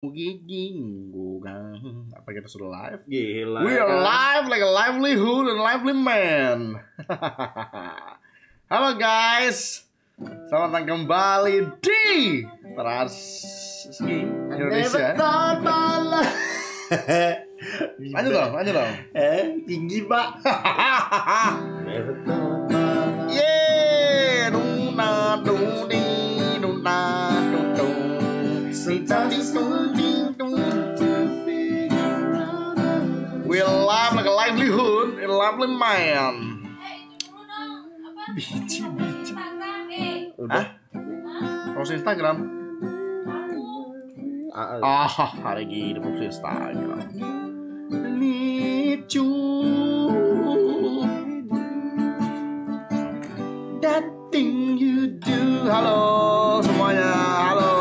Gigging, Apa kita sudah live? Gila We are kan? live like a livelihood and lively man Halo guys Selamat datang kembali di Transki Indonesia Lanjut dong, lanjut dong Eh, tinggi pak suplemen biji biji udah Hah? Instagram ah oh, hari gini post Instagram lucu that thing you do halo semuanya halo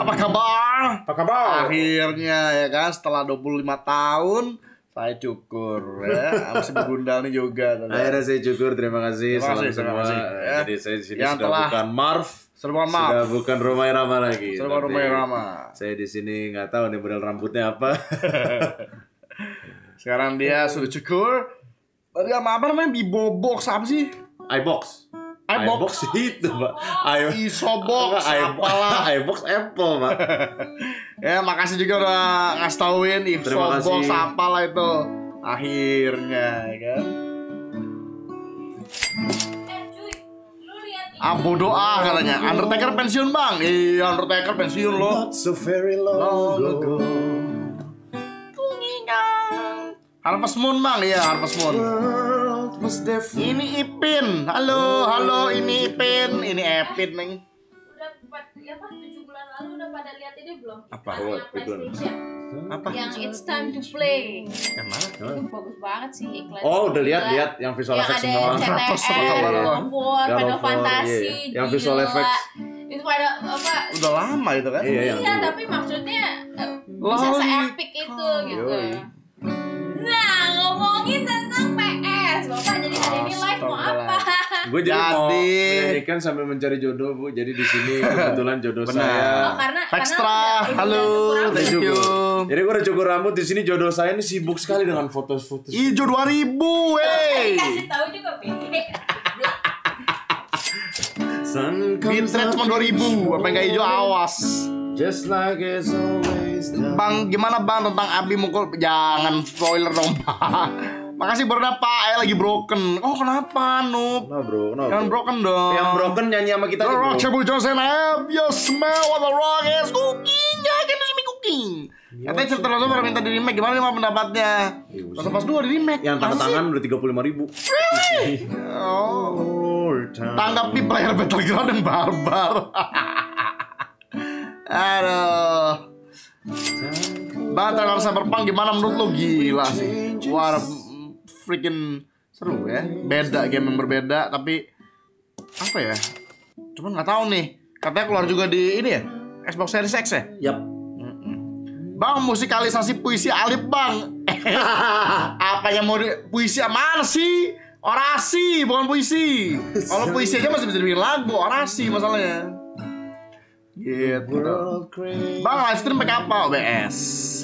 apa kabar apa kabar akhirnya ya kan setelah 25 tahun saya cukur ya, masih begundal nih juga. Tanda. Akhirnya saya cukur, terima kasih. Terima kasih, Salam terima semua. kasih. Ya. Jadi saya di sini sudah telah bukan Marv, serba Marv. Sudah bukan rumah Rama lagi. Serba rumah Rama. Saya di sini nggak tahu nih model rambutnya apa. Sekarang dia sudah cukur. Tadi apa namanya? Bibobox apa sih? iBox iBox. itu, Pak. I... Isobox, apalah. iBox Apple, Pak. ya, makasih juga udah ngasih tauin Isobox lah itu. Akhirnya, ya kan. Ah doa ah katanya Undertaker pensiun bang Iya Undertaker pensiun loh Not so very long ago Harvest Moon bang ya Harvest Moon. Ini Ipin. Halo, halo ini Ipin, ini Epin nih. Udah ya Pak, 7 bulan lalu udah pada lihat ini belum? Apa? Oh, itu Apa? Yang It's Time to Play. Yang mana? Itu bagus banget sih iklan. Oh, udah lihat lihat yang visual effect semua. Yang ada CTR, Final Fantasy, yang visual effects. Itu pada apa? Udah lama itu kan? Iya, iya tapi maksudnya eh, bisa se-epic iya. itu gitu. Nah, ngomongin tentang PS. Bapak jadi hari ini live mau apa? Gue jadi, jadi mau kan sambil mencari jodoh, Bu. Jadi di sini kebetulan jodoh Benar. saya. Oh, karena Extra. Karena Halo. Thank you. Jadi gue udah cukur rambut di sini jodoh saya ini sibuk sekali dengan foto-foto. Ijo 2000, hey. Kasih tahu juga, Bintret cuma 2000, apa yang gak hijau awas. Just like it's always done. Bang, gimana bang tentang Abi mukul? Jangan spoiler dong pak. Makasih berapa Pak, Ayah lagi broken. Oh kenapa, Noob? No bro, no Jangan bro. broken dong. Yang broken nyanyi sama kita. The Rock Cebu Johnson, have you smell what the rock is cooking? Ya, kan ini cooking. Katanya cerita lo baru minta di remake, gimana nih pendapatnya? Pas pas dua di remake. Yang tanda tangan udah tiga puluh lima ribu. Really? Oh. Tanggapi player Battleground yang barbar. Aduh. Battle of Cyberpunk gimana menurut lo? Gila sih. war mm, freaking seru ya. Beda game yang berbeda tapi apa ya? Cuman nggak tahu nih. Katanya keluar juga di ini ya, Xbox Series X ya? Yap. Bang, musikalisasi puisi Alif Bang. apa yang mau di, puisi mana sih? Orasi, bukan puisi. Kalau puisi aja masih bisa dibikin lagu, orasi masalahnya. Gitu. Bang live stream pakai apa? OBS,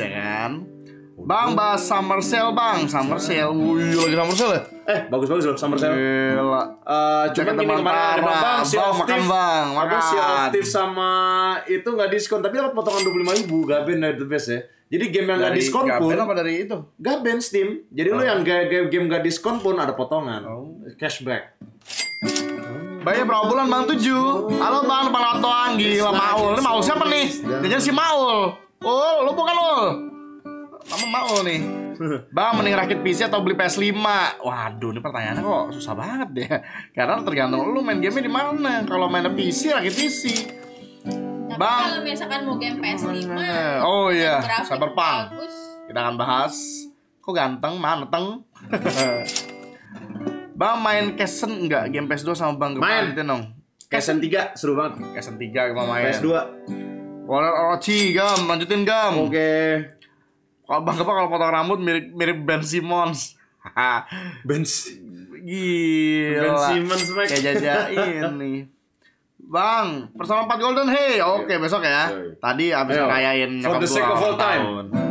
ya kan? Bang bahas summer sale bang, summer sale. Wih oh iya, lagi summer sale ya? Eh bagus bagus loh summer sale. Gila. Uh, cuman gini kemarin ada bang, bang si bang, makan bang, makan. si aktif sama itu nggak diskon tapi dapat potongan dua puluh lima ribu, gaben dari nah, the best ya. Jadi game yang dari, gak diskon pun apa dari itu? Gaben Steam. Jadi oh. lu yang game gak diskon pun ada potongan. Oh. Cashback. Banyak perobolan Bang Tujuh. Halo Bang, Bang Anggi Wah Maul. Ini Maul siapa nih? Dia si Maul. Oh, lu bukan lo. Kamu Maul nih. Bang, mending rakit PC atau beli PS5? Waduh, ini pertanyaannya kok susah banget deh. Ya. Karena tergantung lu main game di mana. Kalau main PC, rakit PC. Bang, kalau misalkan mau game PS5, oh iya, Cyberpunk. Kita akan bahas kok ganteng, manteng. Bang main Kesen enggak? Game PS2 sama Bang Main. itu nong. Kesen 3 seru banget. Kesen 3 Bang main. PS2. Warner Orochi, Gam, lanjutin Gam. Oke. Okay. Kalau Bang Gepang kalau potong rambut mirip mirip Ben Simmons. ben Gila. Ben Simmons Mike. Kayak jajain nih. Bang, bersama 4 Golden Hey. Oke, okay, iya. besok ya. Iya, iya. Tadi habis ngerayain For the sake of all time. Tahun.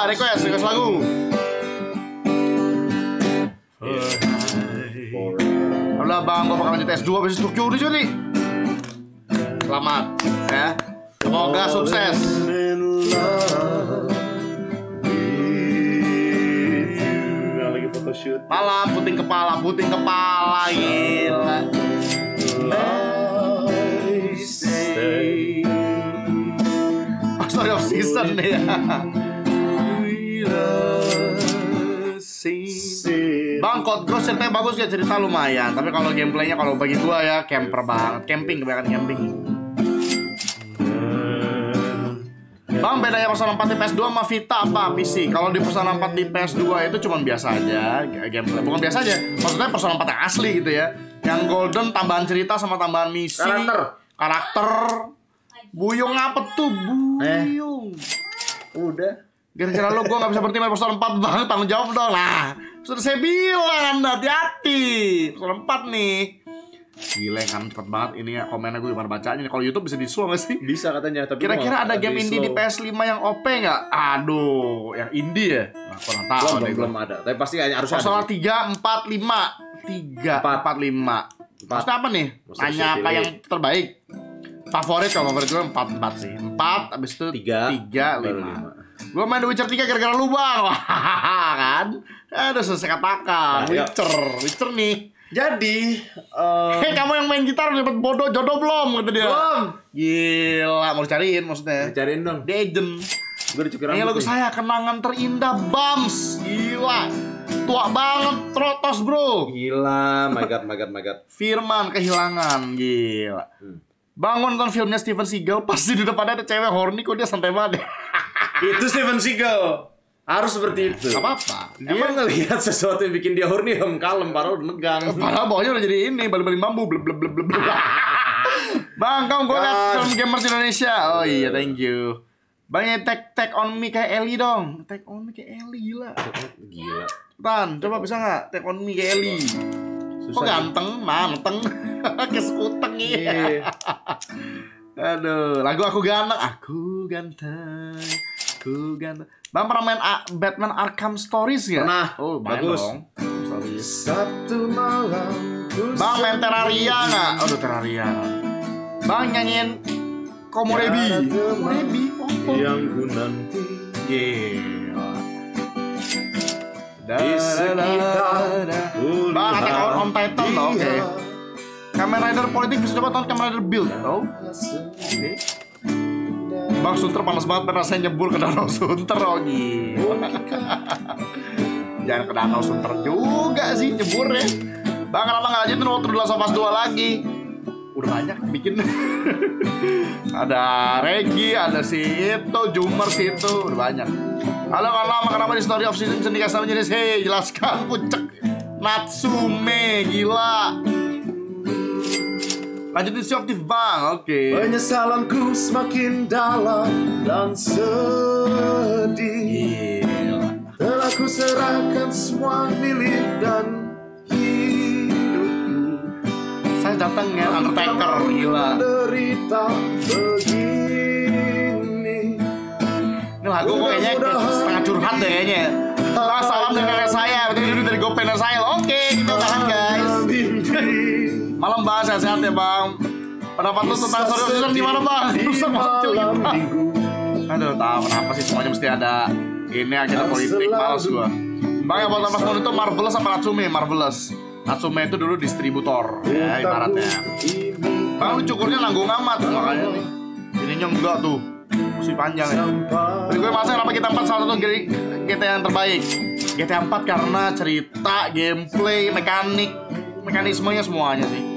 Coba request, request lagu. Alhamdulillah bang, gue bakal lanjut S2 besok untuk curi curi. Selamat ya. Semoga sukses. Malam puting kepala, puting kepala gila. Story of season ya. Bang, Code Ghost ceritanya bagus ya cerita lumayan. Tapi kalau gameplaynya kalau bagi gua ya camper banget, camping kebanyakan camping. Bang, bedanya Persona 4 di PS2 sama Vita apa PC? Kalau di Persona 4 di PS2 itu cuma biasa aja gameplay. Bukan biasa aja, maksudnya Persona 4 yang asli gitu ya. Yang Golden tambahan cerita sama tambahan misi. Karakter. Karakter. Buyung apa tuh? Eh. Buyung. Eh. Udah. Gara-gara lo gue gak bisa berhenti main persoalan 4 bang, tanggung jawab dong lah. Sudah saya bilang anda hati-hati. Persoalan 4 nih. Gila kan cepet banget ini ya komennya gue gimana bacanya nih Kalau YouTube bisa di slow gak sih? Bisa katanya tapi Kira-kira ada game indie di PS5 yang OP gak? Aduh, yang indie ya? Nah, kurang tahu belum, belum, belum ada, tapi pasti harus Persona ada Persoalan 3, 4, 5 3, 4, 4 5 Maksudnya apa nih? Tanya apa yang terbaik? Favorit kalau favorit gue 4, 4 sih 4, abis itu 3, 3 5, 5. Gua main The Witcher 3 gara-gara lu bang. kan? Aduh, susah katakan. Nah, Witcher. Yuk. Witcher nih. Jadi, um... Hei kamu yang main gitar dapat dapet bodoh, jodoh belum? Kata dia Belum Gila, mau cariin maksudnya mau Cariin dong The Agent Gue dicukur rambut Ini lagu saya, kenangan terindah Bams Gila Tua banget, trotos bro Gila, my god, my god, my god Firman, kehilangan Gila hmm. Bangun nonton filmnya Steven Seagal Pasti di depannya ada cewek horny kok dia santai banget ya. itu Steven Seagal harus seperti itu. Gak apa-apa. Dia Emang ngelihat sesuatu yang bikin dia horny, om kalem, parah udah megang. Parah pokoknya udah jadi ini, balik-balik bambu, bleb bleb bleb bleb. Bang, kamu gue liat film gamers Indonesia. Oh iya, thank you. Bang, ya tag tag on me kayak Eli dong. Tag on me kayak Eli gila. Gila. Tan, coba bisa nggak tag on me kayak Eli? Kok ganteng, manteng, kayak sekuteng ya. Aduh, lagu aku ganteng, aku ganteng. Aku ganteng. Bang pernah main A Batman Arkham Stories ya? Pernah. Oh, main bagus. Dong. Satu malam. Bang main Terraria nggak? Aduh Terraria. Bang nyanyiin Komorebi. Komorebi. Yang ku nanti. Yeah. Di sekitar Bang, ada Power on title loh oke Kamen Rider politik bisa coba tonton Kamen Rider build, Oh Oke okay. Bang Sunter panas banget pernah nyebur ke danau Sunter oh Jangan ke danau Sunter juga sih nyebur ya. Bang kenapa nggak lanjutin waktu dulu Last dua 2 lagi? Udah banyak bikin. ada Regi, ada si itu, Jumer si itu, udah banyak. Halo kan lama kenapa di Story of Season Sendika sama jenis? Hei jelaskan pucek Natsume gila. Lanjut instruktif bang, oke okay. Penyesalanku semakin dalam dan sedih Gila. Telah ku serahkan semua milik dan hidupku Saya datang ya, Undertaker, gila Derita begini Ini lagu kayaknya setengah curhat deh kayaknya Nah, salam dari nenek saya, betul dari gopener saya loh ya bang pendapat lu tentang Sore Season gimana bang rusak banget cerita aduh tau kenapa sih semuanya mesti ada ini akhirnya politik males gua bang yang mau tambah itu Marvelous apa Natsume Marvelous Natsume itu dulu distributor ya ibaratnya bang lu cukurnya nanggung amat makanya nih ininya enggak tuh masih panjang ya Tapi gue masa kenapa kita empat salah satu GTA yang terbaik GTA 4 karena cerita, gameplay, mekanik, mekanismenya semuanya sih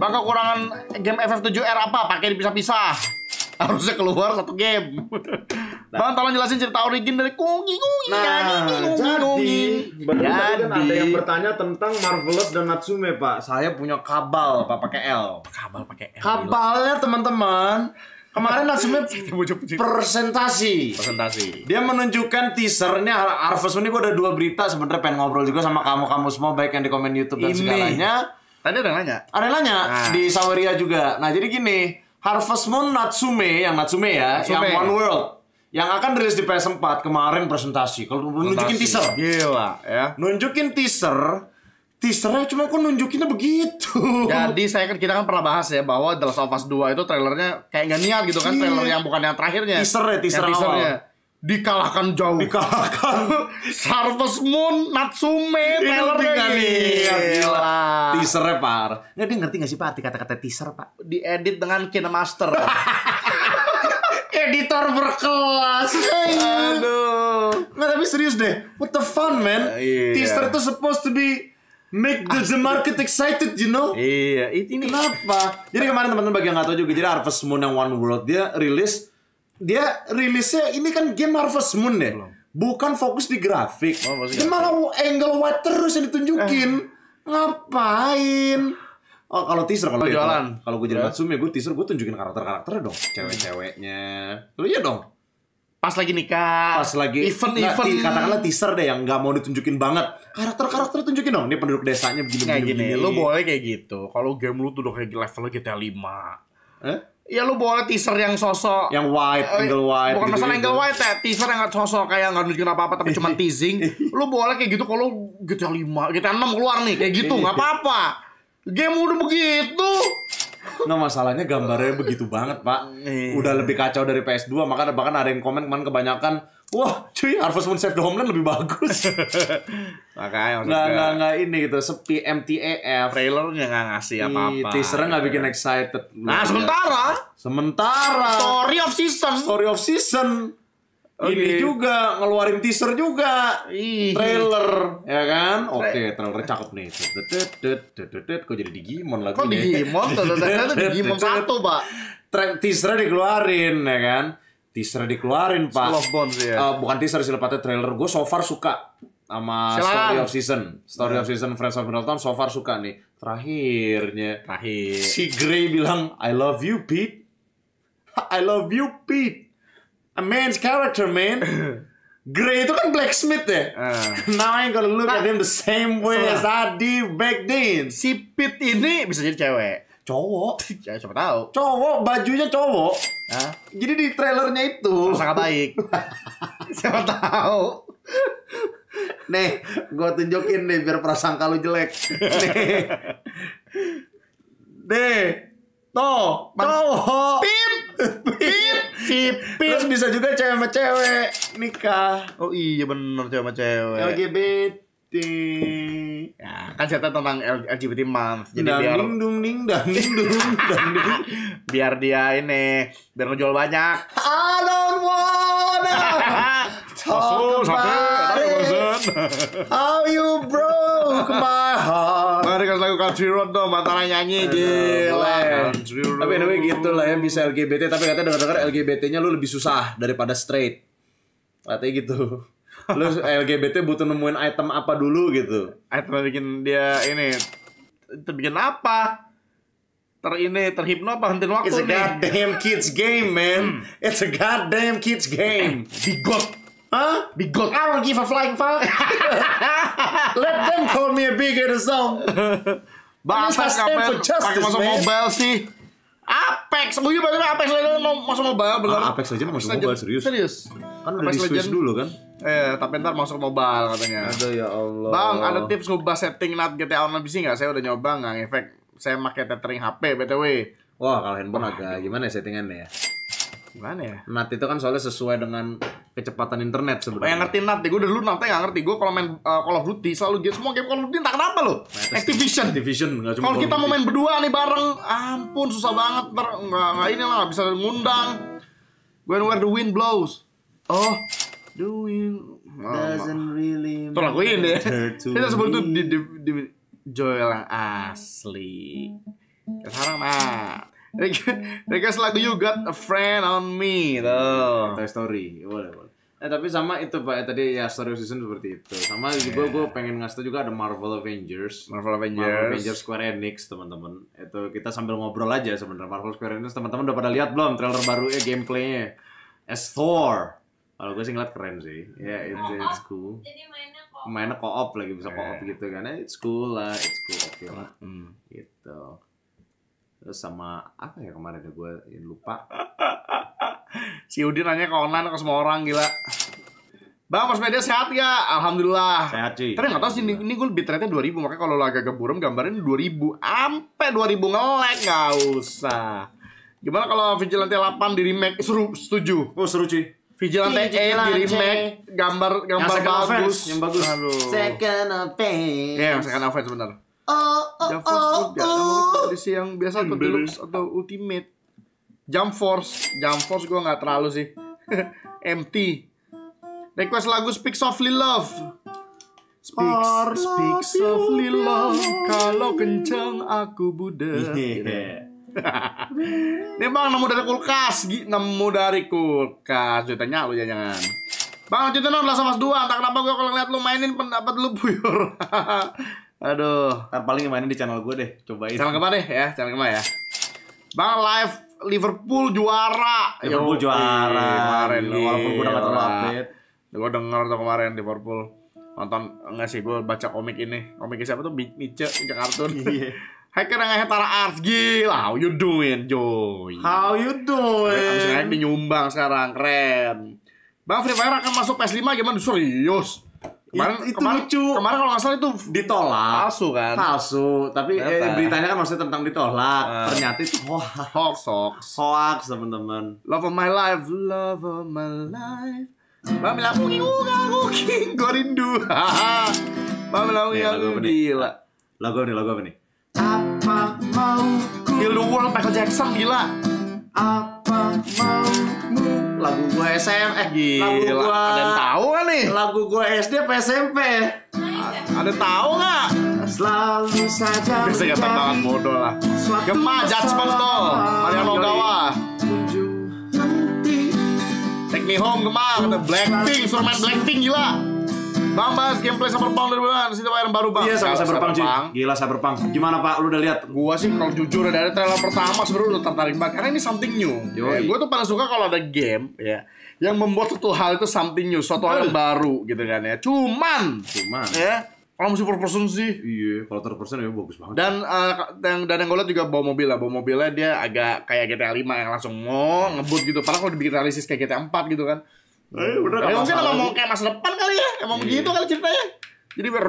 Bang kekurangan game FF7R apa? Pakai dipisah-pisah. Harusnya keluar satu game. Nah. Bang tolong jelasin cerita origin dari kungi kungi nah, kungi kungi kungi. Jadi, jadi kan ada yang bertanya tentang Marvelous dan Natsume pak. Saya punya kabal pak pakai L. Kabal pakai L. Kabalnya teman-teman. Kemarin Natsume presentasi. Presentasi. Dia menunjukkan teasernya Harvest ini gue ada dua berita sebenarnya pengen ngobrol juga sama kamu kamu semua baik yang di komen YouTube dan ini. segalanya Tadi ada yang nanya. Ada yang nanya nah. di Saweria juga. Nah, jadi gini, Harvest Moon Natsume yang Natsume ya, Natsume. yang One World yang akan rilis di PS4 kemarin presentasi. Kalau nunjukin teaser. Gila ya. Nunjukin teaser teasernya cuma kok nunjukinnya begitu. Jadi saya kan kita kan pernah bahas ya bahwa The Last of Us 2 itu trailernya kayak gak niat gitu kan iya. trailer yang bukan yang terakhirnya. Teaser ya teaser yang awal dikalahkan jauh dikalahkan Harvest Moon Natsume Taylor iya, gila teaser par nggak dia ngerti nggak sih pak arti kata-kata teaser pak diedit dengan kinemaster editor berkelas aduh nggak tapi serius deh what the fun man uh, iya. teaser itu supposed to be Make the, the market excited, you know? Iya, ini kenapa? Jadi kemarin teman-teman bagi yang nggak tahu juga, jadi Harvest Moon yang One World dia rilis dia rilisnya ini kan game Harvest Moon ya. Bukan fokus di grafik. Oh, dia malah angle wide terus yang ditunjukin. Eh. Ngapain? Oh, kalau teaser kalau ya, jalan. Kalau gue jadi yeah. Matsumi, gue teaser gue tunjukin karakter-karakternya dong, cewek-ceweknya. Lu iya dong. Pas lagi nikah. Pas lagi event nah, event. Katakanlah teaser deh yang nggak mau ditunjukin banget. Karakter-karakter tunjukin dong. Ini penduduk desanya begini begini. Kayak begini. boleh kayak gitu. Kalau game lu tuh udah kayak levelnya GTA lima Eh? Ya lu boleh teaser yang sosok Yang wide, uh, eh, angle wide Bukan gitu, masalah gitu. angle wide ya Teaser yang gak sosok kayak gak nunjukin apa-apa Tapi cuma teasing Lu boleh kayak gitu kalau GTA 5, GTA 6 keluar nih Kayak gitu, gak apa-apa Game udah begitu Nah masalahnya gambarnya begitu banget pak iya. Udah lebih kacau dari PS2 Makanya bahkan ada yang komen kemarin kebanyakan Wah, cuy, Harvest Moon Save the Homeland lebih bagus. Makanya maksudnya. Nggak, nggak, nggak ini gitu, sepi MTAF. Trailernya nggak ngasih apa-apa. Teasernya nggak bikin excited. Nah, sementara. Sementara. Story of Season. Story of Season. Okay. Ini juga ngeluarin teaser juga, Ih. trailer, ya kan? Oke, okay, trailer cakep nih. Kok jadi Digimon lagi? Kok Digimon? Ternyata Digimon satu, pak. Teasernya dikeluarin, ya kan? teaser dikeluarin pak Slow Bones ya uh, bukan teaser sih lepatnya trailer gue so far suka sama Silang. Story of Season Story iya. of Season Friends of Middleton so far suka nih terakhirnya terakhir si Grey bilang I love you Pete I love you Pete a man's character man Grey itu kan blacksmith ya. Uh. Now I ain't gonna look at nah. him the same way so, as I did back then. Si Pete ini bisa jadi cewek cowok ya siapa tahu cowok bajunya cowok Hah? jadi di trailernya itu sangat baik siapa tahu nih gue tunjukin nih biar prasangka lu jelek nih deh toh cowok pip pip pip pip bisa juga cewek sama cewek nikah oh iya bener cewek sama cewek LGBT Ting. Nah, kan cerita tentang LGBT month. Jadi dan biar ding dong ding dan ding dong dan ding. Biar dia ini biar ngejual banyak. I don't wanna talk about it. How you broke my heart. Mari kita lagu country road dong, mantan nyanyi gila. Tapi anyway gitu lah ya bisa LGBT, tapi katanya dengar-dengar LGBT-nya lu lebih susah daripada straight. Katanya gitu lu LGBT butuh nemuin item apa dulu gitu item bikin dia ini terbikin apa ter ini terhipno apa hentin waktu hmm. It's a goddamn kids game, man. It's a goddamn kids game. Bigot. Huh? Bigot. I don't give a flying fuck. Let them call me a bigot or something. Bapak kamen pakai masuk mobile sih. Apex, gue oh, juga iya, Apex Legends mau masuk mobile belum? Ah, Apex mau masuk mobile serius. Serius. Kan udah Apex di Switch dulu kan? Eh, tapi ntar masuk mobile katanya. Aduh ya Allah. Bang, ada tips ngubah setting NAT GTA Online PC nggak? Saya udah nyoba nggak efek Saya pakai tethering HP BTW. Wah, kalau handphone agak agak gimana ya settingannya ya? Gimana ya? NAT itu kan soalnya sesuai dengan kecepatan internet sebenarnya. Oh, yang ngerti NAT, ya, gue dulu NAT nggak ngerti. Gue kalau main uh, Call of Duty selalu dia semua game Call of Duty entah kenapa lo Activision. Activision nggak cuma. Kalau kita mau main berdua nih bareng, ampun susah banget. Ntar nggak ini lah bisa ngundang. When where the wind blows. Oh, doing doesn't really itu laguin deh kita sebut itu di, di, di Joel yang asli sekarang mah request lagu You Got a Friend on Me tuh Toy Story boleh boleh Eh tapi sama itu pak ya, tadi ya story season seperti itu. Sama iya. juga gue pengen ngasih tau juga ada Marvel Avengers. Marvel Avengers. Marvel Avengers Square Enix teman-teman. Itu kita sambil ngobrol aja sebenarnya Marvel Square Enix teman-teman udah pada lihat belum trailer baru ya gameplaynya? As Thor kalau gue sih ngeliat keren sih ya yeah, hmm, it's, oh, it's oh, cool jadi mainnya co co-op lagi bisa co-op yeah. gitu kan it's cool lah it's cool oke okay lah mm. gitu terus sama apa ya kemarin gue ya, lupa si Udin nanya ke online ke semua orang gila Bang, mas media sehat ya? Alhamdulillah. Sehat sih, Tapi nggak tahu sih, ini, ini gue lebih ternyata 2000. Makanya kalau lo agak buram gambarnya 2000. Ampe 2000 ngelek, nggak usah. Gimana kalau Vigilante 8 di remake? Seru, setuju. Oh, seru sih. Vigilante iya, Eight di remake gambar gambar yang bagus. Offense, yang bagus. Aduh. Second offense. Iya, yeah, second offense benar. Oh, oh, Jump Force oh, tuh oh, yang biasa atau deluxe atau ultimate. Jump Force, Jump Force gue nggak terlalu sih. empty, Request lagu Speak Softly Love. Speak, speak softly love. Kalau kencang aku budak. Iya. Yeah. Gitu. Nih bang, nemu dari kulkas. Nemu dari kulkas. Ceritanya lu jangan. -jangan. Bang, ceritanya udah sama dua. Entah kenapa gue kalau ngeliat lu mainin pendapat lu buyur. Aduh. Nah, paling mainin di channel gue deh. Cobain. Channel kemana deh ya? Channel kemana ya? Bang, live Liverpool juara. Liverpool juara. Kemarin, walaupun gue udah gak terlalu update. Gue denger tuh kemarin Liverpool nonton nggak sih gue baca komik ini komik siapa tuh Mice Mice kartun Hacker yang hetara arts gila. How you doing, Joy? How you doing? Abis sekarang di nyumbang sekarang, keren. Bang Free Fire akan masuk PS5 gimana? Serius? Kemarin, itu kemarin, lucu. Kemarin kalau nggak salah itu ditolak. Palsu kan? Palsu. Tapi eh, beritanya kan maksudnya tentang ditolak. Uh. Ternyata itu hoax. Hoax, hoax. Hoax, teman-teman. Love of my life, love of my life. Bang bilang, kuking, gue rindu. Bang bilang, aku yang gila. Lagu apa nih? Lagu apa nih? mau di the Michael Jackson gila Apa mau Lagu gue SM Eh gila gua, Ada tahu tau nih Lagu gue SD apa SMP ada tahu nggak? Selalu saja bisa nggak tantangan bodoh lah gempa Judgment kalian Maria Nogawa Take me home gemar ada Blackpink Suruh main Blackpink gila Bang Bas, gameplay Cyberpunk dari mana? Situ bayar baru Bang. Iya, sama Cyberpunk cuy. Gila Cyberpunk. Gimana Pak? Lu udah lihat? Gua sih kalau jujur dari trailer pertama sebenarnya udah tertarik banget karena ini something new. Ya, gua tuh paling suka kalau ada game ya yang membuat satu hal itu something new, suatu hal yang baru gitu kan ya. Cuman, cuman ya kalau masih per person sih. Iya, kalau per person ya bagus banget. Dan uh, yang dan yang gue lihat juga bawa mobil lah, bawa mobilnya dia agak kayak GTA 5 yang langsung ngebut gitu. Padahal kalau dibikin realistis kayak GTA 4 gitu kan, Eh, iya. udah ya, mungkin kalau mau kayak masa depan kali ya. Emang yeah. begitu kali ceritanya. Jadi ber,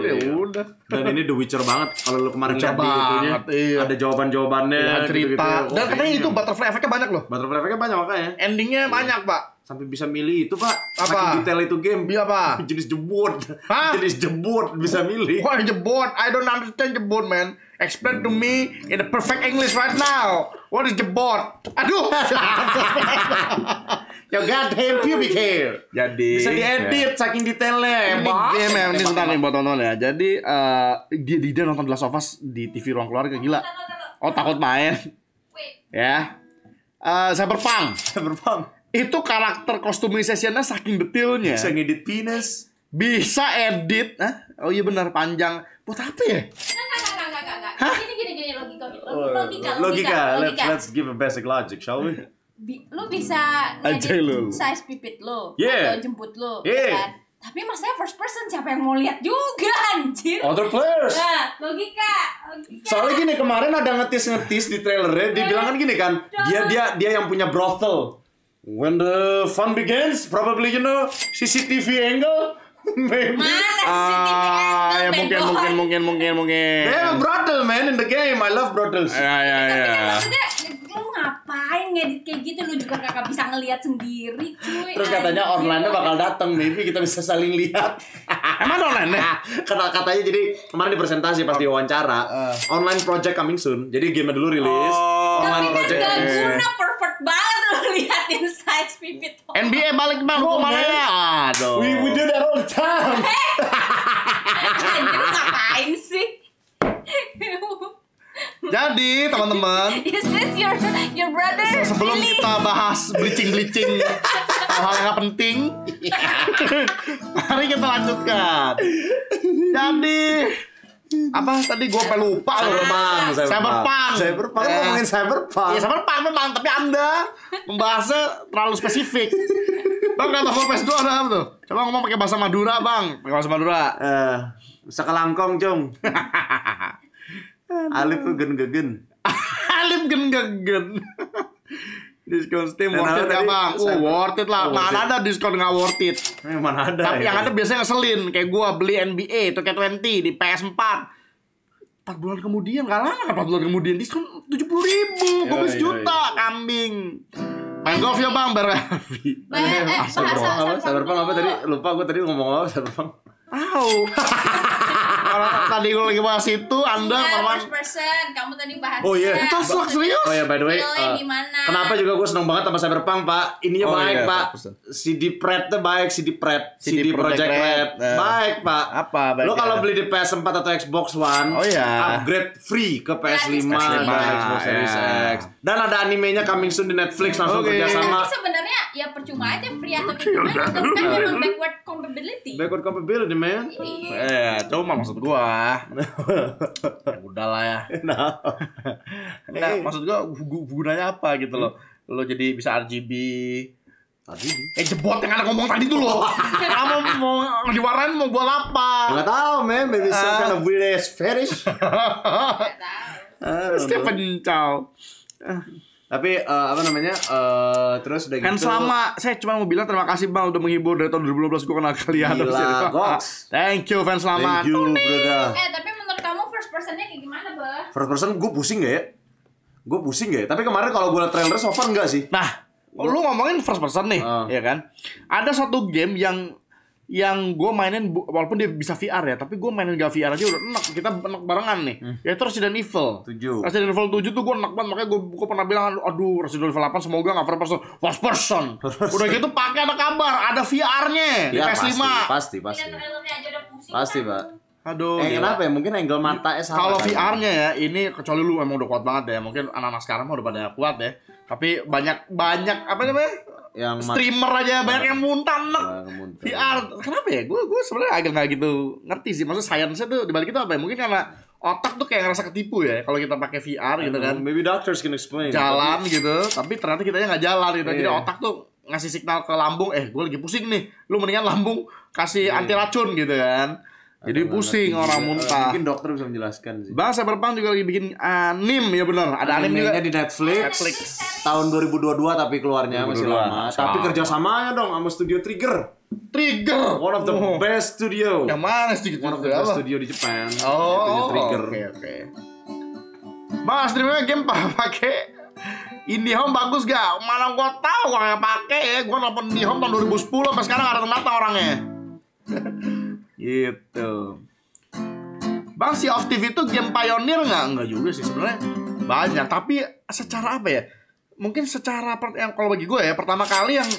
ya iya. udah. Dan ini The Witcher banget. Kalau lu kemarin lihat di itunya, iya. ada jawaban-jawabannya ya, cerita. Gitu -gitu. Dan katanya iya. itu butterfly efeknya banyak loh. Butterfly efeknya banyak makanya. Endingnya banyak, Pak. Sampai bisa milih itu, Pak. Apa? Saking detail itu game. Iya, Pak. Jenis jebot. Hah? Jenis jebot bisa milih. Wah, jebot. I don't understand jebot, man. Explain to me in the perfect English right now. What is jebot? Aduh. Yo damn pubic hair. Jadi bisa ya. diedit ya. saking detailnya. Ya, ini game yang ini buat nonton ya. Jadi uh, dia nonton The Last of Us di TV ruang keluarga gila. Oh takut main. ya. Uh, eh, Cyberpunk. Cyberpunk. Itu karakter kostumisasinya saking detailnya. Bisa ngedit penis. Bisa edit, Hah? Eh? Oh iya benar panjang. Buat apa ya? Hah? Gini gini gini logika. Logika, oh, logika. logika. logika. logika, let's give a basic logic, shall we? bi lu bisa hmm. ngedit lu. size pipit lu yeah. atau jemput lu ya yeah. kan tapi maksudnya first person siapa yang mau lihat juga anjir other players nah, logika, logika. soalnya gini kemarin ada ngetis ngetis di trailernya dia eh, bilang kan gini kan dia dia dia yang punya brothel when the fun begins probably you know CCTV angle Maybe. Mana sih Ah, ya mungkin, mungkin, mungkin, mungkin, mungkin. They have a brothel, man, in the game. I love brothels. Ya, ya, ya. Maksudnya ngedit kayak gitu lu juga kakak bisa ngelihat sendiri cuy terus katanya online bakal dateng, maybe kita bisa saling lihat emang online kata katanya jadi kemarin di presentasi pas di wawancara uh. online project coming soon jadi game dulu rilis oh. online tapi kan project kan gak guna perfect banget lu liatin size pipit NBA balik bang oh, kemana ya oh, aduh we, we do that all the time anjir ngapain sih jadi teman-teman Is this your, your brother? Se sebelum Billy? kita bahas bleaching-bleaching Hal-hal yang penting Mari kita lanjutkan Jadi apa tadi gue lupa loh bang cyberpunk cyberpunk, cyberpunk. Eh. ngomongin cyberpunk ya cyberpunk memang tapi anda membahasnya terlalu spesifik bang kata gue PS2 ada apa tuh coba ngomong pakai bahasa Madura bang pakai bahasa Madura eh uh, sekelangkong cung Alif tuh gen gen. Alif gen gen. diskon Steam Dan worth it apa? bang? Uh, worth it lah. Oh, mana ada diskon nggak worth it? Mana ada. Tapi ya. yang ada biasanya ngeselin. Kayak gue beli NBA itu kayak 20 di PS4. 4 bulan kemudian, gak lama 4 kan bulan kemudian diskon tujuh puluh ribu, gue iya, beli iya, juta iya. kambing. Main golf ya bang, bareng Raffi. Eh, eh, eh apa? Bang apa tadi? Lupa gue tadi ngomong apa Cyberpunk. Tahu. kalau tadi gue lagi bahas itu Anda yeah, Marwan first person kamu tadi bahas Oh iya yeah. Taslak serius Oh iya yeah, by the way uh, Kenapa juga gue seneng banget sama Cyberpunk Pak Ininya oh, baik yeah, Pak CD Pret tuh baik CD Pret CD, CD Project Red, uh, Baik Pak Apa baik Lo ya? kalau beli di PS4 atau Xbox One Oh iya Upgrade free ke PS5 PS5 iya. Xbox Series X Dan ada animenya coming soon di Netflix langsung okay. kerjasama Tapi sebenarnya ya percuma aja free atau gimana Kan iya. memang backward compatibility Backward compatibility man Iya yeah. Cuma maksud gue gua ya lah ya nah, nah maksud gua gunanya apa gitu loh lo jadi bisa RGB RGB eh jebot yang anak ngomong tadi tuh lo kamu mau diwaran mau buat apa nggak tahu men maybe uh, some kind of weird ass fetish nggak tahu Stephen Chow tapi uh, apa namanya? Uh, terus udah kan gitu. Kan sama, saya cuma mau bilang terima kasih Bang udah menghibur dari tahun 2012 gue kenal kalian Gila, goks. Ah, thank you fans selamat Thank you, brother. Eh, tapi menurut kamu first personnya kayak gimana, Bang? First person gue pusing gak ya? Gue pusing gak ya? Tapi kemarin kalau gue liat trailer so far enggak sih. Nah, lu ngomongin first person nih, uh. ya kan? Ada satu game yang yang gue mainin walaupun dia bisa VR ya tapi gue mainin gak VR aja udah enak kita enak barengan nih hmm. yaitu Resident Evil 7 Resident Evil 7 tuh gue enak banget makanya gue, gue pernah bilang aduh Resident Evil 8 semoga gak first person first person udah gitu pakai ada kabar ada VR-nya ya, PS5 pasti pasti pasti pasti kan? pak Aduh. Eh, kenapa ya? Mungkin angle mata ya sama. Kalau kan? VR-nya ya, ini kecuali lu emang udah kuat banget ya. Mungkin anak-anak sekarang mah udah pada kuat ya. Tapi banyak banyak apa namanya? yang streamer aja banyak yang muntah nek. VR. Kenapa ya? Gue gue sebenarnya agak nggak gitu ngerti sih. Maksud sainsnya tuh dibalik itu apa ya? Mungkin karena otak tuh kayak ngerasa ketipu ya kalau kita pakai VR gitu kan. Maybe doctors can explain. Jalan gitu, tapi ternyata kita nya nggak jalan gitu. Yeah. Jadi iya. otak tuh ngasih signal ke lambung, eh gue lagi pusing nih, lu mendingan lambung kasih iya. anti racun gitu kan. Jadi pusing orang iya. orang muntah. Mungkin dokter bisa menjelaskan sih. Bahasa Cyberpunk juga lagi bikin anim ya benar. Ada anim juga di Netflix. Netflix. Tahun 2022 tapi keluarnya 2022. masih lama. Sama. Tapi kerjasamanya dong sama Studio Trigger. Trigger, one of the oh. best studio. Yang mana Studio One of the best studio di Jepang. Oh, Trigger. Oke, okay, oke. Okay. Bang, streamingnya game pakai IndiHome bagus gak? Mana gua tau gua nggak pakai ya. Gua nelpon IndiHome tahun 2010 sampai sekarang ada ternyata orangnya. Gitu. Bang Sea of TV itu game pioneer nggak? Nggak juga sih sebenarnya banyak. Tapi secara apa ya? Mungkin secara yang kalau bagi gue ya pertama kali yang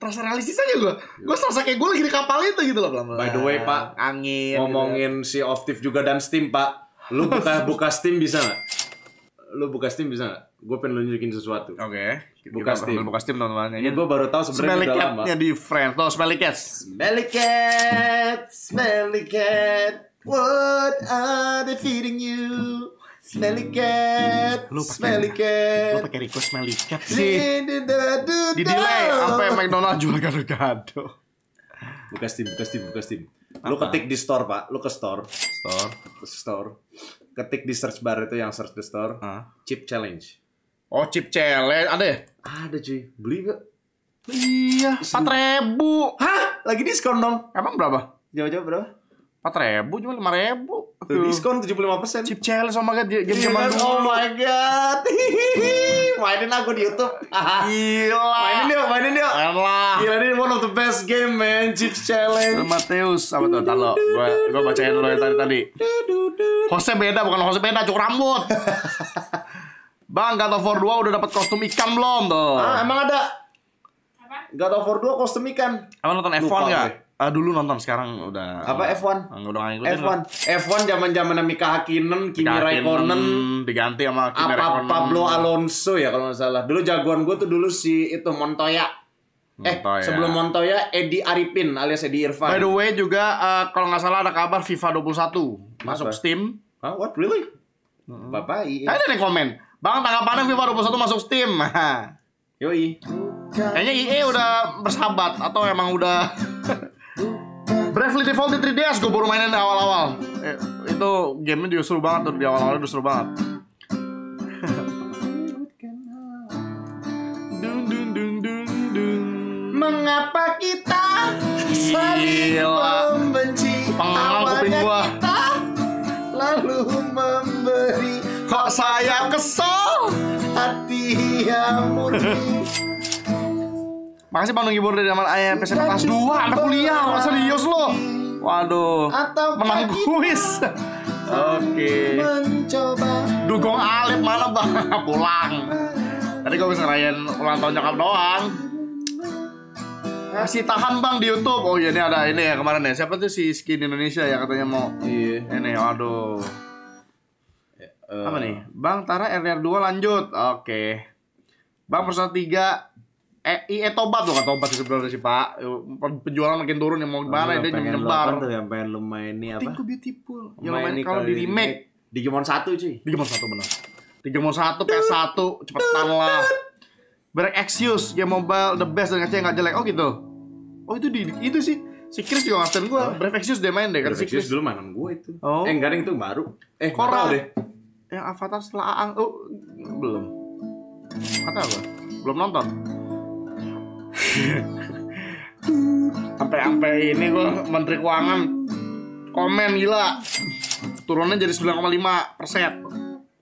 terasa realistis aja gue. Gue serasa kayak gue lagi di kapal itu gitu loh. Pelan By the way pak, angin. Gitu. Ngomongin gitu. Sea of TV juga dan Steam pak. Lu buka buka Steam bisa nggak? Lu buka Steam bisa nggak? Gue pengen nunjukin sesuatu. Oke. Okay. Gitu. Bukas tim. Bukas tim teman-teman. Ini hmm. gue baru tahu sebenarnya Smelly Cat Smelly di Friends. No, Smelly cat Smelly Cat, Smelly Cat, what are they feeding you? Smelly cat, lu pake, smelly cat. Lu pakai request smelly cat sih. Di delay sampai McDonald jual gado-gado. Bukas tim, bukas tim, bukas tim. Lu ketik di store, Pak. Lu ke store. Store. Ke Store. Ketik di search bar itu yang search the store. Chip challenge Oh, chip challenge ada ya? Ada cuy. Beli gak? Iya, empat ribu. Hah? Lagi diskon dong? Emang berapa? Jawab jawab berapa? Empat ribu, cuma lima ribu. Diskon tujuh puluh lima persen. Chip challenge sama oh game iya, zaman dulu. Oh my god. mainin aku di YouTube. Gila. Mainin yuk, mainin yuk. lah. Gila ini one of the best game man, Chip Challenge. Mateus, apa tuh? Entar lo, gue gue bacain dulu yang tadi tadi. Hose beda bukan Hose beda, cukur rambut. Bang, God of War 2 udah dapat kostum ikan belum tuh? Ah, emang ada? Apa? God of War 2 kostum ikan. Emang nonton F1 enggak? Ah, dulu nonton sekarang udah apa F1? Enggak ah, udah ngikutin. F1. F1 zaman-zaman Mika Hakkinen, Kimi Raikkonen diganti sama Kimi apa, Raikkonen. Pablo Alonso ya kalau enggak salah. Dulu jagoan gue tuh dulu si itu Montoya. Eh, Montoya. sebelum Montoya, Edi Arifin alias Edi Irfan. By the way juga uh, kalau nggak salah ada kabar FIFA 21 masuk Apa? Steam. Huh, what really? Bapak, iya. Ada yang komen. Bang, tanggapannya FIFA 21 masuk Steam. Yoi. Kayaknya EA udah bersahabat atau emang udah Bravely Default di 3DS gue baru mainin di awal-awal. Eh, itu gamenya juga seru banget tuh di awal-awal udah seru banget. dun, dun, dun, dun, dun. Mengapa kita saling membenci? Pengalaman kuping gua. Kita lalu memberi saya kesel, hati yang murni. Makasih Bang Nugi dari zaman ayah PC kelas 2 anak kuliah, wah serius lo. Waduh, Atau menang kuis. Oke. Okay. Dugong Alip mana Bang? Pulang. Tadi gue bisa ngerayain ulang tahun nyokap doang. Masih tahan bang di YouTube. Oh iya ini ada ini ya kemarin ya. Siapa tuh si skin Indonesia ya katanya mau. Iya. Ini waduh. Uh, apa eh, nih? Bang Tara rr 2 lanjut. Oke. Okay. Bang Persona 3 eh IE eh, tobat loh kata tobat sebenarnya sih Pak. Eh, penjualan makin turun yang mau gimana oh, dia nyebar. Tuh yang pengen lu main ini apa? Tinku Beautiful. Yang main kalau di remake. di Digimon 1 cuy. Digimon 1 benar. Digimon 1 PS1 cepetan lah. Break Axios game ya mobile the best dan ngecek nggak jelek. Oh gitu. Oh itu di itu sih Si Chris juga ngasih gue, Brave Exvius dia main deh kan Brave si dulu mainan gue itu Oh Eh enggak ada itu baru Eh Koral deh yang Avatar setelah Aang oh belum kata apa belum nonton sampai sampai ini gue menteri keuangan komen gila turunnya jadi 9,5 persen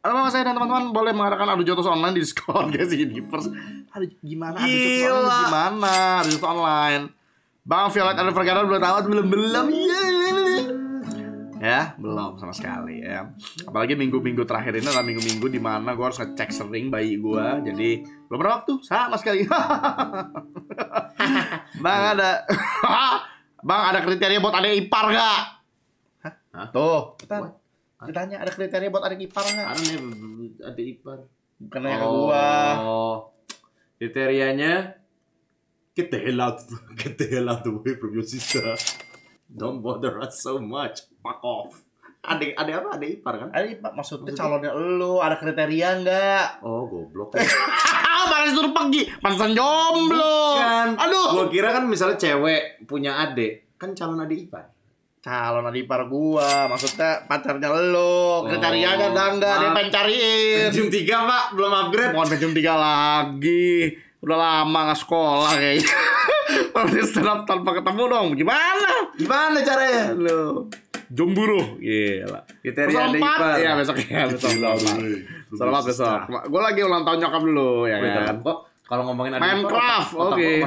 Halo mama saya dan teman-teman boleh mengarahkan adu jotos online di Discord guys ini pers aduh gimana adu jotos online gimana adu jotos online Bang Violet ada perkara belum tahu belum belum ya yeah ya belum sama sekali ya apalagi minggu-minggu terakhir ini adalah minggu-minggu di mana gue harus ngecek sering bayi gue jadi belum ada waktu sama sekali bang ada bang ada kriteria buat ada ipar gak Hah? tuh kita ditanya ada kriteria buat ada ipar ga ada ada ipar bukan oh. yang gue kriterianya get the hell out get the hell out way from your sister Don't bother us so much. Fuck off. Ada ada apa? Ada ipar kan? Ada ipar maksudnya, maksudnya? calonnya lu ada kriteria enggak? Oh, goblok. Kan? Malah suruh pergi, pantesan jomblo. Bukan. Aduh. Gua kira kan misalnya cewek punya adik, kan calon adik ipar calon adik ipar gua maksudnya pacarnya lo oh, kriteria oh, kan enggak dia pengen cariin jam tiga pak belum upgrade Mau pensiun tiga lagi udah lama nggak sekolah kayaknya kalau diserap tanpa ketemu dong, gimana? Gimana caranya? Lo jomburu, gila. Kriteria ada IPA. Iya, besok ya, besok. Selamat besok. Gue lagi ulang tahun nyokap dulu ya kan. Kok kalau ngomongin ada Minecraft, oke. Ya?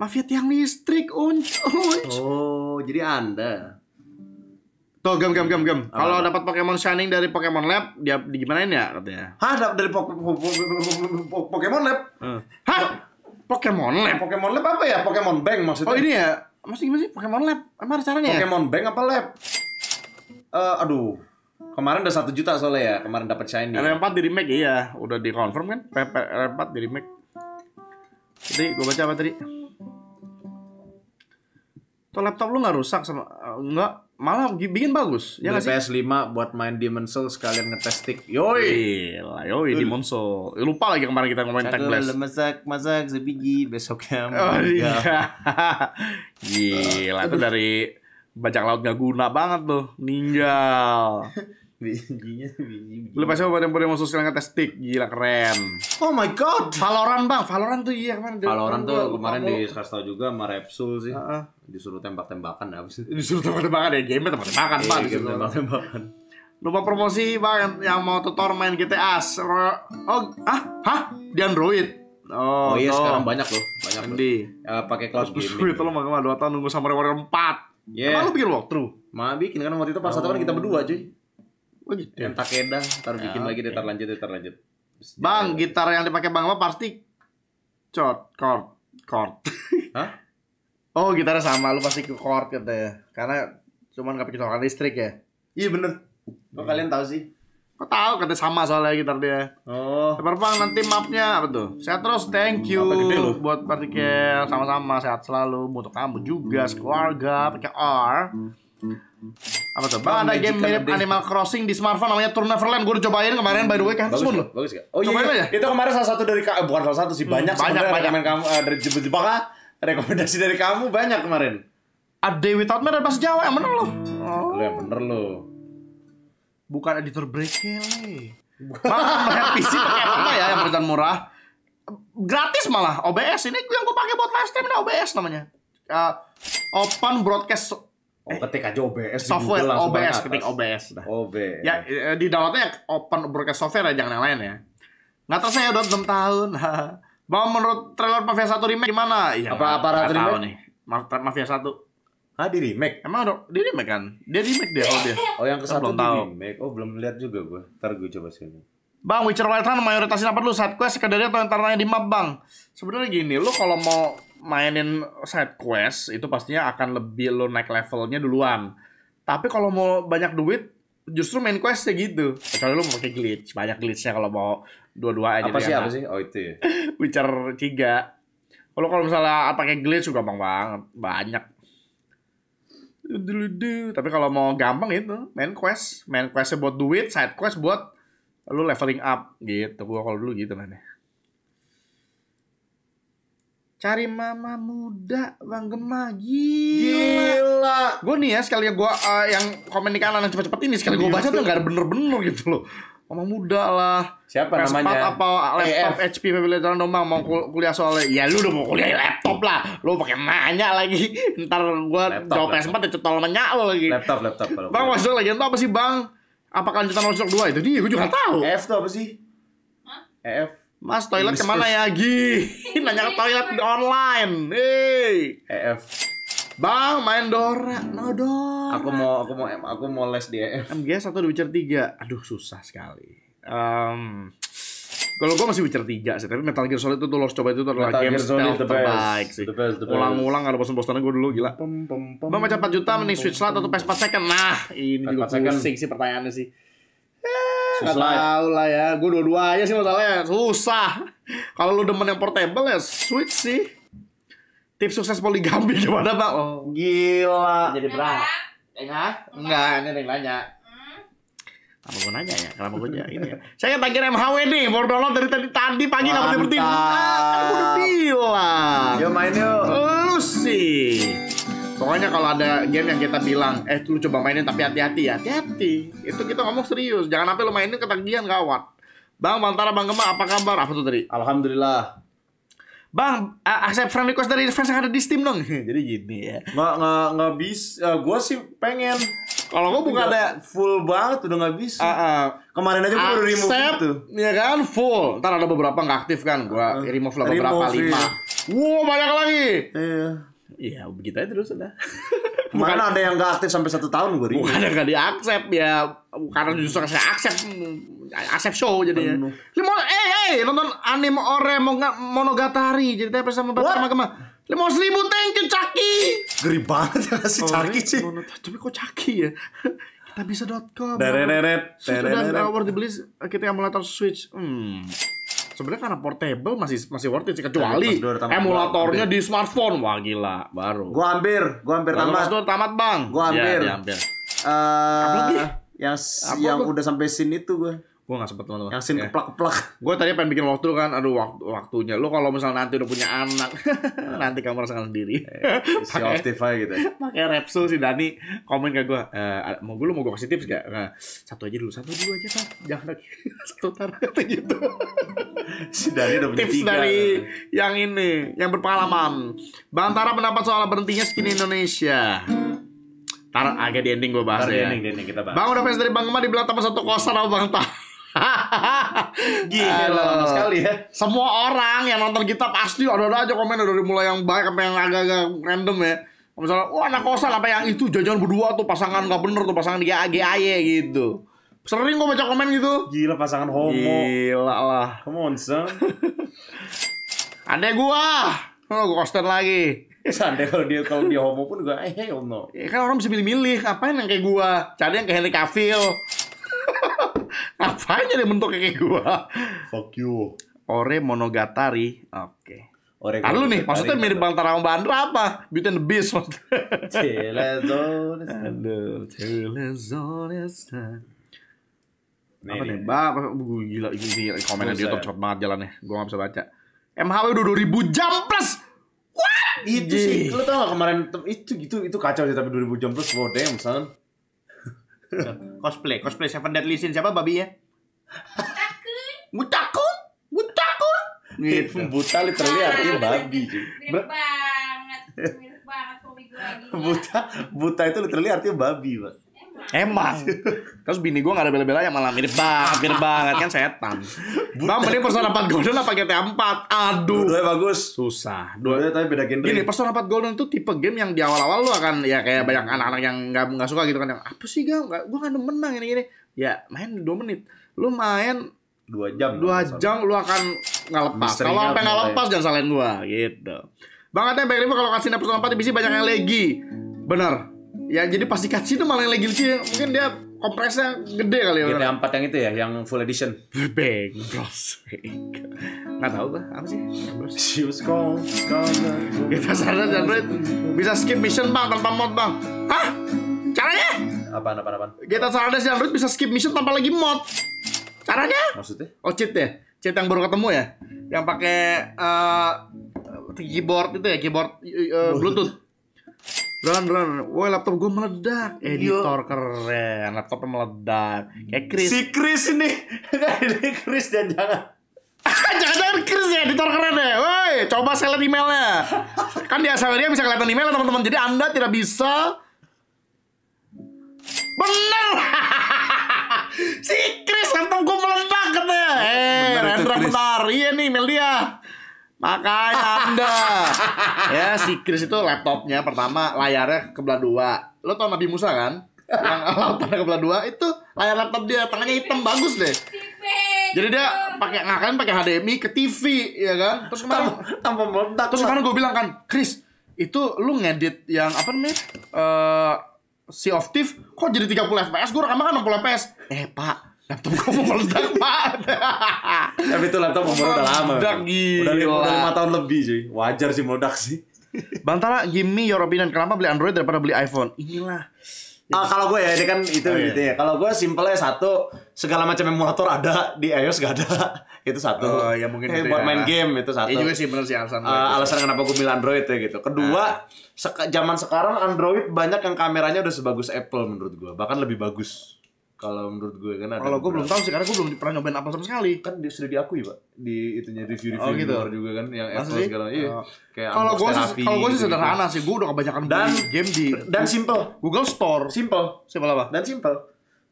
Mafia tiang listrik, unc, unc. Oh, jadi Anda. Tuh gem, gem, gem, gem. Kalau dapat Pokemon Shining dari Pokemon Lab, dia gimanain ya katanya? Hah, dari Pokemon Lab? Hah? Pokemon Lab. Eh, Pokemon Lab apa ya? Pokemon Bank maksudnya. Oh ini ya. Maksudnya gimana sih Pokemon Lab? Emang ada caranya ya? Pokemon ya? Bank apa Lab? Eh uh, aduh. Kemarin udah satu juta soalnya ya, kemarin dapat shiny. R4 di remake iya, udah di confirm kan? R4 di remake. Jadi gue baca apa tadi? Tuh laptop lu nggak rusak sama uh, nggak? malah bikin bagus. Ya Beli PS5 buat main Demon Soul sekalian ngetestik. Yoi. Gila, yoi Demon Soul. Eh, lupa lagi kemarin kita ngomongin Satu Blast. masak masak sebiji besoknya. Oh iya. Gila, itu dari bajak laut gak guna banget tuh. Ninggal. bijinya biji, Lu pasti pada pada mau sekarang kata stick, gila keren. Oh my god. Valorant Bang, Valorant tuh iya kemarin. Valorant tuh kemarin di kasih juga sama Repsul sih. Disuruh tembak-tembakan habis. Disuruh tembak-tembakan ya, game tembak-tembakan, Pak. Iya, disuruh tembak-tembakan. Lupa promosi Bang yang, mau tutor main GTA. Oh, ah, hah? Di Android. Oh, oh iya sekarang banyak loh, banyak. Di uh, ya, pakai cloud gaming. Itu lo makanya dua tahun nunggu sama Warrior empat, Yeah. Emang lu bikin walkthrough? Mah bikin kan waktu itu pas satu kan oh. kita berdua cuy Oh gitu. Yang Takeda, ntar ya, bikin ya, lagi deh, ntar lanjut, ntar lanjut. bang, jalan. gitar yang dipakai Bang apa pasti chord, chord, chord. Hah? Oh, gitarnya sama, lu pasti ke chord gitu ya? Karena cuman gak pakai cokokan listrik ya. Iya bener. Kok kalian tahu sih? Kok tahu katanya sama soalnya gitar dia. Oh. Sabar Bang, nanti mapnya apa tuh? Sehat terus, thank hmm, you hmm, buat party care sama-sama sehat selalu untuk kamu juga, keluarga, pakai R. Hmm. Apa tuh? Bang, ada game mirip Animal Crossing di smartphone namanya Tour Neverland. Gue udah cobain kemarin by the way kan. Bagus, Semun Bagus gak? Oh iya, iya. Aja. Itu kemarin salah satu dari eh, bukan salah satu sih, banyak hmm, banyak, banyak. rekomen kamu uh, dari jebak rekomendasi dari kamu banyak kemarin. A Day Without Me dan Bahasa Jawa yang bener lo. Oh. Lo yang bener lo. Bukan editor breaknya, Malah melihat PC pakai apa ya yang berjalan murah? Gratis malah OBS ini yang gue pake buat live stream ini OBS namanya. Uh, open Broadcast Eh, ketik aja OBS software di Google, OBS ketik OBS Nah. OBS ya eh, di downloadnya open broadcast software ya jangan yang lain ya nggak tahu saya udah 6 tahun bang menurut trailer Mafia satu remake gimana ya, apa apa remake nih Mafia satu Ah di remake? Emang udah di remake kan? Dia remake dia, oh dia. Oh yang kesatu di tahu. remake. Oh belum lihat juga gue. Ntar gue coba sini. Bang, Witcher Wild Hunt mayoritasnya apa dulu? Side quest, sekedarnya atau yang di map, Bang? Sebenarnya gini, lu kalau mau mainin side quest itu pastinya akan lebih lo naik levelnya duluan. Tapi kalau mau banyak duit justru main questnya gitu. Kalau lo mau pakai glitch, banyak glitchnya kalau mau dua-dua aja. Apa sih? Apa sih? Oh itu ya. Witcher 3. Kalau kalau misalnya apa kayak glitch juga bang banget, banyak. Tapi kalau mau gampang itu main quest, main questnya buat duit, side quest buat lu leveling up gitu. Gua kalau dulu gitu mana cari mama muda bang gemah gila, gila. gue nih ya sekali ya gue uh, yang komen di kanan cepet-cepet ini sekali gue baca tuh gak ada bener-bener gitu loh mama muda lah siapa Press namanya apa ah, eh, laptop AF. Eh. HP pembelajaran domang mau kul kuliah soalnya ya lu udah mau kuliah laptop lah lu pakai nanya lagi ntar gue jawab laptop. PS4 ya cetol nanya lo lagi laptop laptop kalau bang Watch lagi itu apa sih bang apa kelanjutan masuk dua itu dia Gue juga gak tahu e F itu apa sih Hah? E Mas toilet Mister. kemana ya Gi? Nanya ke toilet online. Hey. EF. Bang main Dora, no nah, Dora. Aku mau aku mau aku mau les di EF. MGS satu dua Witcher 3. Aduh susah sekali. Um, kalau gue masih Witcher 3 sih, tapi Metal Gear Solid itu tuh lo harus coba itu tuh adalah Metal game Gear Solid the terbaik sih. The best, the best. Ulang-ulang kalau bosan-bosannya gue dulu gila. Pem, pem, pem, Bang macam 4 juta mending Switch Lite atau PS4 second. Nah, ini juga pusing sih pertanyaannya sih. Eh, Ya. Gak tahu lah ya. Gue dua-duanya sih masalahnya susah. Kalau lu demen yang portable ya switch sih. Tips sukses poligami gimana pak? Oh, gila. Jadi berat. Enggak, enggak, ini yang nanya. Hmm? Apa gue nanya ya? Kenapa gue nanya ini ya? Saya tagih MHW nih, baru download dari tadi tadi pagi nggak berhenti berhenti. Ah, kan gue udah bilang. Yo main yuk. Lu sih. Pokoknya kalau ada game yang kita bilang, eh lu coba mainin tapi hati-hati ya, hati-hati. Itu kita ngomong serius, jangan sampai lu mainin ketagihan gawat. Bang Bantara, Bang Gemma, apa kabar? Apa tuh tadi? Alhamdulillah. Bang, uh, accept friend request dari fans yang ada di Steam dong. Jadi gini ya. Nggak nggak nggak bisa. Ya, uh, gue sih pengen. Kalau gue bukan ada full banget udah nggak bisa. Uh, uh, Kemarin aja gue udah remove itu. Ya kan full. Ntar ada beberapa nggak aktif kan. Gue uh, remove lah beberapa lima. Iya. Wow banyak lagi. Iya. Iya begitu aja terus udah. Bukan, Mana ada yang gak aktif sampai satu tahun gue Bukan yang gak diaksep ya Karena justru saya aksep Aksep show jadinya mau, eh eh nonton anime ore monogatari Jadi tapi sama Batar Magama Lima ratus ribu thank you Caki Geri banget ya si oh, Caki iya, sih Tapi kok Caki ya Kita bisa bisa.com Dereret Sudah award dibeli eh, Kita emulator Switch Hmm sebenarnya karena portable masih masih worth it sih kecuali emulatornya di smartphone wah gila baru gua hampir gua hampir tamat tuh tamat bang gua iya, hampir ya, ya hampir uh, yang Apa yang udah sampai sini tuh gua gue gak sempet teman-teman Yasin ya. keplak-keplak gue tadi pengen bikin waktu kan aduh waktu waktunya lo kalau misalnya nanti udah punya anak nanti kamu rasakan sendiri eh, si Optify gitu ya. pakai Repsol si Dani komen ke gue Eh, mau gue lu mau gue kasih tips gak nah, satu aja dulu satu dulu aja kan jangan lagi satu tar gitu si Dani udah punya tips tiga, dari kan. yang ini yang berpengalaman Bang Tara pendapat soal berhentinya skin Indonesia Tar agak di ending gue bahas Ntar ya. Di ending, di ending kita bahas. Bang udah fans dari Bang Emma di tambah satu kosan sama Bang Tara. Gila lama sekali ya. Semua orang yang nonton kita pasti ada-ada aja komen dari mulai yang baik sampai yang agak-agak random ya. Misalnya, wah oh, anak kosan apa yang itu jajan berdua tuh pasangan gak bener tuh pasangan dia GAY gitu. Sering gue baca komen gitu. Gila pasangan homo. Gila lah. Come on, son. Adek gua. Oh, gue koster lagi. Sandai kalau dia kalau dia homo pun gue eh homo. Ya, kan orang bisa milih-milih, ngapain yang kayak gua? Cari yang kayak Henry Cavill. Ngapain jadi bentuk kayak gua? Fuck you. Ore Monogatari. Oke. Okay. Ore Lalu ah, nih, maksudnya mirip Bang Tarawa Bandra apa? Beauty and the Beast maksudnya. Celezones. Aduh, Nih, apa gue gila, gila, komennya di YouTube cepet banget jalannya. Gua gak bisa baca. MHW udah 2000 jam plus. What? Itu sih, lo tau gak kemarin itu gitu itu kacau sih tapi 2000 jam plus wow damn son cosplay, cosplay Seven Deadly Sins siapa babi ya? Mutaku, mutaku, Gitu. Buta literally artinya babi. Mirip banget, mirip banget Buta, buta itu literally artinya babi, Pak. Emang. Terus bini gue gak ada bela-bela yang malah mirip banget, mirip banget kan setan. Bang, mending Persona 4 Golden apa GTA 4? Aduh. Dua bagus. Susah. Dua tapi beda genre. Gini, Persona 4 Golden itu tipe game yang di awal-awal lu akan ya kayak banyak anak-anak yang gak, gak suka gitu kan. Yang, apa sih gak, gak gue gak ada menang ini-ini. Ya main 2 menit. Lu main dua jam dua jam lu akan nggak lepas kalau sampai gak lepas jangan salahin gue gitu bang katanya baik kalau kasih Persona 4 PC banyak yang legi bener Ya jadi pasti Casino malah yang lagi lucu Mungkin dia kompresnya gede kali ya. GTA 4 yang itu ya, yang full edition. Bang Bros. Enggak tahu gua, apa sih? She was called Kita sadar dan bisa skip mission Bang tanpa mod Bang. Hah? Caranya? apa apaan apaan? Kita sadar dan bisa skip mission tanpa lagi mod. Caranya? Maksudnya? Oh cheat ya? Cheat yang baru ketemu ya? Yang pakai uh, keyboard itu ya, keyboard uh, Bluetooth. Run run, woi laptop gue meledak. Editor Yo. keren, laptop meledak. Kayak Chris. Si Chris ini, kan ini Chris dan jangan. Jangan-jangan Chris ya editor keren ya Woi coba saya lihat emailnya Kan di asal bisa kelihatan email, ya, teman-teman Jadi anda tidak bisa Bener Si Chris laptop gue meledak katanya Eh Rendra benar Iya nih email dia Makanya Anda. ya, si Chris itu laptopnya pertama layarnya kebelah dua. Lo tau Nabi Musa kan? Yang lautan kebelah dua itu layar laptop dia tangannya hitam bagus deh. Jadi dia pakai ngakan pakai HDMI ke TV ya kan. Terus kemarin tanpa meledak. Terus kemarin gue bilang kan, Chris, itu lu ngedit yang apa nih? Eh uh, Sea of Thief kok jadi 30 FPS? Gue rekaman kan 60 FPS. Eh, Pak, laptop mau meledak banget. tapi itu laptop mau udah lama udah lima, lima tahun lebih cuy wajar sih meledak sih Bang Tara, give me your opinion. Kenapa beli Android daripada beli iPhone? Inilah. Ah, kalau gue ya, ini kan itu oh, iya. Gitu ya. Kalau gue simpelnya satu, segala macam emulator ada di iOS gak ada. itu satu. Oh, ya mungkin eh, gitu buat ya. main game itu satu. Iya juga sih benar sih alasan. Uh, alasan kenapa gue milih Android ya gitu. Kedua, nah. zaman sekarang Android banyak yang kameranya udah sebagus Apple menurut gue, bahkan lebih bagus. Kalau menurut gue kan ada. Kalau gue belum tahu sih karena gue belum pernah nyobain apa sama sekali. Kan dia sudah diakui, Pak, di itunya review-review oh, gitu. juga kan yang Apple segala iya. Oh. kayak kalau gue sih kalau gue sih sederhana sih, gue udah kebanyakan dan, beli game di dan simple. Google Store. Simple. Simple apa? Dan simple.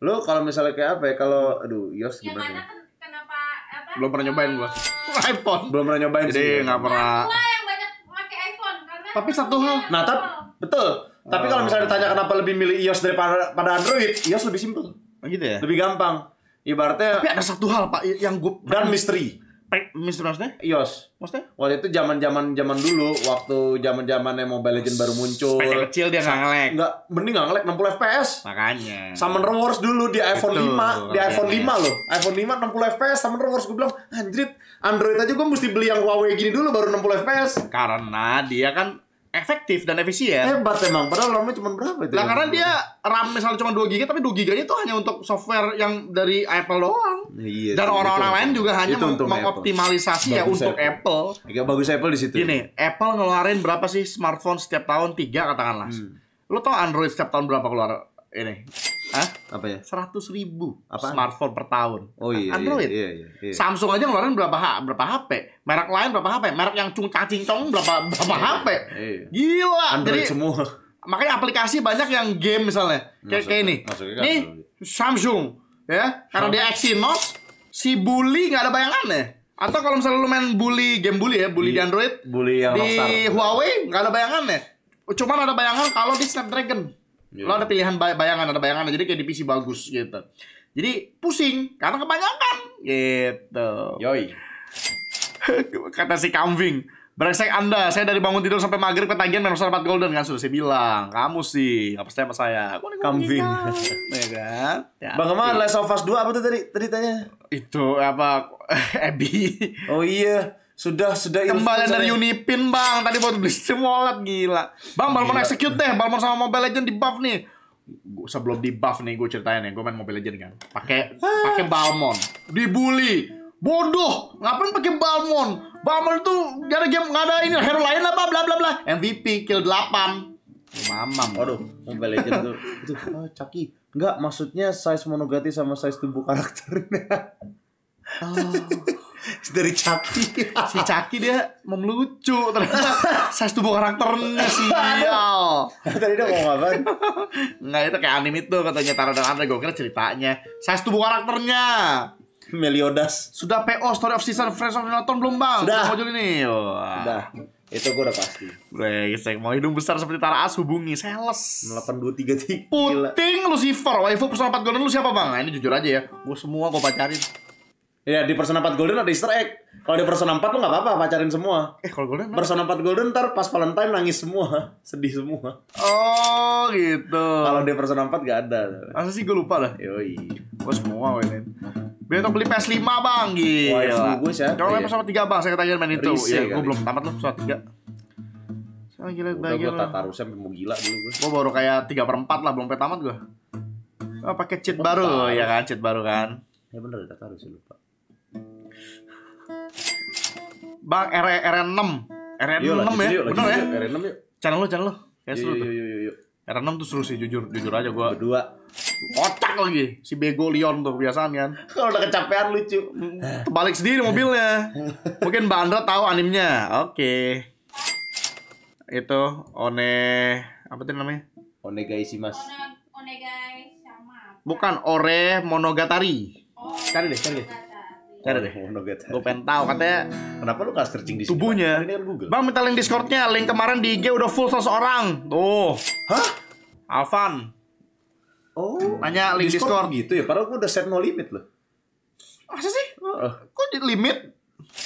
Lo kalau misalnya kayak apa ya? Kalau aduh, Yos gimana? Ya, kenapa apa? Belum pernah nyobain gue. Oh. iPhone. Belum pernah nyobain Jadi, sih. pernah. Gue yang banyak pakai iPhone karena Tapi satu hal. Nah, tapi betul. Tapi kalau misalnya ditanya kenapa lebih milih iOS daripada pada Android, iOS lebih simple. Oh, gitu ya lebih gampang ibaratnya tapi ada satu hal pak yang gue dan misteri misteri maksudnya ios maksudnya waktu itu zaman zaman zaman dulu waktu zaman zamannya mobile legend baru muncul Sepeda kecil dia nggak ngelek nggak mending nggak ngelek 60 fps makanya Summoner Wars dulu di iPhone Betul, 5 di iPhone 5 loh iPhone 5 60 fps Summoner Wars gue bilang anjrit Android aja gue mesti beli yang Huawei gini dulu baru 60 fps karena dia kan efektif dan efisien. Hebat emang, padahal RAM-nya cuma berapa itu? Lah ya? karena dia RAM misalnya cuma 2 GB tapi 2 GB itu hanya untuk software yang dari Apple doang. iya, iya, iya dan orang-orang lain juga hanya mengoptimalisasi ya untuk Apple. Apple. bagus Apple di situ. ini Apple ngeluarin berapa sih smartphone setiap tahun? 3 katakanlah. Hmm. Lo tau Android setiap tahun berapa keluar ini? Hah? Apa ya? Seratus ribu apa? smartphone per tahun. Oh iya. Android. Iya, iya, iya. Samsung aja ngeluarin berapa H, berapa HP? Merek lain berapa HP? Merek yang cung cacing cong berapa berapa iya, HP? Iya. Gila. Android Jadi, semua. Makanya aplikasi banyak yang game misalnya. Kayak kayak ini. Kan? Nih Samsung ya, karena dia Exynos, si bully nggak ada bayangannya. Atau kalau misalnya lu main bully game bully ya, bully di, di Android, bully yang di Huawei nggak ada bayangannya. Cuman ada bayangan kalau di Snapdragon. Yeah. Lo ada pilihan bay bayangan, ada bayangan. Jadi kayak di PC bagus gitu. Jadi pusing karena kebanyakan gitu. Yoi. Kata si kambing. Brengsek Anda, saya dari bangun tidur sampai maghrib ketagihan main Rockstar Golden kan sudah saya bilang. Kamu sih, nggak percaya sama saya. Kambing. ya kan? Ya, Bang Amal, iya. Last of Us 2 apa tuh tadi ceritanya? Itu apa Abby. Oh iya. Sudah, sudah Kembali dari Unipin bang Tadi buat beli simolat gila Bang Balmon execute deh Balmon sama Mobile Legend di buff nih Sebelum di buff nih gue ceritain ya Gue main Mobile Legend kan pakai pakai Balmon Dibully Bodoh Ngapain pakai Balmon Balmon tuh gara ada game Gak ada ini hero lain apa bla bla bla MVP kill 8 Mamam Waduh Mobile Legend tuh Itu oh, ah, Caki Enggak maksudnya size monogati sama size tubuh karakternya Oh dari Caki si Caki dia memelucu ternyata saya tubuh karakternya sial tadi dia ngomong apa nggak itu kayak anime itu katanya Taro dan Andre gue kira ceritanya saya tubuh karakternya Meliodas sudah PO Story of Season Friends of Nelton belum bang sudah mau ini nih. sudah itu gue udah pasti Brengsek Mau hidung besar seperti Tara As Hubungi Sales 8233 Puting Lucifer Waifu personal 4 golden lu siapa bang? Nah, ini jujur aja ya Gue semua gue pacarin Iya di Persona 4 Golden ada Easter egg. Kalau di Persona 4 lu nggak apa-apa pacarin semua. Eh kalau Golden? Persona 4 Golden ntar pas Valentine nangis semua, sedih semua. Oh gitu. Kalau di Persona 4 gak ada. Masa sih gue lupa lah. Yoi. Gue semua ini. Besok beli PS5 bang gitu. Wah, ya, gue Kalau main Persona 3 bang, saya ketagihan main itu. Iya, gue belum tamat loh Persona 3. Saya gila Udah Gue taruh sih mau gila dulu gue. Gue baru kayak tiga per 4 lah, belum tamat gue. Oh, pakai cheat baru, ya kan? Cheat baru kan? Ya bener, taruh sih lupa. Bang R R6. E, R6 e e iya, ya. benar ya? R6 yuk. Channel lo, channel lo. Ya iya, seru iya, tuh. yuk, yuk, R6 tuh seru sih jujur jujur aja gua. Berdua. Otak lagi si Bego Leon tuh kebiasaan kan. Kalau udah kecapean lucu. Terbalik sendiri mobilnya. Mungkin Mbak Andra tahu animnya. Oke. Okay. Itu One apa tuh namanya? Onegai Mas. Onegai Bukan Ore Monogatari. Oh. Cari deh, cari deh. Cara deh. Oh, gue pengen tahu katanya. Kenapa lu kas searching di sini? Tubuhnya. Ini kan Google. Bang minta link Discordnya. Link kemarin di IG udah full seseorang. Tuh. Hah? Alvan. Oh. Nanya link Discord, Discord. gitu ya. Padahal gue udah set no limit loh. Masa sih? Uh. Kok di limit?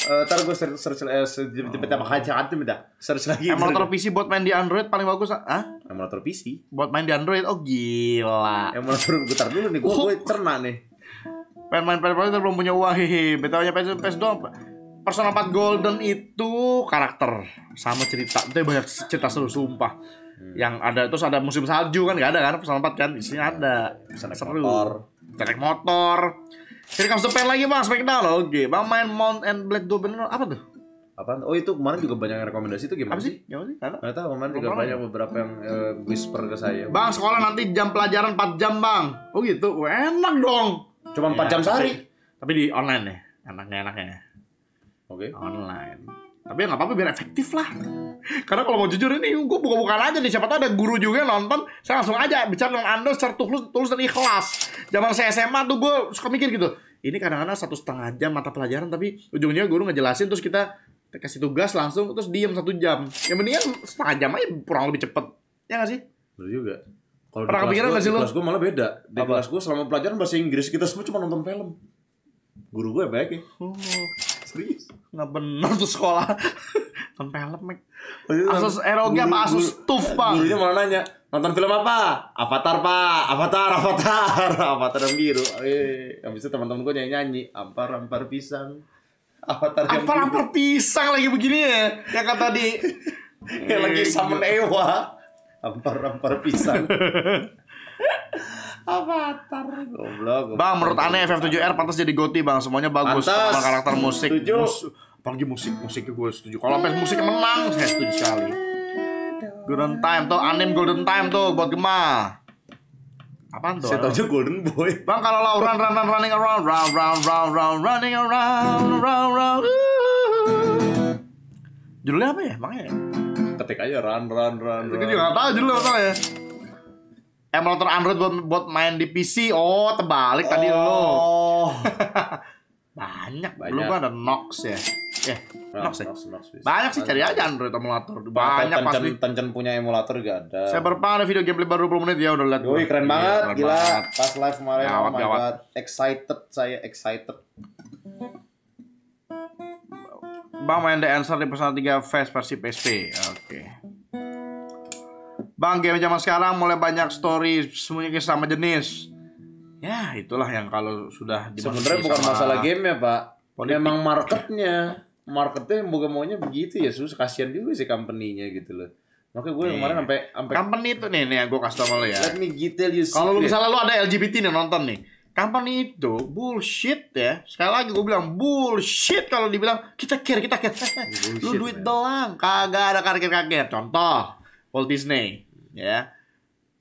Uh, eh, taruh gue search search eh search lagi. Emulator PC buat main di Android paling bagus ah? Emulator PC. Buat main di Android. Oh gila. Emulator gue taruh dulu nih. Gue gue oh. cerna nih. Pemain PS belum punya uang hehe. betawanya PS PS doang. Persona 4 Golden itu karakter sama cerita. Itu banyak cerita seru sumpah. Hmm. Yang ada terus ada musim salju kan gak ada kan Persona 4 kan di sini ada. Misalnya seru. motor. Bisa motor. Here comes the lagi bang, Smackdown loh, oke Bang main Mount and Blade dua benar apa tuh? Apaan? Oh itu kemarin juga banyak yang rekomendasi itu gimana apa sih? Gimana sih? Gak tau, kemarin juga banyak ya? beberapa yang uh, whisper ke saya Bang sekolah nanti jam pelajaran 4 jam bang Oh gitu, enak dong Cuma empat ya, jam iya, sehari. Tapi, di online ya, enaknya-enaknya. Ya. Oke. Okay. Online. Tapi ya nggak apa-apa biar efektif lah. Karena kalau mau jujur ini gue buka-bukaan aja nih siapa tahu ada guru juga yang nonton saya langsung aja bicara dengan anda secara tulus, tulus dan ikhlas. Zaman saya SMA tuh gue suka mikir gitu. Ini kadang-kadang satu setengah jam mata pelajaran tapi ujungnya guru ngejelasin terus kita kasih tugas langsung terus diem satu jam. Yang mendingan setengah jam aja kurang lebih cepet. Ya nggak sih? Lu juga. Kalau Pernah kepikiran gak sih lo? Kelas gue malah beda. Di Apa? kelas gue selama pelajaran bahasa Inggris kita semua cuma nonton film. Guru gue baik ya. Oh, serius. Nggak benar tuh sekolah. nonton film, Mek. Asus eroge apa Asus tuf, Pak? Gurunya malah nanya, nonton film apa? Avatar, Pak. Avatar, Avatar. Avatar yang biru. Eh, yang itu teman-teman gue nyanyi-nyanyi. Ampar-ampar pisang. Avatar yang Ampar-ampar pisang lagi begini ya. Yang kata di... yang lagi summon eh, Ewa Ampar-ampar pisang. Avatar goblok. Bang, menurut ane FF7R pantas jadi goti, Bang. Semuanya bagus. Pantas. karakter musik. Setuju. Mus apalagi musik, musiknya gue setuju. Kalau sampai musik menang, saya setuju sekali. Golden Time tuh, anim Golden Time tuh buat Gema. Apaan tuh? Saya tahu aja Golden Boy. Bang kalau Lauren run run run running around round round round round running around round round. Judulnya apa ya? ya ketik aja run run run. Itu juga nggak tahu judulnya tau ya. Emulator Android buat, buat main di PC. Oh, terbalik oh. tadi lo. Banyak, Banyak. Belum ada Nox ya. Eh, yeah. Nox, ya. Nox, Nox, Banyak sih cari aja Android emulator. Banyak Tencent, pasti. Tencent punya emulator gak ada. Saya berpaham ada video gameplay baru 20 menit ya udah lihat. Woi, keren iya, banget. Gila, pas live kemarin. Gawat, oh my gawat. god, excited saya, excited. Bang main The Answer di Persona 3 face versi PSP. Oke. Okay. Bang game zaman sekarang mulai banyak story semuanya kisah sama jenis. Ya, itulah yang kalau sudah Sebenarnya bukan masalah game ya, Pak. Politik. Memang marketnya. Marketnya bukan maunya begitu ya, sus kasihan juga sih company-nya gitu loh. Makanya gue nih. Iya. kemarin sampai sampai company itu nih nih gue kasih tau lo ya. Let me detail you. Kalau misalnya lo ada LGBT nih nonton nih, Kampanye itu bullshit ya. Sekali lagi gue bilang bullshit kalau dibilang kita care, kita care. Lu duit man. doang, kagak ada kaget-kaget. Contoh Walt Disney ya.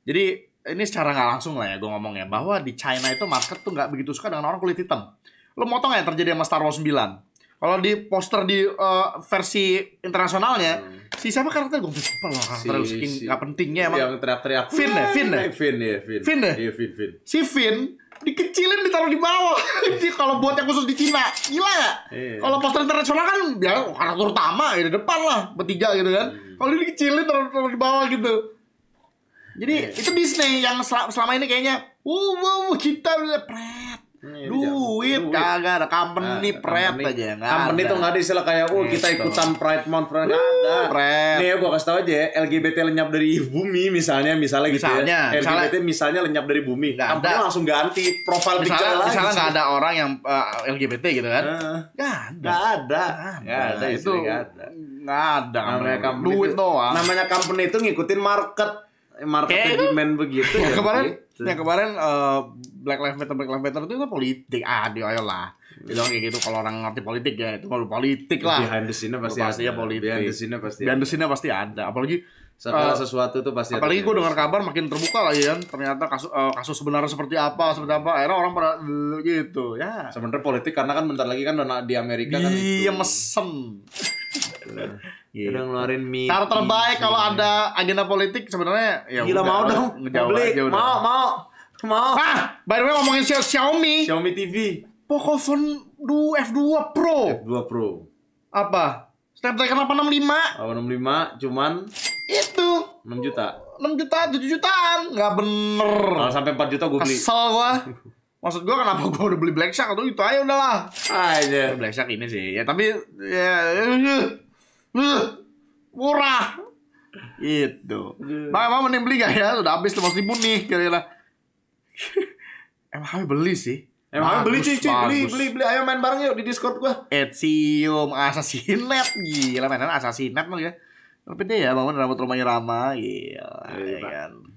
Jadi ini secara nggak langsung lah ya gue ngomongnya bahwa di China itu market tuh nggak begitu suka dengan orang kulit hitam. Lu tau ya terjadi sama Star Wars 9. Kalau di poster di uh, versi internasionalnya hmm si siapa karakter gue lupa karakter si, si, gak pentingnya emang yang teriak-teriak Finn ya Finn ya Finn ya Finn ya, Finn ya iya, Finn, Finn si Finn dikecilin ditaruh di bawah. Jadi kalau buat yang khusus di Cina, gila ya Iya. Kalau poster internasional kan ya karakter utama ya di depan lah, bertiga gitu kan. Hmm. Kalau ini dikecilin taruh, taruh di bawah gitu. Jadi iya. itu Disney yang selama ini kayaknya, wow, wow kita pret Iya, duit, kagak ada company nah, pride company, aja enggak. Company tuh enggak ada istilah kayak oh kita gitu. ikutan pride month pride enggak ada. Pride. Nih ya, gua kasih tau aja ya, LGBT lenyap dari bumi misalnya misalnya, misalnya gitu ya. LGBT misalnya, misalnya lenyap dari bumi. Enggak ada. langsung ganti profil misalnya, picture lagi. Misalnya enggak gitu. ada orang yang uh, eh, LGBT gitu kan. Enggak ah. uh, ada. Enggak ada. Enggak ada nah, itu. Enggak ada. Gak ada. Namanya company duit doang. Namanya company itu ngikutin market market begitu. Yang ya, kemarin, gitu. yang kemarin uh, Black Lives Matter, Black Lives Matter itu kan politik. ah Aduh, ayolah. Bilang kayak gitu kalau orang ngerti politik ya itu kalau politik lah. Behind the scene pasti, pasti ya ada. politik. Behind the scene pasti. Behind the scene pasti ada. Apalagi segala uh, sesuatu itu pasti apalagi gue dengar kabar makin terbuka lah ya ternyata kasus uh, kasus sebenarnya seperti apa seperti apa akhirnya orang pada gitu ya sebenarnya politik karena kan bentar lagi kan di Amerika kan iya mesem iya. Gitu. Iya. Udah ngeluarin mie. Cara terbaik kalau ada agenda politik sebenarnya ya Gila mau dong. Publik mau mau mau. Ah, by the way ngomongin Xiaomi. Xiaomi TV. Poco Phone 2 F2 Pro. F2 Pro. Apa? Snapdragon 865. 865 cuman itu 6 juta. 6 juta, 7 jutaan. Enggak bener. Kalau sampai 4 juta gue beli. Kesel gua. Maksud gua kenapa gua udah beli Black Shark atau itu aja udahlah. Aja. Black Shark ini sih. Ya tapi ya, ya, ya murah itu iya. bang mau mending beli gak ya udah habis lima ribu nih kira-kira emang kami beli sih Emang beli cuy, cuy, beli, beli, beli, ayo main bareng yuk di Discord gua. etium Assassinet, gila mainan asasinet mah ya. Tapi dia ya bangun rambut rumahnya Rama, gila, ya, kan.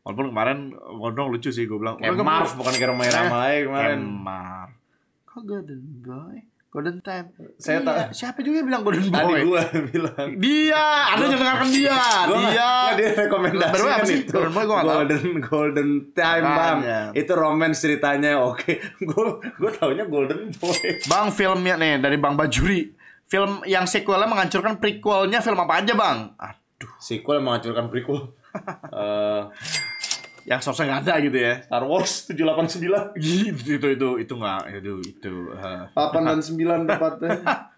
Walaupun kemarin Gondong lucu sih gua bilang. Kayak bukan kayak rumahnya Rama kemarin. Kayak Kagak ada guy. Golden Time. Saya iya. Siapa juga yang bilang Golden Boy? Tadi gua bilang. Dia, ada yang dengarkan dia. Gua, dia. dia rekomendasi Berapa sih? Itu. Golden Boy gua Golden tahu. Golden Time, nah, Bang. Ya. Itu romance ceritanya. Oke. Gue, gua taunya Golden Boy. Bang filmnya nih dari Bang Bajuri. Film yang sequelnya menghancurkan prequelnya film apa aja, Bang? Aduh. Sequel menghancurkan prequel. uh, yang sosok nggak ada gitu ya Star Wars 789 gitu itu itu itu nggak itu itu uh, dan sembilan tepatnya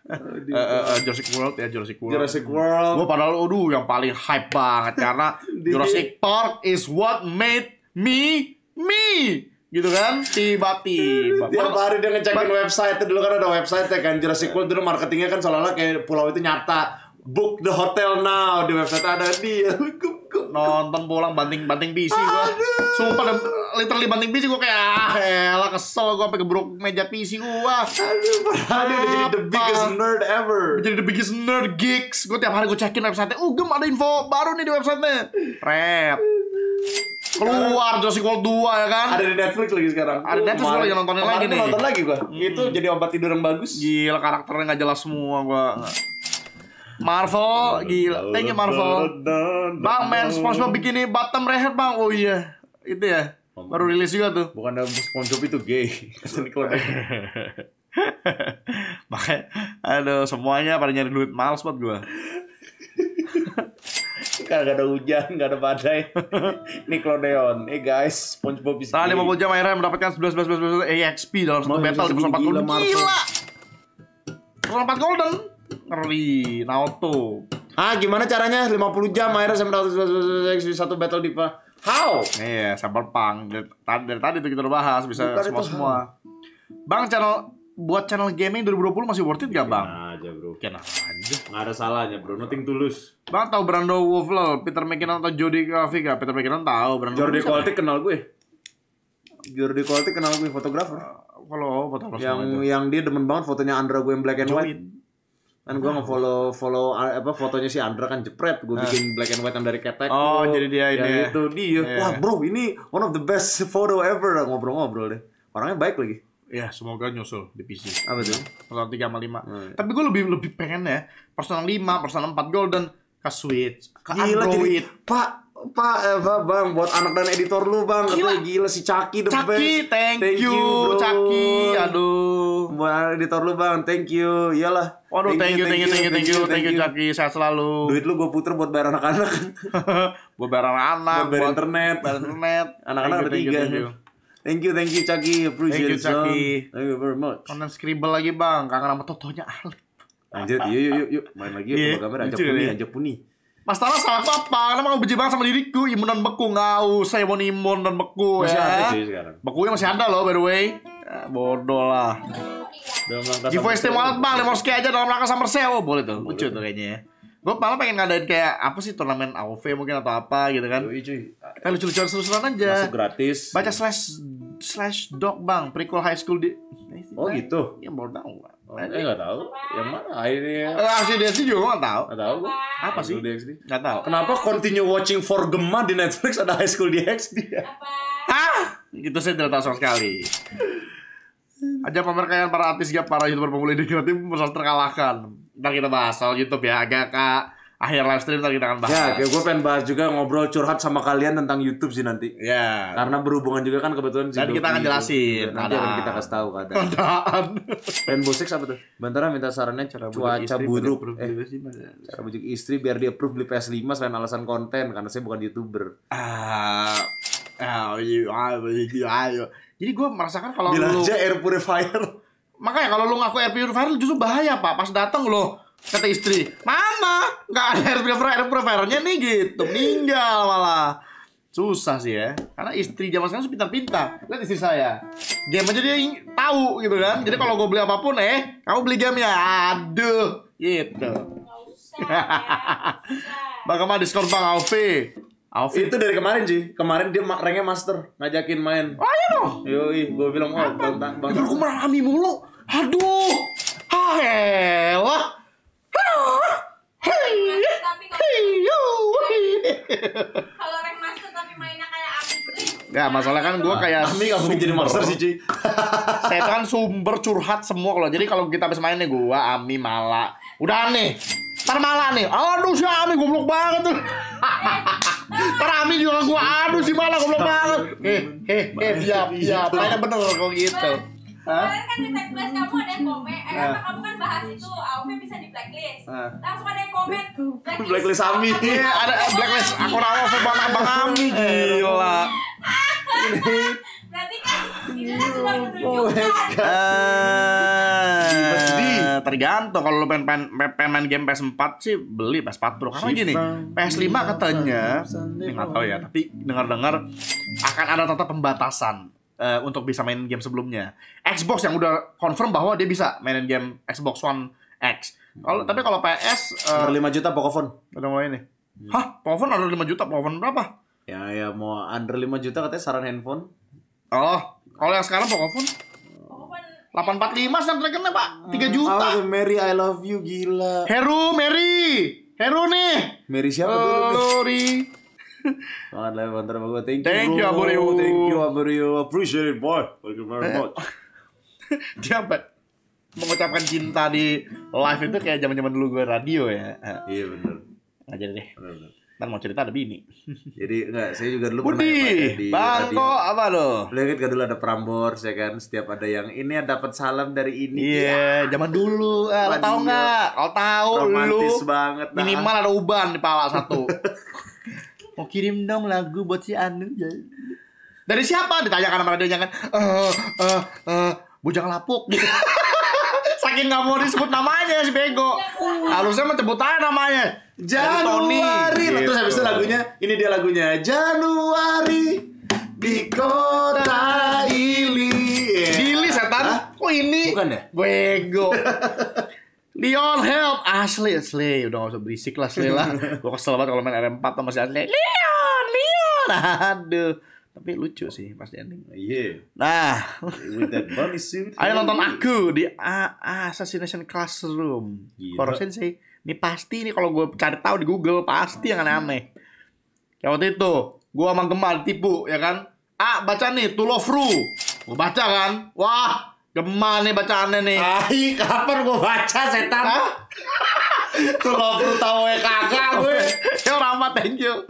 uh, Jurassic World ya Jurassic World Jurassic World gue padahal aduh yang paling hype banget karena Jurassic Park is what made me me gitu kan tiba-tiba tiap hari dia ngecekin website dulu kan ada website ya kan Jurassic iya. World dulu marketingnya kan seolah-olah kayak pulau itu nyata book the hotel now di website ada dia nonton pulang banting-banting PC gue Sumpah dan literally banting PC gue kayak ah, elah kesel gue sampai gebruk meja PC gue Aduh, jadi the biggest nerd ever. Jadi the biggest nerd geeks. gue tiap hari gue cekin website-nya. Uh, gem ada info baru nih di website-nya. Rep. Keluar Jurassic World 2 ya kan? Ada di Netflix lagi sekarang. Ada Netflix gue lagi nontonin lagi nih. Nonton lagi gue hmm. Itu jadi obat tidur yang bagus. Gila karakternya gak jelas semua gue Marvel gila. Thank you Marvel. Bang men SpongeBob bikin ini bottom rehat Bang. Oh iya. Itu ya. Baru rilis juga tuh. Bukan dalam SpongeBob itu gay. Kesini Makanya aduh semuanya pada nyari duit males buat gua. gak ada hujan, gak ada badai. Nickelodeon. Eh hey guys, SpongeBob is Tadi mau jam akhirnya mendapatkan 11 11 11 EXP dalam satu battle di 40 Gila. Gila. 40 golden ngeri Naoto ah gimana caranya 50 jam akhirnya sampai Naoto satu battle di how iya sampel pang dari, tadi tuh kita udah bahas bisa Bukan semua semua bang channel buat channel gaming 2020 masih worth it gak bang? Kena aja bro Kena aja Gak ada salahnya bro, nothing tulus Bang tau Brando Wolfler, Peter McKinnon atau Jody Coffee gak? Peter McKinnon tau Brando Jordi Koltik kenal gue Jordi Kualti kenal gue, fotografer Kalau fotografer Yang itu. yang dia demen banget fotonya Andra gue yang black and white kan gue ngefollow follow follow eh, apa fotonya si Andra kan jepret gue eh. bikin black and white yang dari ketek oh jadi dia ini ya. itu dia yeah. wah bro ini one of the best photo ever nah, ngobrol-ngobrol deh orangnya baik lagi ya semoga nyusul di PC apa tuh personal tiga sama lima hmm. tapi gue lebih lebih pengen ya personal lima personal empat golden ke Switch ke Gila, Android jadi, pak Pak, apa eh, Bang, buat anak dan editor lu, Bang. Gila, Katanya, gila si Caki the Caki, best. Thank, thank you, you Caki. Aduh. Buat editor lu, Bang. Thank you. Iyalah. Waduh, thank, you, thank you, thank you, thank you, thank you, Caki. Sehat selalu. Duit lu gue puter buat bayar anak-anak. buat bayar anak-anak, buat internet, bayar internet. Anak-anak ada tiga. Thank you, thank you, Caki. Appreciate you Caki. Thank you very much. Konten scribble lagi, Bang. Kangen sama totonya Alip. Anjir, yuk, yuk, yuk, yuk. Main lagi yuk, iya, kabar gambar. Ya. Ajak puni, ajak puni. Masalah Tara salah apa? Karena emang benci banget sama diriku. Imun dan beku nggak Saya mau imun dan beku masih ya. Masih ada sih sekarang. Bekunya masih ada loh by the way. Ya, bodoh lah. Jivo steam wallet bang, Ski aja dalam rangka summer sale. Oh, boleh tuh, lucu tuh kayaknya ya. Gue malah pengen ngadain kayak apa sih turnamen AOV mungkin atau apa gitu kan. Yoi, cuy. Kita lucu-lucuan seru-seruan aja. Masuk gratis. Baca slash slash doc bang, prequel high school di. Oh gitu. Ya bodoh lah eh nggak tahu. Yang mana akhirnya? Eh, Asli DXD juga nggak tahu. nggak tahu gue Apa sih? DXD. gak tahu. Kenapa continue watching for Gemma di Netflix ada High School DXD? Apa? Hah? Itu saya tidak tahu sama sekali. Aja pemerkayaan para artis ya para youtuber pemula di kreatif merasa terkalahkan. Ntar kita bahas soal YouTube ya agak kak akhir live stream tadi kita akan ya, bahas. Ya, kayak gue pengen bahas juga ngobrol curhat sama kalian tentang YouTube sih nanti. Ya. Karena berhubungan juga kan kebetulan sih. kita akan jelasin. Nanti akan kita kasih tahu keadaan. Keadaan. Bosik apa tuh? Bentar minta sarannya cara cuaca buruk. Eh, cara bujuk istri biar dia approve di PS5 selain alasan konten karena saya bukan YouTuber. Ah. ayo. Ah, iya, ah, iya, ah, iya. Jadi gue merasakan kalau lu aja air purifier. Makanya kalau lu ngaku air purifier justru bahaya, Pak. Pas datang lo kata istri mana nggak ada air purifier air purifiernya nih gitu meninggal malah susah sih ya karena istri zaman sekarang pintar-pintar lihat istri saya game aja dia tahu gitu kan jadi kalau gue beli apapun eh kamu beli game ya aduh gitu bagaimana diskon bang Alfi Alfi itu dari kemarin sih kemarin dia ranknya master ngajakin main oh iya loh yoi gue bilang oh bang bang aku merami mulu aduh ah elah ya masalah kan gue ah, kayak Ami gak mungkin jadi monster sih cuy Saya kan sumber curhat semua loh Jadi kalau kita habis main nih gue Ami malah, Udah aneh Ntar Mala nih Aduh si Ami goblok banget tuh Ntar Ami juga gue Aduh si malah goblok banget Eh eh Iya, Iya siap Mainnya gitu. bener kok gitu Hah? kan di tag kamu ada yang komen, eh, iya. kamu kan bahas itu Aumnya bisa di blacklist. Langsung ada yang komen blacklist. Blacklist Ami. Iya, ada eh, blacklist Aku nama Bang Ami. Gila. Berarti kan itu kan sudah iya, menunjukkan. Uh, eh, tergantung kalau lo pengen, pengen, main game PS4 sih beli PS4 Pro karena gini PS5 katanya nggak tahu ya tapi dengar-dengar akan ada tata pembatasan uh, untuk bisa main game sebelumnya Xbox yang udah confirm bahwa dia bisa mainin game Xbox One X kalau tapi kalau PS uh, 5 juta Pocophone udah mulai nih Hah, Pocophone ada 5 juta, Pocophone berapa? Ya ya mau under 5 juta katanya saran handphone. Oh, kalau yang sekarang pokoknya pun. 845 Snapdragon Pak, 3 hmm. juta. Oh, Mary I love you gila. Heru, Mary. Heru nih. Mary siapa dulu? Oh, Lori. Banget lah gue. Thank you. Thank you Thank you Aburiu. Appreciate it boy. Thank you very much. Dia apa? mengucapkan cinta di live itu kayak zaman-zaman dulu gue radio ya. Iya benar. Aja deh. Bener, bener. Kan mau cerita ada bini. Jadi enggak, saya juga dulu Budi, ya, pernah ya, di Bangko apa lo? Lu kan dulu ada perambor, saya kan? Setiap ada yang ini dapat salam dari ini. Iya, yeah, zaman dulu. Eh, lo tau enggak? Kalau tahu Romantis lu. banget. Nah. Minimal ada uban di pala satu. mau kirim dong lagu buat si Anu. Ya. Dari siapa? Ditanyakan sama dia jangan. Eh, eh, eh, bujang lapuk Saking nggak mau disebut namanya si bego. Iya, Harusnya mencebut aja namanya. Januari. Gitu. Terus habis itu gitu. lagunya, ini dia lagunya. Januari di kota ini. Yeah. Dili setan. Hah? oh, ini? Bukan ya? Bego. Leon help Ashley, Ashley udah gak usah berisik lah asli lah gue kesel banget kalau main rm 4 sama si asli Leon Leon aduh tapi lucu sih pas di ending. Iya. Yeah. Nah, with that bunny suit. Ayo nonton aku di A Assassination Classroom. Yeah. Korosin sih. Ini pasti nih kalau gue cari tahu di Google pasti yang aneh-aneh. Kayak waktu itu gue sama Gemar tipu ya kan. Ah baca nih to love Ru. Gue baca kan. Wah Gemar nih bacaannya nih. Ai kapan gue baca setan? to love Ru tahu ya kakak gue. Ya Rama thank you.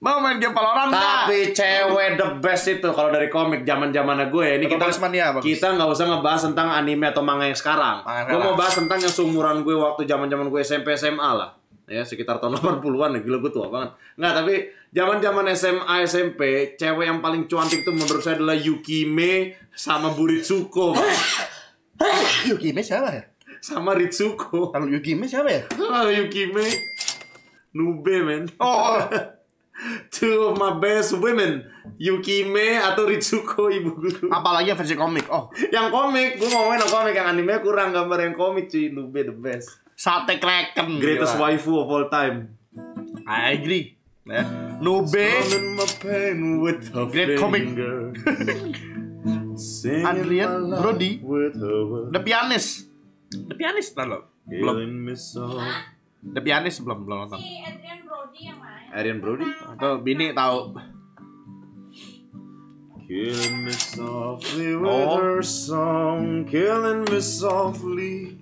Mau main game Valorant Tapi gak? cewek the best itu kalau dari komik zaman zamannya gue Ini kita ya, kita nggak usah ngebahas tentang anime atau manga yang sekarang. Manga ah, gue mau bahas tentang yang seumuran gue waktu zaman zaman gue SMP SMA lah. Ya sekitar tahun 80-an ya. Gila gue tua banget. Nggak tapi zaman zaman SMA SMP cewek yang paling cantik itu menurut saya adalah Yukime sama Buritsuko. Yukime siapa ya? Sama Ritsuko. Kalau Yukime siapa ya? Yukime. Nube men. Oh. oh. two of my best women Yukime atau Ritsuko ibu guru apalagi yang versi komik oh yang komik gue ngomongin yang komik yang anime kurang gambar yang komik cuy Nube the best sate kraken greatest gila. waifu of all time I agree yeah. Nube great comic Adrian Brody The Pianist The Pianist belum belum The Pianist belum belum nonton. Si Adrian Brody yang main. Adrian Brody? Atau Bini tahu? Killing me softly with her song, killing me softly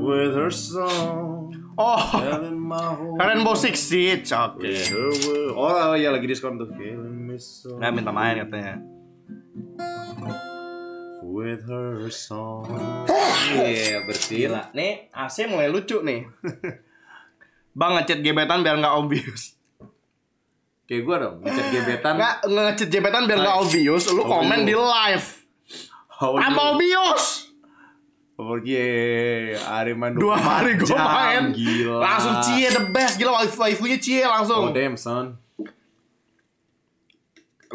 with her song. Oh, kalian mau six sih, oke. Okay. Oh, oh iya, lagi diskon tuh. Nah, minta main katanya. With her song. Iya, yeah, lah. Nih, AC mulai lucu nih. Bang ngechat gebetan biar nggak obvious. Kayak gue dong, ngechat gebetan. Nggak ngechat gebetan biar nggak obvious. Lu How komen di live. Tambah obvious. Oke, hari main dua hari gue main, gila. langsung cie the best gila waifu waifunya cie langsung. Oh damn son.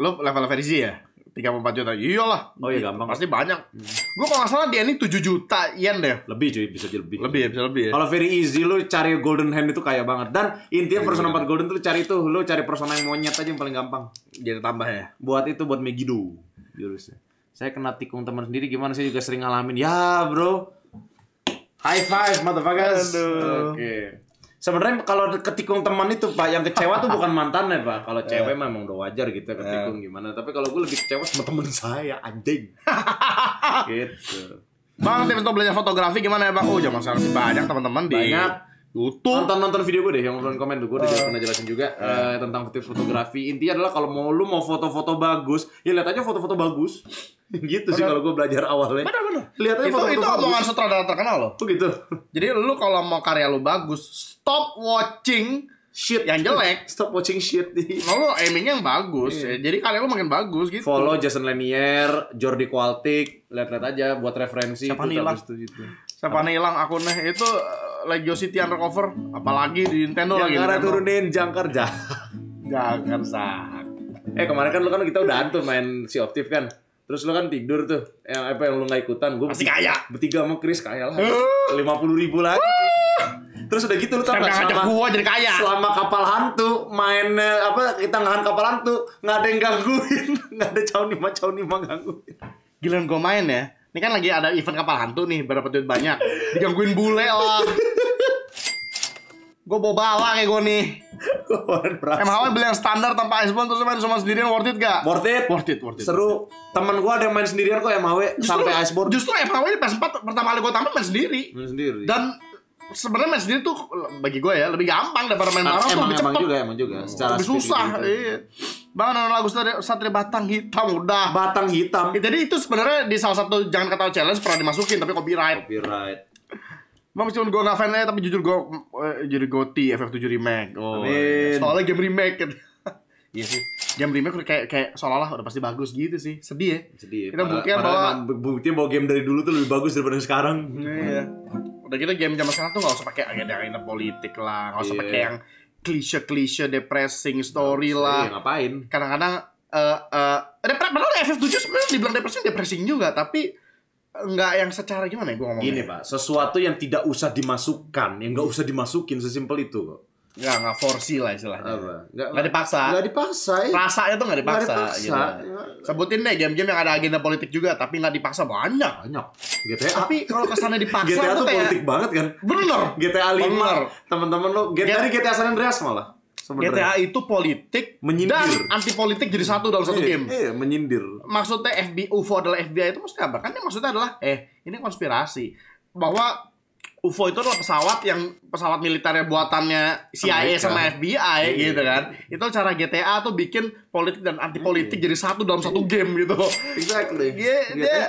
Lu level level ya? tiga empat juta. Iyalah. Oh iya gampang. Pasti banyak. Hmm. Gue kalau nggak salah dia ini 7 juta yen deh. Lebih cuy, bisa jadi lebih. Lebih ya, bisa lebih ya. Kalau very easy lu cari golden hand itu kaya banget. Dan intinya iya. persona 4 golden tuh cari itu, lu cari persona yang monyet aja yang paling gampang. Jadi tambah ya. Buat itu buat Megido jurusnya. Saya kena tikung teman sendiri gimana sih juga sering ngalamin. Ya, bro. High five motherfuckers. Oke. Okay. Sebenarnya kalau ketikung teman itu Pak, yang kecewa tuh bukan mantannya Pak. Kalau eh. cewek memang udah wajar gitu ya ketikung eh. gimana. Tapi kalau gue lebih kecewa sama temen saya, anjing. gitu. Bang, tips untuk belajar fotografi gimana ya Bang? Oh, jangan salah banyak teman-teman di banyak YouTube. Nonton nonton video gue deh yang nonton komen tuh gue udah eh. pernah jelasin juga uh. tentang tips fotografi. Intinya adalah kalau mau lu mau foto-foto bagus, ya lihat aja foto-foto bagus. gitu sih kalau gue belajar awalnya. Benar benar. Lihat aja foto-foto bagus. Itu omongan sutradara terkenal loh. Tuh oh, gitu. Jadi lu kalau mau karya lu bagus, stop watching shit yang jelek stop watching shit nih. lo aimingnya yang bagus yeah. jadi karya lo makin bagus gitu follow Jason Lanier Jordi Qualtic lihat-lihat aja buat referensi siapa nih hilang gitu. siapa nih hilang akunnya itu Legio City Undercover, apalagi di Nintendo Jangkar lagi. Jangkar turunin, jangkar jah. Jangkar sak. Eh kemarin kan lu kan kita udah antum main si Optif kan. Terus lu kan tidur tuh. Yang apa yang lu nggak ikutan? Gue masih kaya. Bertiga sama Chris kaya lah. Lima puluh ribu lagi. Terus udah gitu lu tau gak selama, gua jadi kaya. selama kapal hantu main eh, apa kita ngahan kapal hantu nggak ada yang gangguin nggak ada cauni mah mah gangguin. Giliran gue main ya, ini kan lagi ada event kapal hantu nih berapa duit banyak digangguin bule lah gue bawa bala kayak gue nih awalnya beli yang standar tanpa ice terus main cuma sendirian worth it gak? Worth it Worth it, worth it Seru Temen gue ada yang main sendirian kok emang sampai ice Justru emang ini pas 4 pertama kali gue tampil main sendiri Main sendiri Dan sebenarnya main sendiri tuh bagi gue ya lebih gampang daripada main bareng tuh lebih cepat juga emang juga secara lebih susah gitu. iya Bang nonton lagu Satria, Batang Hitam udah Batang Hitam eh, jadi itu sebenarnya di salah satu jangan kata challenge pernah dimasukin tapi copyright copyright Bang meskipun gue gak fan ya, tapi jujur gue eh, jadi goti FF7 remake oh, Amin. Iya. soalnya game remake gitu. Iya sih. jam remake udah kayak kayak seolah-olah udah pasti bagus gitu sih. Sedih ya. Sedih. Ya. Kita para, bahwa bukti bahwa game dari dulu tuh lebih bagus daripada sekarang. Iya. Udah kita gitu game zaman sekarang tuh gak usah pakai agenda-agenda politik lah, gak usah yeah. pakai yang klise-klise depressing story nah, lah. Iya, ngapain? Kadang-kadang eh uh, uh, padahal FF7 sebenarnya dibilang depressing depressing juga, tapi nggak yang secara gimana ya gue ngomongnya? Gini pak, sesuatu yang tidak usah dimasukkan, yang nggak usah dimasukin sesimpel itu kok ya nggak forsi lah istilahnya. nggak Enggak, dipaksa. Enggak dipaksa. Ya. Rasanya tuh nggak dipaksa, enggak dipaksa. Gitu. Ya. Sebutin deh game-game yang ada agenda politik juga tapi nggak dipaksa banyak. Banyak. GTA. Tapi kalau kesannya dipaksa GTA tuh, kayak... politik banget kan. Bener. GTA 5. Teman-teman lo GTA, dari GTA San Andreas malah. Sebenernya. GTA itu politik menyindir. dan anti politik jadi satu dalam satu iya, game. Iya, menyindir. Maksudnya FBI UFO adalah FBI itu maksudnya apa? Kan maksudnya adalah eh ini konspirasi bahwa UFO itu adalah pesawat yang pesawat militernya buatannya CIA Amerika. sama FBI yeah. gitu kan. Itu cara GTA tuh bikin politik dan anti politik yeah. jadi satu dalam satu iya. game gitu. Exactly. Dia, dia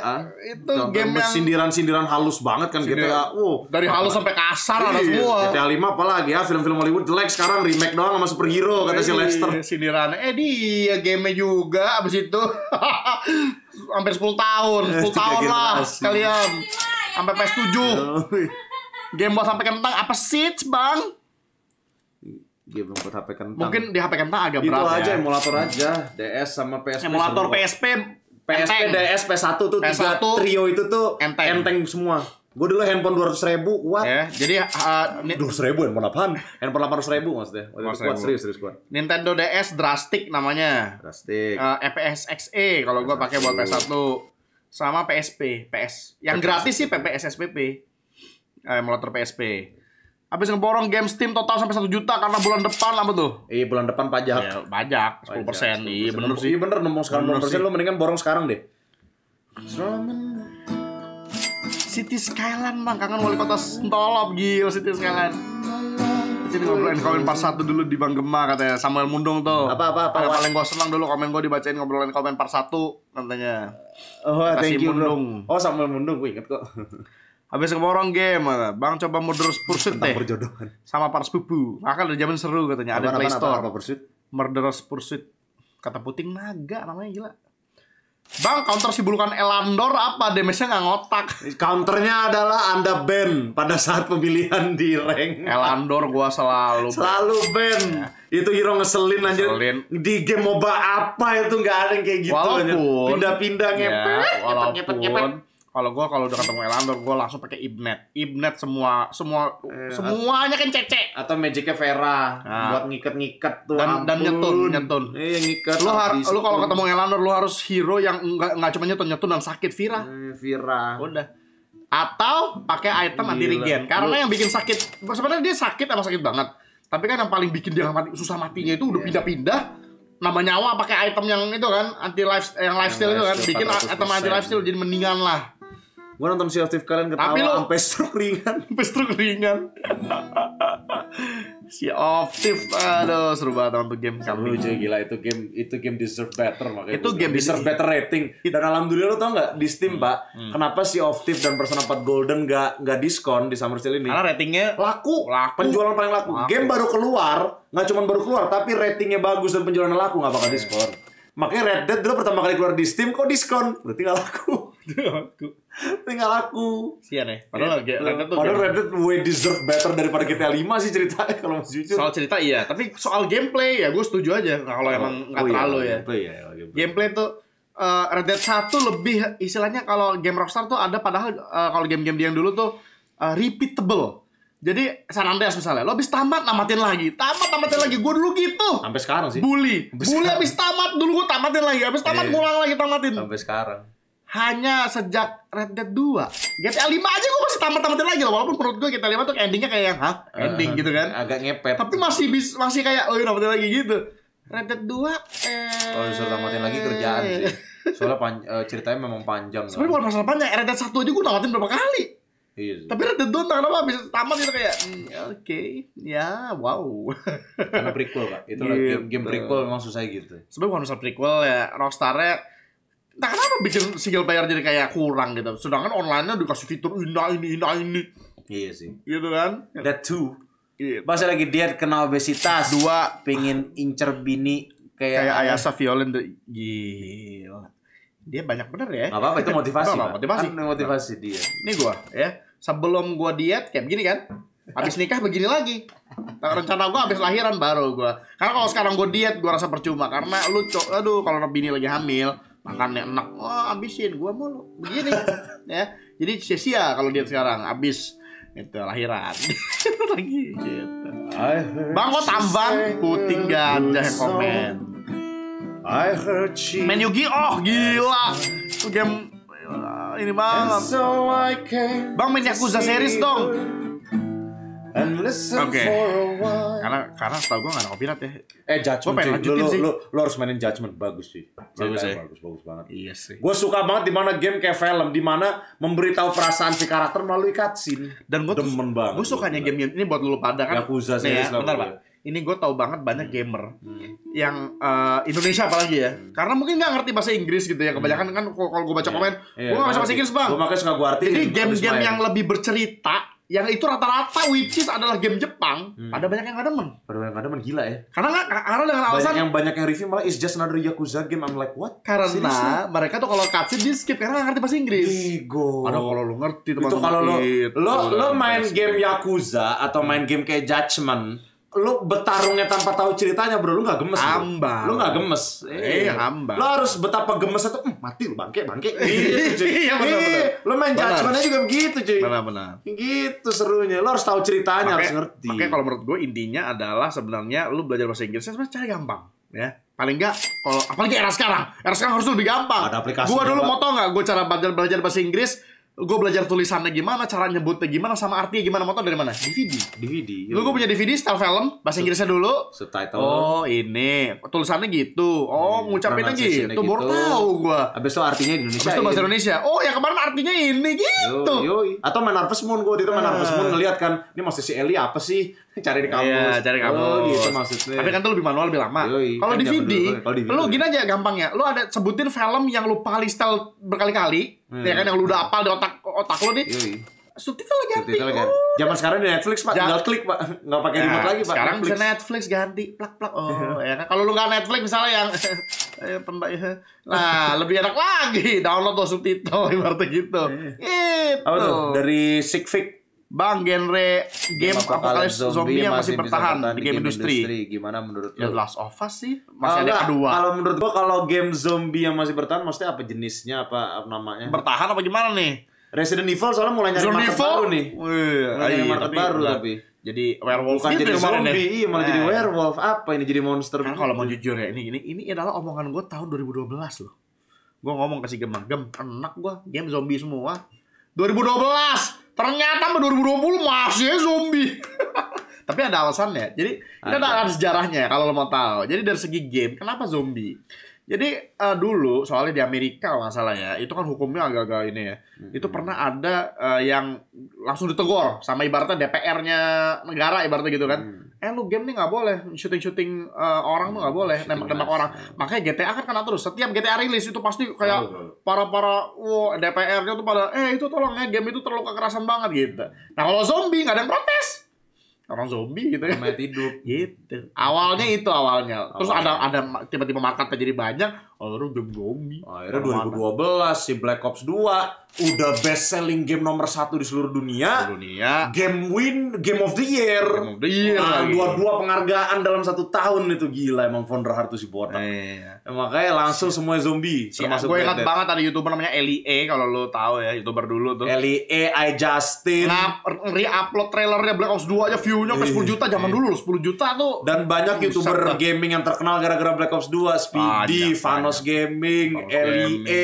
itu game yang sindiran-sindiran halus banget kan sindiran. GTA. Wow, dari halus sampai kasar ada iya. semua. GTA 5 apalagi ya film-film Hollywood jelek sekarang remake doang sama superhero kata si iya, Lester. Sindiran. Eh dia game juga abis itu hampir 10 tahun, 10 tahun lah kalian. Sampai PS7. Game buat HP kentang apa sih, Bang? Game buat HP kentang. Mungkin di HP kentang agak berat Itu aja ya. emulator aja, DS sama PSP. Emulator semua. PSP PSP, enteng. DS, PS1 tuh PS1, tiga trio itu tuh enteng, enteng semua. Gue dulu handphone dua ratus ribu, kuat. Ya, jadi dua ratus ribu handphone apaan? Handphone delapan ratus ribu maksudnya. Waktu kuat serius, serius kuat. Nintendo DS drastik namanya. Drastik. Uh, eh, EPS XE kalau gue pakai buat PS1 sama PSP, PS. Yang PPS. gratis sih PPS SPP emulator eh, PSP. Habis ngeborong game Steam total sampai 1 juta karena bulan depan apa tuh? Iya, bulan depan pajak. Iya, pajak 10%. persen. Iya, bener sih. Iya, bener nomor sekarang 10%, persen, lo mendingan borong sekarang deh. Hmm. City Skyline bang, kangen wali kota Sentolop gila City Skyline Ini ngobrolin komen part 1 dulu di Bang Gema katanya Samuel Mundung tuh Apa apa apa Yang paling gue senang dulu komen gue dibacain ngobrolin komen part 1 katanya Oh Kasih thank you Mundung. Bro. Oh Samuel Mundung gue inget kok Habis kemorong game, Bang coba Murder Pursuit deh. perjodohan. Sama paras Bubu. Akan udah zaman seru katanya. Ada Play Store. Apa, Pursuit? Murderous Pursuit. Kata puting naga namanya gila. Bang, counter si bulukan Elandor apa? Damage-nya nggak ngotak. Counternya adalah Anda ban pada saat pemilihan di rank. Elandor gua selalu ban. Selalu ban. Ya. Itu hero ngeselin ngeselin aja. Di game MOBA apa itu nggak ada yang kayak gitu. Walaupun. Pindah-pindah ngepet, ya, walaupun. ngepet, ngepet, ngepet. Kalau gue kalau udah ketemu Elandor, gue langsung pakai Ibnet. Ibnet semua semua eh, semuanya kan cece. Atau magicnya Vera nah. buat ngikat-ngikat tuh. Dan ampun. dan nyetun nyetun. Iya eh, ngikat Lu harus lu kalau ketemu Elandor lu harus hero yang nggak nggak cuma nyetun nyetun dan sakit Vira. Hmm, Vira. Udah atau pakai item anti regen karena yang bikin sakit sebenarnya dia sakit apa sakit banget tapi kan yang paling bikin dia mati, susah matinya itu udah iya. pindah-pindah nama nyawa pakai item yang itu kan anti life yang lifestyle yang itu kan bikin item anti lifestyle jadi mendingan lah Gue nonton si Thieves kalian ketawa sampai stroke ringan. Sampai stroke ringan. si Optif aduh seru banget untuk game seru cuy gila itu game itu game deserve better makanya itu game deserve di... better rating dan alhamdulillah lo tau nggak di Steam hmm. pak hmm. kenapa si Optif dan Persona 4 Golden nggak nggak diskon di summer sale ini karena ratingnya laku, laku. penjualan paling laku. laku game baru keluar nggak cuma baru keluar tapi ratingnya bagus dan penjualan laku nggak bakal diskon iya. makanya Red Dead dulu pertama kali keluar di Steam kok diskon berarti nggak laku Gitu aku. Tinggal aku. Sian ya. Padahal yeah. Red Dead tuh. Padahal Red Dead way deserve better daripada GTA 5 sih ceritanya kalau mau jujur. Soal cerita iya, tapi soal gameplay ya gue setuju aja nah, kalau oh, emang enggak oh, iya, terlalu iya, ya. Gameplay ya. Gameplay, gameplay tuh uh, Red Dead 1 lebih istilahnya kalau game Rockstar tuh ada padahal uh, kalau game-game dia yang dulu tuh uh, repeatable. Jadi San Andreas misalnya, lo habis tamat namatin lagi, tamat namatin lagi. Gue dulu gitu. Sampai sekarang sih. Bully, Sampai bully habis tamat dulu gue tamatin lagi, habis tamat pulang iya. ngulang lagi tamatin. Sampai sekarang hanya sejak Red Dead 2 GTA 5 aja gue masih tamat-tamatin lagi loh walaupun menurut gue GTA 5 tuh endingnya kayak yang hah eh, ending uh, gitu kan agak ngepet tapi masih bis, masih kayak oh tamat iya, lagi gitu Red Dead 2 eh oh disuruh tamatin lagi kerjaan sih eh. soalnya pan, uh, ceritanya memang panjang sebenernya bukan masalah panjang Red Dead 1 aja gue tamatin berapa kali Iya. Tapi Red Dead 2 entah kenapa bisa tamat gitu kayak mm, oke okay. ya wow. Karena prequel Pak. Itu gitu. game, game prequel memang susah gitu. Sebenarnya bukan masalah prequel ya. Rockstar-nya Nah kenapa bikin single player jadi kayak kurang gitu Sedangkan online-nya dikasih fitur indah ini, indah ini Iya sih Gitu kan That too Iya. Gitu. Bahasa lagi diet kena obesitas Dua Pengen incer bini Kayak, kayak Ayasa Violin Gila Dia banyak bener ya Gak apa-apa itu motivasi Gak motivasi kan motivasi dia Ini gua ya Sebelum gua diet kayak begini kan Abis nikah begini lagi. Nah, rencana gue habis lahiran baru gua. Karena kalau sekarang gua diet gua rasa percuma. Karena lu aduh kalau bini lagi hamil, Makan makannya enak wah oh, abisin gua mulu begini ya jadi sia-sia kalau dia sekarang abis itu lahiran lagi gitu bang kok tambang puting ganja komen I heard she Yugi, oh gila Game ini banget so Bang main Yakuza series dong and listen okay. for a hmm. while. Karena karena setahu gue gak ada copyright ya. Eh judgment cuy. Lu, Lo lu, harus mainin judgment bagus sih. Bagus ya. Bagus bagus banget. Iya sih. Gue suka banget di mana game kayak film di mana memberitahu perasaan si karakter melalui cutscene. Dan gue demen banget. Gue sukanya game-game ini buat lu pada kan. Yakuza sih. Ya, bentar pak. Ini gue tau banget banyak hmm. gamer hmm. yang uh, Indonesia apalagi ya, hmm. karena mungkin nggak ngerti bahasa Inggris gitu ya. Hmm. Kebanyakan kan kalau gue baca yeah. komen, yeah. gue nggak iya, bisa bahasa Inggris bang. Gue makanya suka gue arti. Jadi gitu, game-game yang lebih bercerita yang itu rata-rata which is adalah game Jepang hmm. ada banyak yang gak demen ada banyak yang gak demen gila ya karena gak, karena dengan alasan banyak yang banyak yang review malah is just another Yakuza game I'm like what karena Seriously? mereka tuh kalau cutscene di skip karena gak ngerti bahasa Inggris Ego. ada kalau lu ngerti teman teman itu kalau lo lu, lu main game Yakuza atau main game kayak Judgment lu bertarungnya tanpa tahu ceritanya bro lu nggak gemes hamba lu nggak gemes eh, iya, iya. lo lu harus betapa gemes itu hm, mati lu bangke bangke iya, gitu iya benar iya. lu main judgementnya juga begitu cuy benar benar gitu serunya lu harus tahu ceritanya makanya, harus ngerti makanya kalau menurut gue intinya adalah sebenarnya lu belajar bahasa Inggrisnya sebenarnya cara gampang ya paling enggak kalau apalagi era sekarang era sekarang harus lebih gampang ada aplikasi gua dulu mau tau nggak gua cara belajar belajar bahasa Inggris gue belajar tulisannya gimana, cara nyebutnya gimana, sama artinya gimana, motor dari mana? DVD. DVD. lu gue punya DVD style film, bahasa Inggrisnya dulu. Subtitle. Oh ini, tulisannya gitu. Oh hmm, iya, lagi, gitu. gitu. Baru tahu gue. Abis itu artinya Indonesia. Abis itu bahasa iya. Indonesia. Oh ya kemarin artinya ini gitu. Yo, yo. Atau main Harvest Moon gue itu main eh. Harvest Moon ngeliat kan, ini masih si Eli apa sih? cari di kampus. Iya, cari oh, kampus. Oh, gitu maksudnya. Tapi kan tuh lebih manual lebih lama. Kalau DVD, kan lu gini aja gampangnya. Lu ada sebutin film yang lu paling style berkali-kali, Hmm. Ya kan yang lu udah apal di otak otak lu nih. Yui. lagi, ganti. Subtitle ganti. Oh. Zaman sekarang di Netflix pak, tinggal klik pak, nggak pakai nah, remote lagi pak. Sekarang Netflix. bisa Netflix ganti, plak plak. Oh iya. ya kan. Kalau lu nggak Netflix misalnya yang eh, pembak eh. nah lebih enak lagi download tuh subtitle ibaratnya gitu. Iya. Gitu. Dari Sigfig Bang, genre game apokalips zombie, zombie yang masih, masih bertahan di game, game industri. industri. Gimana menurut ya, Last of Us sih masih ada kedua. Kalau menurut gua kalau game zombie yang masih bertahan maksudnya apa jenisnya apa, apa namanya? Bertahan apa gimana nih? Resident Evil soalnya mulai nyari market baru nih. Wih, mulai nyari iya, market baru tapi. Jadi werewolf kan jadi ya? zombie, iya malah nah. jadi eh. werewolf. Apa ini jadi monster? Kan kalau gitu? mau jujur ya ini ini ini adalah omongan gua tahun 2012 loh. Gua ngomong ke si Gemang, Gem, enak gua game zombie semua. 2012 Ternyata 2020 masih zombie. Tapi ada alasannya. Jadi kita ada. ada sejarahnya ya, kalau lo mau tahu. Jadi dari segi game, kenapa zombie? Jadi uh, dulu soalnya di Amerika masalahnya itu kan hukumnya agak-agak ini ya. hmm. Itu pernah ada uh, yang langsung ditegor sama ibaratnya DPR-nya negara ibaratnya gitu kan. hmm. Eh lu game nih nggak boleh shooting-shooting uh, orang hmm. tuh nggak hmm. boleh nembak-nembak orang. Makanya GTA kan kena terus. Setiap GTA rilis itu pasti kayak para-para wow DPR-nya tuh pada eh itu tolong ya game itu terlalu kekerasan banget gitu. Nah kalau zombie nggak ada yang protes orang zombie gitu kan mati hidup gitu awalnya itu awalnya terus awalnya. ada ada tiba-tiba marketnya jadi banyak Akhirnya game zombie. Akhirnya 2012 mana? si Black Ops 2 udah best selling game nomor satu di seluruh dunia. Seluruh dunia. Game win, game of the year. Game of the year. Nah, dua-dua penghargaan dalam satu tahun itu gila emang founder Hartu si botak. Iya. iya, iya. Ya, makanya langsung si, semua zombie. Si, termasuk gue ingat banget ada youtuber namanya lee kalau lo tahu ya youtuber dulu tuh. lee I Justin. Nah, re-upload trailernya Black Ops 2 aja view-nya sampai 10 iya. juta zaman dulu 10 juta tuh. Dan banyak youtuber gaming yang terkenal gara-gara Black Ops 2, Speedy, Fun ah, Thanos Gaming, okay. E,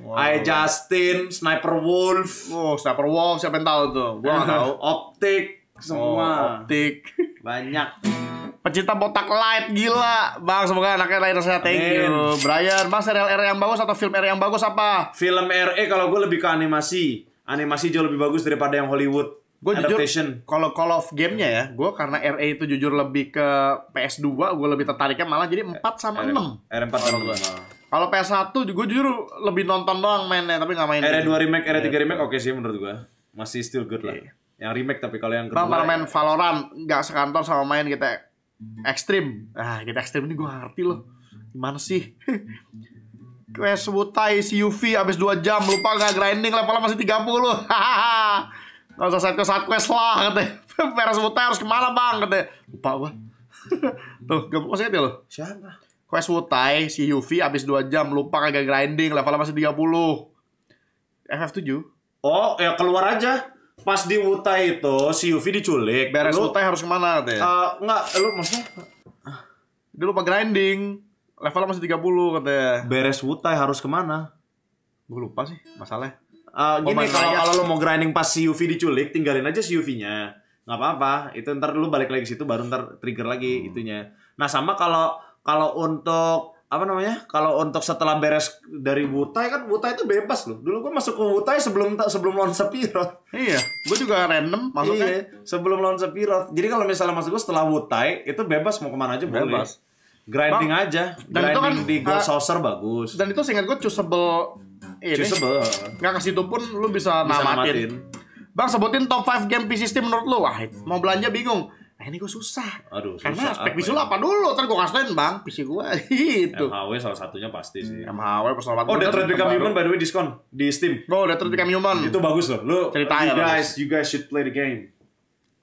wow. I Justin, Sniper Wolf. Oh, Sniper Wolf siapa yang tahu tuh? Gua enggak tahu. Optik semua. Oh, optik. Banyak. Pecinta botak light gila. Bang, semoga anaknya lahir sehat. Thank Amin. Brian, Bang, serial R yang bagus atau film R yang bagus apa? Film RE kalau gue lebih ke animasi. Animasi jauh lebih bagus daripada yang Hollywood. Gue jujur kalau Call of Game-nya ya, gue karena RA itu jujur lebih ke PS2, gue lebih tertariknya malah jadi 4 sama 6. R4 sama 2. Kalau PS1 gue jujur lebih nonton doang mainnya, tapi gak main. ra 2 remake, ra 3 iya. remake oke okay sih menurut gue. Masih still good lah. Iya. Yang remake tapi kalau yang kedua. Bang, main ya. Valorant nggak sekantor sama main kita gitu ya. ekstrim. Ah, kita gitu, ekstrim ini gue ngerti loh. Gimana sih? Quest Wutai CUV abis 2 jam lupa nggak grinding levelnya masih 30. Hahaha. Gak usah side quest, side quest lah katanya. Peres Wutai harus kemana bang katanya. Lupa gue Tuh, gak mau ya lo? Siapa? Quest Wutai, si Yuffie abis 2 jam, lupa kagak grinding, levelnya masih 30. FF7. Oh, ya keluar aja. Pas di Wutai itu, si Yuffie diculik. Beres lu, Wutai harus kemana katanya? Uh, eh, enggak, lu maksudnya? Dia lupa grinding. Levelnya masih 30 katanya. Beres Wutai harus kemana? Gue lupa sih masalahnya. Uh, gini kalau kalau lo mau grinding pas si UV diculik, tinggalin aja si uv nya Nggak apa-apa. Itu ntar lo balik lagi situ baru ntar trigger lagi hmm. itunya. Nah, sama kalau kalau untuk apa namanya? Kalau untuk setelah beres dari butai kan butai itu bebas loh. Dulu gua masuk ke butai sebelum sebelum lawan sepiro Iya, gua juga random masuknya. Iya, sebelum lawan sepiro Jadi kalau misalnya masuk gua setelah butai itu bebas mau kemana aja bebas. boleh. Grinding Bang, aja. Dan grinding itu kan, di Gold uh, Saucer bagus. Dan itu seingat gua cusebel ini sebel, nggak kasih itu pun lu bisa, bisa namatin. namatin. Bang sebutin top 5 game PC Steam menurut lu. Wah, mau belanja bingung. Nah ini gue susah. Aduh, susah. Karena aspek PC apa, ya? apa dulu? Ntar gue kasih bang, PC gue itu. MHW salah satunya pasti sih. MHW personal Oh, kan Detroit Become Human by the way diskon di Steam. Oh, Detroit Become Human. Itu bagus loh. Lu, Ceritanya you ya, guys, bagus. you guys should play the game.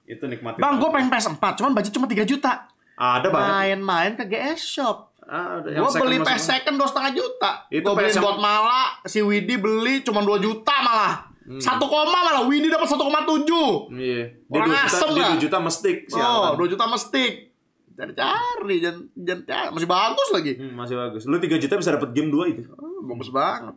Itu nikmatin. Bang, gue pengen PS4, cuman budget cuma 3 juta. Ada banget. Main-main ke GS Shop. Ah, gue beli PS second dua setengah juta. Itu beli buat malah si Widi beli cuma dua juta malah. Hmm. Satu hmm. koma malah Widi dapat satu koma tujuh. Iya. Orang dia asem juta, lah. Dia 2 juta mestik. Oh, dua juta mestik. Cari cari jangan jangan ya, masih bagus lagi. Hmm, masih bagus. Lu tiga juta bisa dapat game dua itu. Oh, bagus banget.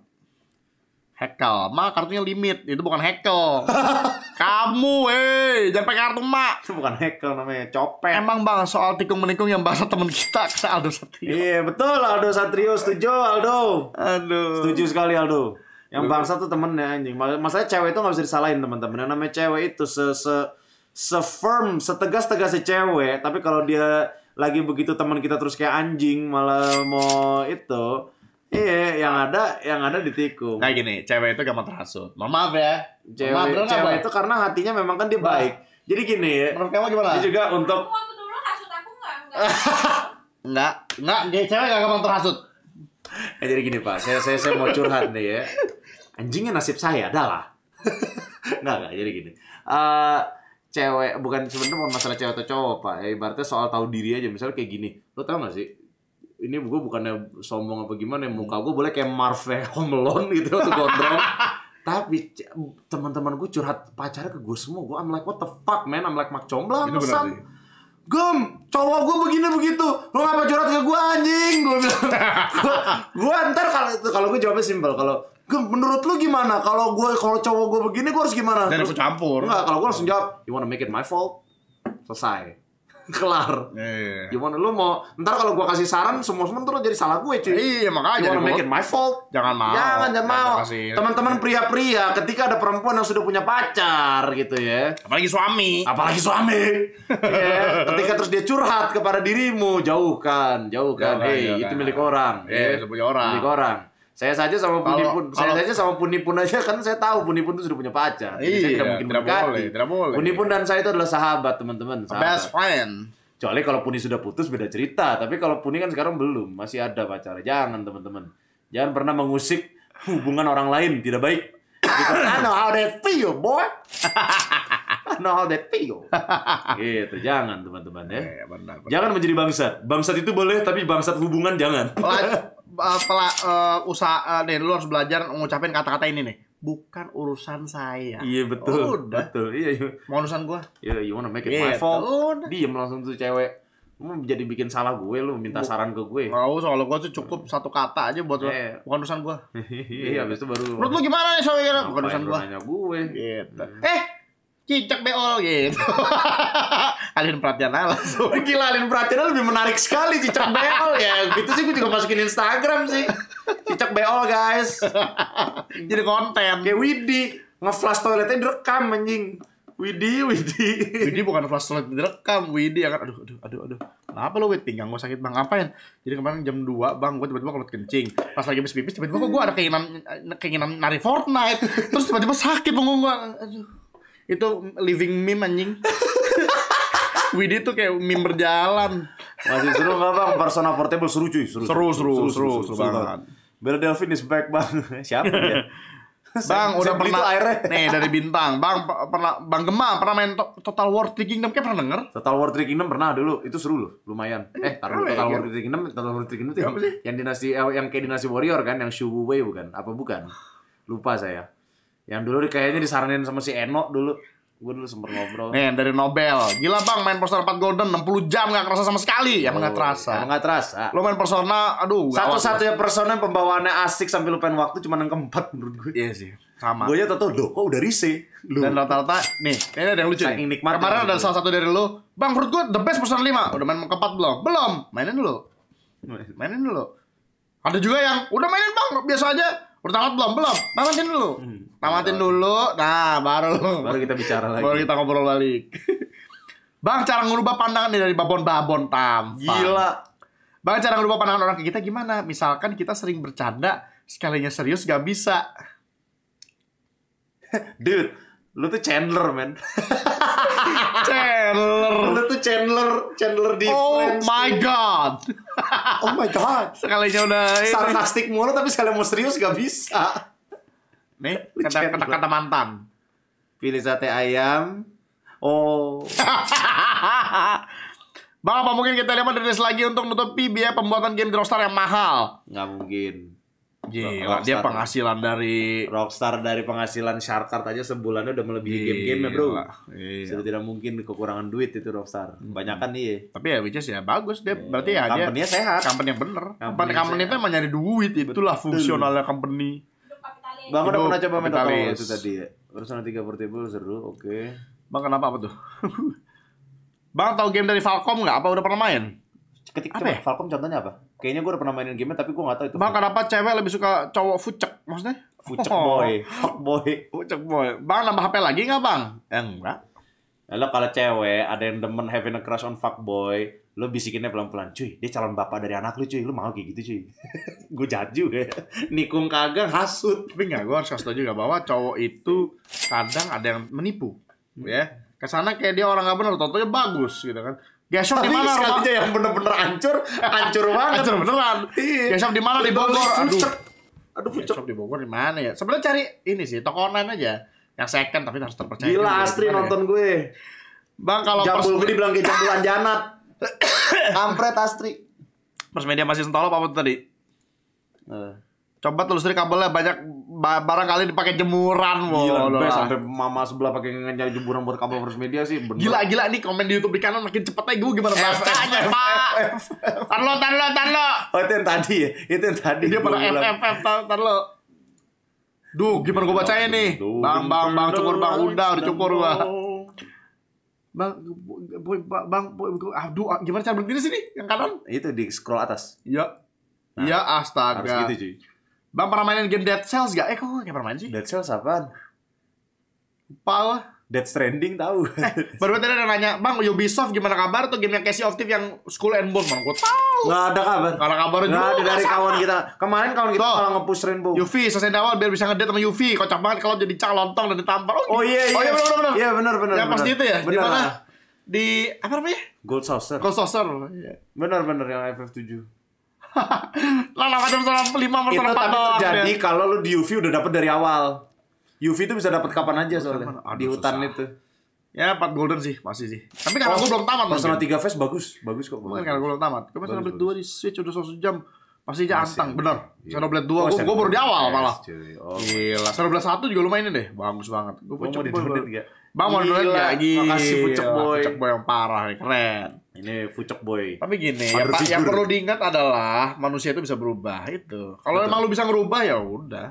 Hekel. Ma kartunya limit. Itu bukan hekel. Kamu, eh, jangan pakai kartu mak. Itu bukan hekel namanya, copet. Emang bang, soal tikung menikung yang bahasa teman kita Aldo Satrio. Iya betul, Aldo Satrio setuju, Aldo. Aduh. Setuju sekali Aldo. Yang bangsa tuh temennya anjing. Masalahnya cewek itu nggak bisa disalahin teman-teman. Yang namanya cewek itu se se se firm, setegas tegasnya cewek. Tapi kalau dia lagi begitu teman kita terus kayak anjing malah mau itu Iya, yang ada yang ada ditikung. Kayak nah, gini, cewek itu gampang terhasut. Mohon maaf ya. Cewek, maaf, cewek, cewek itu karena hatinya memang kan dia baik. Jadi gini ya. Menurut kamu gimana? Ini juga untuk Waktu dulu hasut aku enggak? Enggak. enggak, enggak, cewek enggak gampang terhasut. Eh, jadi gini Pak, saya saya saya mau curhat nih ya. Anjingnya nasib saya adalah. enggak, Nggak, jadi gini. Uh, cewek bukan sebenarnya mau masalah cewek atau cowok Pak. Eh, ibaratnya soal tahu diri aja. Misalnya kayak gini. Lo tau gak sih? ini gue bukannya sombong apa gimana ya, muka gue boleh kayak Marvel Homelon gitu tuh gondrong tapi teman-teman gue curhat pacarnya ke gue semua gue I'm like what the fuck man I'm like mak comblang pesan Gem, cowok gue begini begitu, lo ngapa curhat ke gue anjing? Gue bilang, gue ntar kalau itu kalau gue jawabnya simpel, kalau Gem, menurut lu gimana? Kalau gue kalau cowok gue begini, gue harus gimana? Dan campur. Enggak, kalau gue langsung jawab, you wanna make it my fault? Selesai kelar. Yeah. Iya, iya. Gimana lu mau ntar kalau gua kasih saran semua semua terus jadi salah gue cuy. Iya makanya. Jangan mikir make it my fault? Jangan mau. Jangan jangan mau. Teman-teman pria-pria ketika ada perempuan yang sudah punya pacar gitu ya. Apalagi suami. Apalagi suami. yeah. Ketika terus dia curhat kepada dirimu jauhkan jauhkan. Hei, itu milik orang. Iya yeah, itu orang. Milik orang saya saja sama puni pun saya saja sama puni pun aja kan saya tahu puni pun itu sudah punya pacar. Iya, jadi saya iya, tidak mungkin tidak boleh, tidak boleh. pun dan saya itu adalah sahabat, teman-teman. Best friend. Kecuali kalau Puni sudah putus beda cerita, tapi kalau Puni kan sekarang belum, masih ada pacar Jangan, teman-teman. Jangan pernah mengusik hubungan orang lain, tidak baik. Because gitu. I know how that feel, boy. I know how that feel. gitu, jangan teman-teman ya. Eh, benar, benar. Jangan menjadi bangsat. Bangsat itu boleh, tapi bangsat hubungan jangan uh, pela, uh, usaha uh, nih lu harus belajar ngucapin kata-kata ini nih bukan urusan saya. Iya betul. Oh, udah. Betul. Iya. iya. Mau urusan gua? Iya, yeah, you wanna make it yeah, my fault. Udah. Diem langsung tuh cewek. Lu jadi bikin salah gue, lu minta Buk saran ke gue. Mau oh, soal gue tuh cukup nah. satu kata aja buat yeah. bukan urusan gue iya, yeah, habis itu baru. Menurut lu gimana nih soalnya Bukan urusan gue gue. Gitu. Hmm. Eh, cicak beol gitu. alin perhatian langsung. Gila Alin perhatian lebih menarik sekali cicak beol ya. Gitu sih gue juga masukin Instagram sih. Cicak beol guys. Jadi konten. Kayak Widi ngeflash toiletnya direkam anjing. Widi, Widi. Widi bukan flash toilet direkam, Widi akan aduh aduh aduh aduh. Kenapa lo Widi pinggang gue sakit bang? Ngapain? Jadi kemarin jam 2 bang, gue tiba-tiba kalau kencing. Pas lagi habis pipis tiba-tiba kok gua ada keinginan keinginan nari Fortnite. Terus tiba-tiba sakit punggung gue. Aduh itu living meme anjing. Widi tuh kayak meme berjalan. Masih seru nggak bang? Persona Portable seru cuy. Seru seru seru seru, seru, seru, seru, seru, seru banget. Bella Delvin is back bang. Siapa dia? Bang, udah pernah airnya. Nih dari bintang. Bang pernah Bang Gema pernah main Total War Three Kingdom kayak pernah denger? Total War Three Kingdom pernah dulu. Itu seru loh, lumayan. Eh, taruh ya, Total War Three Kingdom, Total War Three Kingdom itu yang, yang dinasti eh, yang kayak dinasti warrior kan, yang Shu Wei bukan? Apa bukan? Lupa saya. Yang dulu kayaknya disaranin sama si Eno dulu. Gue dulu sempet ngobrol. Nih dari Nobel. Gila bang main Persona 4 Golden 60 jam gak kerasa sama sekali. Ya oh, gak terasa. Emang gak terasa. Lo main Persona aduh. Satu-satunya Persona yang pembawaannya asik sampai lo lupain waktu cuma yang keempat menurut gue. Iya sih. Sama. Gue ya tau lo kok udah rise. Lu. Dan rata-rata nih kayaknya ada yang lucu Saking nikmat. Kemarin ada salah satu dari lo. Bang menurut gue the best Persona 5. Udah main keempat belum? Belum. Mainin dulu. Mainin dulu. Ada juga yang udah mainin bang biasa aja Bertangkap belum? Belum. Tamatin dulu. Hmm. Tamatin dulu. Nah, baru baru kita bicara lagi. Baru kita ngobrol balik. Bang, cara ngubah pandangan dari babon-babon tampan. Gila. Bang, cara ngubah pandangan orang ke kita gimana? Misalkan kita sering bercanda, sekalinya serius gak bisa. Dude, lu tuh Chandler men Chandler lu tuh Chandler Chandler di Oh Friends. my god Oh my god sekalinya udah sarkastik mulu tapi sekali mau serius gak bisa nih kata kata, kata mantan pilih sate ayam Oh Bang, apa mungkin kita lihat dari lagi untuk menutupi biaya pembuatan game Rockstar yang mahal? Nggak mungkin. Iya, dia penghasilan dari rockstar dari penghasilan Sharkart aja sebulannya udah melebihi iya, game-game ya, Bro. Iya. Sudah tidak mungkin kekurangan duit itu rockstar. Hmm. Kebanyakan nih. Iya. Hmm. Tapi ya which is ya bagus dia. Iya. Berarti ya company dia sehat. Company yang bener. Company, company itu emang nyari duit, itulah Betul. fungsionalnya company. Bang udah pernah coba main terus? itu tadi ya. Urusan 3 portable seru, oke. Okay. Bang kenapa apa tuh? Bang tahu game dari Falcom nggak? Apa udah pernah main? Ketik apa ya? Falcom contohnya apa? Kayaknya gue udah pernah mainin game tapi gue gak tau itu. Bang, kenapa cewek lebih suka cowok fucek? Maksudnya? Fucek oh. boy. Fuck boy. Fucek boy. Bang, nambah HP lagi gak bang? Ya, enggak. Ya, Lalu kalau cewek ada yang demen having a crush on fuck boy, lo bisikinnya pelan-pelan, cuy, dia calon bapak dari anak lu cuy, lo mau kayak gitu cuy. gue jahat juga ya. Nikung kagak hasut. Tapi gak, gue harus kasih tau juga bahwa cowok itu kadang ada yang menipu. Ya, kesana kayak dia orang gak bener, tentunya bagus gitu kan Gesok di mana rumahnya yang bener-bener hancur, hancur banget. hancur beneran. Iya. Gesok di mana di Bogor? Aduh. Aduh, Gesok di Bogor di mana ya? Sebenarnya cari ini sih, toko online aja. Yang second tapi harus terpercaya. Gila, ya. Astri ya? nonton gue. Bang kalau jambul gue dibilang kayak jambul janat. Kampret Astri. Pers media masih sentolop apa tuh tadi? Uh. Eh, Coba telusuri kabelnya banyak barangkali dipakai jemuran wow. Gila, udah sampai mama sebelah pakai nyari jemuran buat kabel harus media sih bener. Gila gila nih komen di YouTube di kanan makin cepetnya gue gimana bacanya, Pak. Tan lo tan lo lo. Oh itu yang tadi ya. Itu yang tadi. Dia pada FFF tan lo. Duh, gimana gue bacanya nih? Bang, bang, bang, cukur bang, udah, udah cukur gua. Bang, boy, bang, boy, aduh, ah, ah, gimana cara berdiri sini? Yang kanan? Itu di scroll atas. Iya. Iya, astaga. Harus gitu, cuy. Bang pernah mainin game Dead Cells gak? Eh kok gak pernah main sih? Dead Cells apaan? Lupa Dead Stranding tahu. Eh, baru tadi ada nanya, Bang Ubisoft gimana kabar tuh game yang Casey of Thief yang School and Bone? bang, gue tau. Gak ada kabar. Gak ada kabar juga. Gak ada dari sama. kawan kita. Kemarin kawan kita kalau ngepush Rainbow. Yufi selesai awal biar bisa ngedate sama Yufi. Kocak banget kalau jadi cak lontong dan ditampar. Oh, oh iya iya. Oh iya, iya. benar benar. Iya benar benar. Yang pasti itu ya. Bener, di mana? Di apa namanya? Gold Saucer. Gold Saucer. Bener, iya. Benar benar yang FF7. Lawan personal lima Itu tapi terjadi ya. kalau lu di UV udah dapet dari awal. UV itu bisa dapet kapan aja soalnya Aduh, di hutan susah. itu. Ya empat golden sih masih sih. Tapi karena oh, gue belum tamat Persona mungkin. 3 face bagus, bagus kok. Bukan karena gue belum tamat. Gue Persona Blade 2 di Switch udah 100 jam. Pasti aja antang, bener. Iya. Xenoblade 2, oh, gue, gue baru di awal yes, malah. Oh. Gila, Xenoblade satu juga lumayan deh. Bagus banget. Gue oh, mau di download gak? Bang mau di download gak? Gila, makasih Pucek iya, Boy. Pucek Boy yang parah, ya. keren. Ini Fucok Boy. Tapi gini, ya, yang perlu diingat adalah manusia itu bisa berubah itu. Kalau emang lu bisa ngerubah ya udah.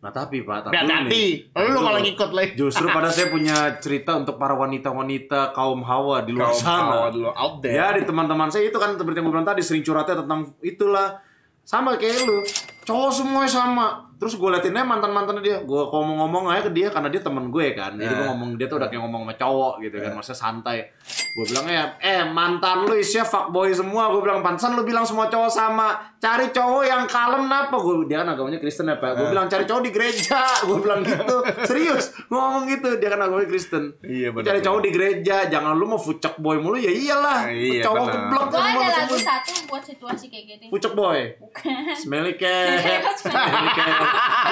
Nah tapi Pak, tapi nanti hati Lu kalau ngikut lagi. Justru pada saya punya cerita untuk para wanita-wanita kaum hawa di luar kaum sana. Hawa di out there. Ya di teman-teman saya itu kan seperti yang gue bilang tadi sering curhatnya tentang itulah sama kayak lu cowok semua sama terus gue liatinnya mantan mantan dia gue ngomong-ngomong aja ke dia karena dia temen gue kan jadi gue iya. ngomong dia tuh udah kayak ngomong sama cowok gitu kan iya. maksudnya santai gue bilangnya eh, eh mantan lu fuck boy semua gue bilang pantesan lu bilang semua cowok sama cari cowok yang kalem apa gue dia kan agamanya Kristen apa ya, gue iya. bilang cari cowok di gereja gue bilang gitu serius gue ngomong gitu dia kan agamanya Kristen iya, bener, cari cowok di gereja jangan lu mau fucek boy mulu ya iyalah iya, cowok keblok gue ada lagi satu buat situasi kayak gini fucek boy smelly cat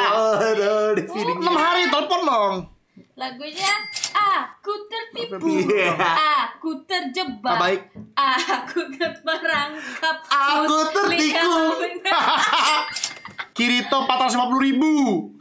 Waduh, di 6 hari telepon dong. Lagunya ah, iya. ah, ah, aku tertipu, aku terjebak, baik. aku terperangkap, aku tertipu. Kirito 450 ribu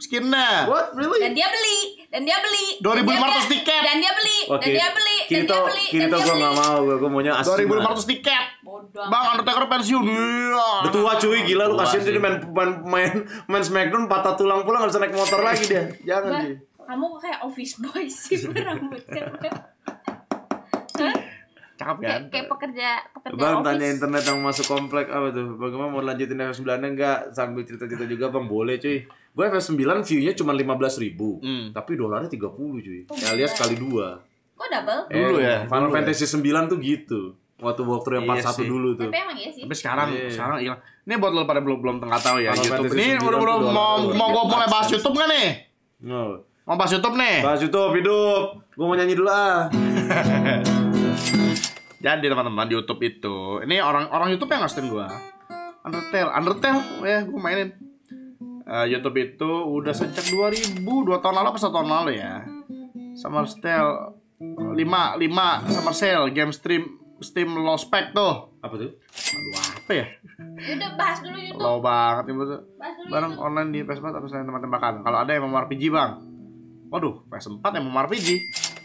skinnya. What really? Dan dia beli, dan dia beli. 2500 tiket. Dan dia beli, Wah, oh, dan dia beli, dan Kirito, dia beli. Kirito gue nggak mau, gue gue maunya asli. 2500 tiket. Bodoh. Bang Undertaker pensiun. Iya. Udah tua cuy, gila lu kasihan jadi main main main, main Smackdown patah tulang pulang nggak bisa naik motor lagi dia. Jangan sih. Kamu kayak office boy sih rambutnya. Cakep kan? Kayak, pekerja pekerja Bang office. tanya internet yang masuk komplek apa tuh? Bagaimana mau lanjutin FF9 enggak? Sambil cerita-cerita juga Bang boleh cuy. Gue FF9 view-nya cuma 15 ribu hmm. Tapi dolarnya 30 cuy oh, Alias iya. kali dua Kok double? Eh, dulu ya Final dulu ya. Fantasy ya. 9 tuh gitu Waktu walkthrough yang iya part iya 1 dulu tuh Tapi emang iya sih Tapi sekarang yeah. sekarang iya, Ini buat lo pada belum belum tengah tahu ya Final YouTube Ini udah udah mau mau gue mulai bahas YouTube gak nih? No. Mau bahas YouTube nih? Bahas YouTube hidup Gue mau nyanyi dulu ah Jadi teman-teman di YouTube itu, ini orang-orang YouTube yang ngasihin gua. Undertale, Undertale ya gua mainin. Uh, YouTube itu udah sejak 2000, 2 tahun lalu apa 1 tahun lalu ya. Summer Sale 5 5 Summer Sale game stream Steam Lost Pack tuh. Apa tuh? Aduh, apa ya? Udah bahas dulu YouTube. Lo banget ibu tuh. Bareng YouTube. online di PS4 apa selain teman tembakan. Kalau ada yang mau RPG, Bang. Waduh, PS4 yang mau RPG.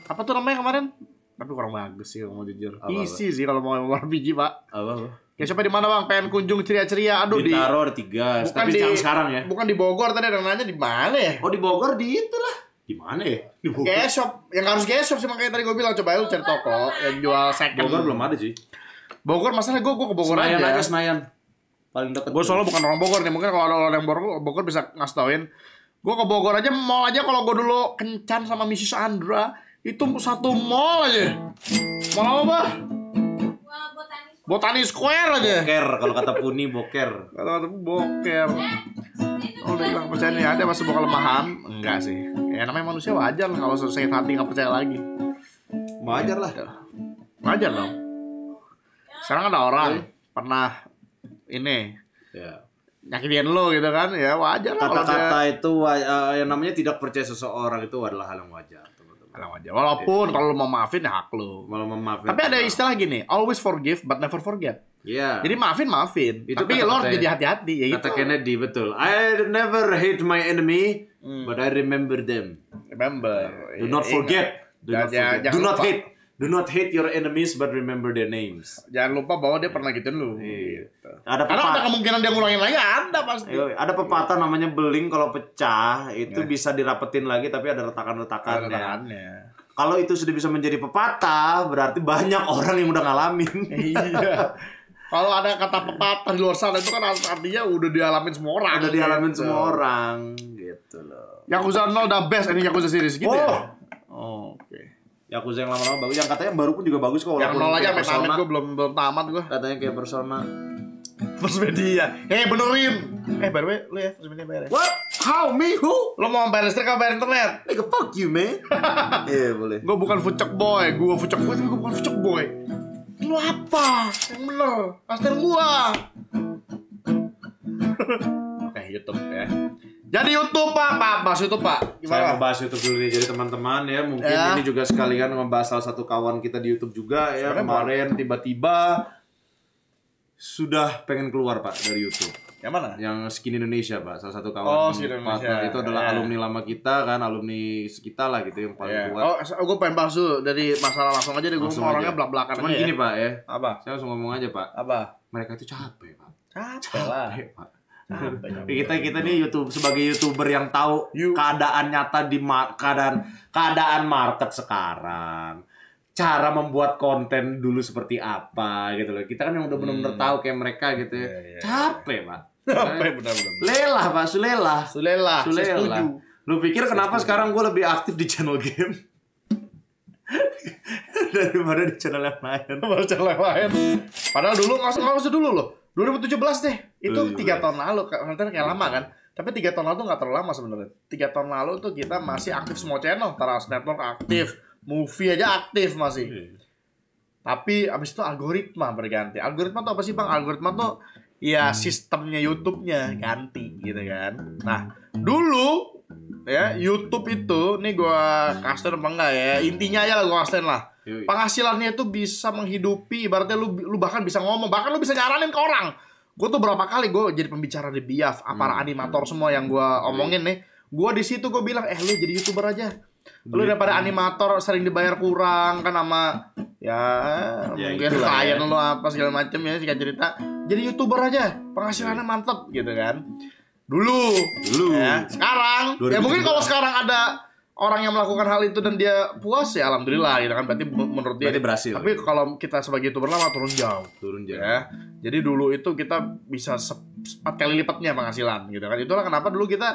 Apa tuh namanya kemarin? tapi kurang bagus sih mau jujur. Apa, Isi apa? sih kalau mau biji pak. Apa? apa? Ya siapa di mana bang? Pengen kunjung ceria-ceria. Aduh Bintaro, ada tiga. Bukan Tapi di, sekarang ya. Bukan di Bogor tadi ada nanya di mana ya? Oh di Bogor di itulah. Di mana ya? Di Bogor. Gesop. Yang harus gesop sih makanya tadi gue bilang coba lu cari toko yang jual second. Bogor belum ada sih. Bogor masalah gue gue ke Bogor Senayan aja. aja Senayan. Paling dekat. Gue soalnya bukan orang Bogor nih. Mungkin kalau ada orang yang Bogor, Bogor bisa ngasih tauin. Gue ke Bogor aja, mau aja kalau gue dulu kencan sama Mrs. Andra itu satu mall aja. Mall apa? Botani Square aja. Boker kalau kata Puni boker. Kata kata boker. Eh, oh, dia bilang percaya nih ada masih bakal paham? Enggak sih. Ya namanya manusia wajar lah kalau sakit hati nggak percaya lagi. Wajar lah. Wajar dong. Sekarang ada orang Oke. pernah ini ya. nyakitin lo gitu kan ya wajar lah kata-kata itu uh, yang namanya tidak percaya seseorang itu adalah hal yang wajar Alam aja. Walaupun yeah. kalau mau maafin ya hak lu. Kalau mau maafin. Tapi ada iya. istilah gini, always forgive but never forget. Iya. Yeah. Jadi maafin maafin. Itu Tapi lo harus jadi hati-hati ya kata Kennedy betul. I never hate my enemy, hmm. but I remember them. Remember. Do not forget. Do not, forget. Do not hate. Do not hate your enemies but remember their names. Jangan lupa bahwa dia pernah gituin lu. Iya. Gitu. Ada Karena ada kemungkinan dia ngulangin lagi ada pasti. Iya, ada pepatah namanya beling kalau pecah itu iya. bisa dirapetin lagi tapi ada retakan-retakannya. retakannya. Kalau itu sudah bisa menjadi pepatah berarti banyak orang yang udah ngalamin. iya. Kalau ada kata pepatah di luar sana itu kan artinya udah dialamin semua orang. Udah dialamin gitu. semua orang gitu loh. Yakuza 0 the best ini Yakuza series gitu oh. ya. Oh, oke. Okay. Yakuza yang lama-lama bagus. Yang katanya yang baru pun juga bagus kok. Yang nol aja metamet gue belum belum tamat gue. Katanya kayak Persona. First Media. Eh benerin. Eh by the way, lu ya First Media bayar ya? What? How? Me? Who? Lo mau bayar listrik apa bayar internet? Nigga fuck you man. Iya yeah, boleh. Gue bukan fucek boy. Gue fucek boy tapi gue bukan fucek boy. Lu apa? Yang bener. Pastel gua. Oke okay, YouTube ya. Jadi YouTube Pak, Pak bahas itu Pak. Gimana? Saya mau bahas YouTube dulu nih. Jadi teman-teman ya mungkin ya. ini juga sekalian membahas salah satu kawan kita di YouTube juga ya Sebenernya kemarin tiba-tiba sudah pengen keluar Pak dari YouTube. Yang mana? Yang Skin Indonesia Pak, salah satu kawan oh, skin Indonesia. itu adalah ya. alumni lama kita kan, alumni sekitar lah gitu yang paling tua. Ya. kuat. Oh, gue pengen bahas dulu dari masalah langsung aja deh, gue mau orangnya belak-belakan Cuman aja gini Pak ya. Apa? Saya langsung ngomong aja Pak. Apa? Mereka itu capek Pak. Capek, lah. Pak Ah, kita kita nih YouTube sebagai youtuber yang tahu you. keadaan nyata di mar- keadaan keadaan market sekarang cara membuat konten dulu seperti apa gitu loh kita kan yang udah benar-benar hmm. tahu kayak mereka gitu ya, yeah, yeah, iya. capek yeah. pak capek benar-benar lelah pak sulela sulela sulela, lu pikir kenapa Sesuju. sekarang gue lebih aktif di channel game daripada di channel yang lain channel yang lain padahal dulu nggak usah dulu loh 2017 deh. Itu tiga tahun lalu. Nanti kayak lama kan. Iya. Tapi tiga tahun lalu tuh nggak terlalu lama sebenarnya. Tiga tahun lalu tuh kita masih aktif semua channel. Taras Network aktif. Movie aja aktif masih. Iya. Tapi abis itu algoritma berganti. Algoritma tuh apa sih bang? Algoritma tuh ya hmm. sistemnya YouTube-nya hmm. ganti gitu kan. Nah dulu ya YouTube itu nih gua kasten apa enggak ya intinya aja lah gua kasten lah penghasilannya itu bisa menghidupi berarti lu lu bahkan bisa ngomong bahkan lu bisa nyaranin ke orang gue tuh berapa kali gue jadi pembicara di Biaf hmm. animator semua yang gue omongin nih gue di situ gue bilang eh lu jadi youtuber aja lu daripada animator sering dibayar kurang kan sama ya, ya mungkin ya. klien ya. lu apa segala macem ya sih cerita jadi youtuber aja penghasilannya mantep gitu kan Dulu. Dulu. Ya, sekarang. Ya mungkin kalau sekarang ada orang yang melakukan hal itu dan dia puas ya alhamdulillah gitu kan berarti menurut dia berarti berhasil tapi kalau kita sebagai itu berlama turun jauh turun jauh ya jadi dulu itu kita bisa empat kali lipatnya penghasilan gitu kan itulah kenapa dulu kita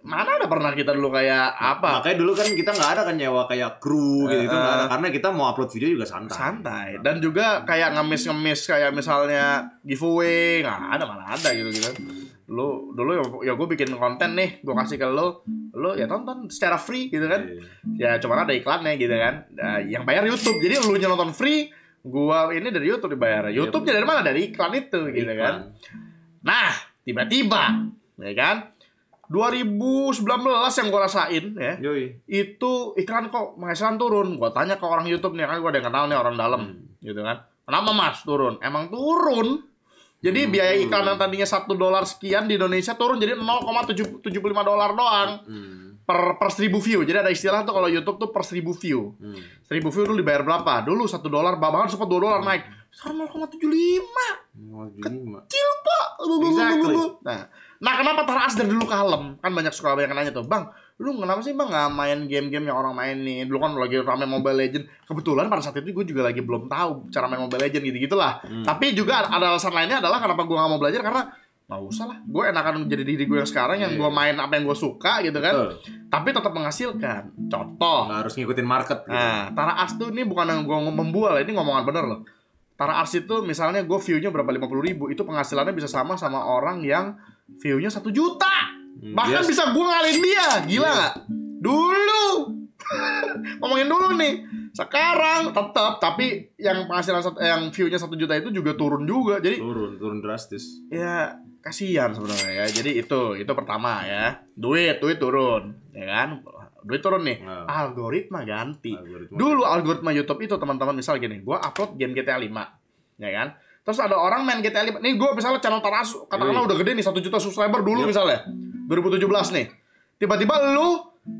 mana ada pernah kita dulu kayak apa makanya dulu kan kita nggak ada kan nyewa kayak kru gitu uh, itu ada. Eh, eh. karena kita mau upload video juga santai santai dan juga kayak ngemis ngemis kayak misalnya giveaway nggak ada mana ada gitu gitu lu dulu ya ya gue bikin konten nih gue kasih ke lu lu ya tonton secara free gitu kan iya. ya cuma ada iklannya gitu kan nah, yang bayar YouTube jadi lu nonton free gua ini dari YouTube dibayar iya, YouTube-nya dari mana dari iklan itu dari gitu kan nah tiba-tiba ya kan 2019 yang gue rasain ya Yui. itu iklan kok penghasilan turun gue tanya ke orang YouTube nih kan gue ada yang kenal nih orang dalam hmm. gitu kan kenapa mas turun emang turun jadi biaya hmm. iklan yang tadinya satu dolar sekian di Indonesia turun jadi 0,75 dolar doang. Hmm. Per per seribu view. Jadi ada istilah tuh kalau YouTube tuh per seribu view. Hmm. Seribu view dulu dibayar berapa? Dulu satu dolar, bahkan sempat dua dolar hmm. naik. Sekarang 0,75. 0,75. Kecil pak. Exactly. Nah, nah kenapa Tara dari dulu kalem? Kan banyak sekolah banyak yang nanya tuh, bang lu kenapa sih bang nggak main game-game yang orang main nih, dulu kan lagi rame Mobile Legend kebetulan pada saat itu gue juga lagi belum tahu cara main Mobile Legend gitu gitulah hmm. tapi juga ada alasan lainnya adalah kenapa gue gak mau belajar karena nggak usah lah gue enakan jadi diri gue yang sekarang yang iya, gue iya. main apa yang gue suka gitu kan Betul. tapi tetap menghasilkan contoh gak harus ngikutin market gitu. nah Tara As tuh ini bukan yang gue membual ini ngomongan bener loh Tara Ars itu misalnya gue view-nya berapa 50 ribu Itu penghasilannya bisa sama sama orang yang view-nya 1 juta Hmm, Bahkan yes. bisa gue ngalahin dia, gila iya. nggak? Yeah. Dulu, ngomongin dulu nih. Sekarang tetap, tapi yang penghasilan eh, yang view-nya satu juta itu juga turun juga. Jadi turun, turun drastis. Ya kasihan sebenarnya ya. Jadi itu, itu pertama ya. Duit, duit turun, ya kan? duit turun nih. Nah. Algoritma ganti. Algoritma. Dulu algoritma YouTube itu teman-teman misal gini, gue upload game GTA 5, ya kan? Terus ada orang main GTA 5. Nih gue misalnya channel Taras katakanlah iya. udah gede nih satu juta subscriber dulu yep. Iya. misalnya. 2017 nih. Tiba-tiba lu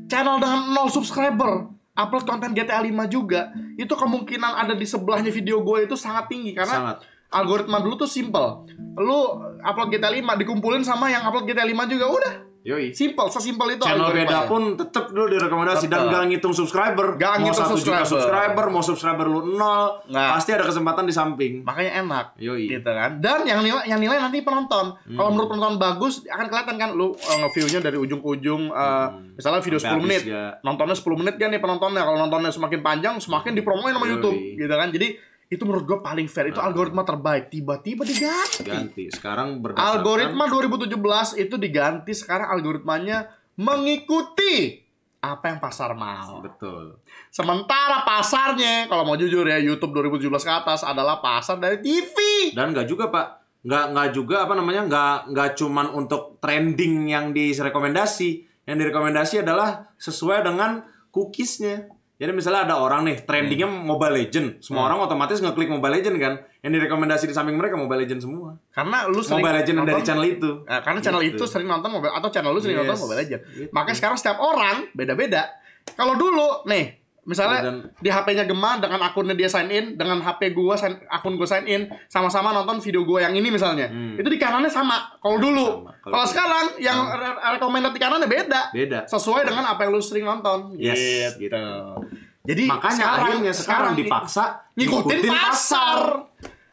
channel dengan 0 subscriber upload konten GTA 5 juga, itu kemungkinan ada di sebelahnya video gue itu sangat tinggi karena sangat algoritma dulu tuh simple. Lu upload GTA 5 dikumpulin sama yang upload GTA 5 juga udah. Yoi. Simple, sesimpel itu. Channel beda pun tetap dulu direkomendasi dan gak ngitung subscriber. Gak ngitung mau subscriber. subscriber, mau subscriber lu nol, nah, pasti ada kesempatan di samping. Makanya enak. Yoi. Gitu kan. Dan yang nilai yang nilai nanti penonton. Hmm. Kalau menurut penonton bagus akan kelihatan kan lu uh, nge-view-nya dari ujung ke ujung uh, hmm. misalnya video Sampai 10 menit. ya. Nontonnya 10 menit kan nih penontonnya. Kalau nontonnya semakin panjang semakin dipromoin sama Yoi. YouTube gitu kan. Jadi itu menurut gue paling fair. Itu ah. algoritma terbaik. Tiba-tiba diganti. Ganti. Sekarang berdasarkan algoritma 2017 itu diganti sekarang algoritmanya mengikuti apa yang pasar mau. Betul. Sementara pasarnya kalau mau jujur ya YouTube 2017 ke atas adalah pasar dari TV. Dan nggak juga, Pak. Nggak nggak juga apa namanya? nggak nggak cuman untuk trending yang direkomendasi. Yang direkomendasi adalah sesuai dengan cookiesnya. Jadi misalnya ada orang nih trendingnya hmm. Mobile Legend, semua hmm. orang otomatis ngeklik Mobile Legend kan. Yang direkomendasi di samping mereka Mobile Legend semua. Karena lu sering Mobile Legend nonton, dari channel itu. Eh, karena channel gitu. itu sering nonton Mobile atau channel lu sering yes. nonton Mobile Legend. Gitu. Makanya sekarang setiap orang beda-beda. Kalau dulu nih Misalnya dan, di HP-nya Gema dengan akunnya dia sign in, dengan HP gua akun gua sign in, sama-sama nonton video gua yang ini misalnya. Hmm. Itu di kanannya sama. Kalau nah, dulu, kalau sekarang yang hmm. rekomendasi rekomendasi di kanannya beda. Beda. Sesuai dengan apa yang lu sering nonton. Yes, gitu. gitu. Jadi makanya sekarang, akhirnya sekarang, dipaksa ngikutin, ngikutin pasar. pasar.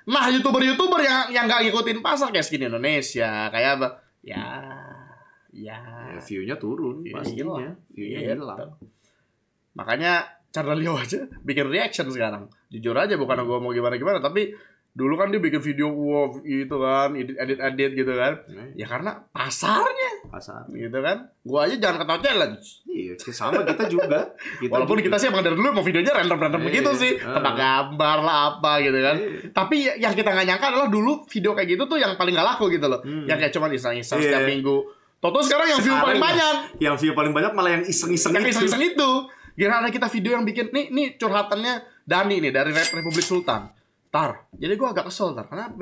Nah, YouTuber-YouTuber yang yang gak ngikutin pasar kayak skin Indonesia, kayak apa? Ya, ya. ya view-nya turun ya, View-nya hilang. Iya, makanya Chandra Leo aja bikin reaction sekarang jujur aja bukan gue mau gimana gimana tapi dulu kan dia bikin video wow itu kan edit edit, edit gitu kan hmm. ya karena pasarnya pasar gitu kan gua aja jangan ketawa challenge iya sama kita juga kita walaupun juga. kita sih emang dari dulu mau videonya random random iya, begitu sih tempat iya. tentang ah. gambar lah apa gitu kan tapi ya, yang kita nggak nyangka adalah dulu video kayak gitu tuh yang paling gak laku gitu loh hmm. yang kayak cuma iseng-iseng setiap minggu Toto sekarang yang view sekarang paling ya. banyak yang view paling banyak malah yang iseng-iseng yang itu, iseng -iseng itu Giliran ada kita video yang bikin nih nih curhatannya Dani nih dari Republik Sultan. Tar. Jadi gue agak kesel tar. Kenapa?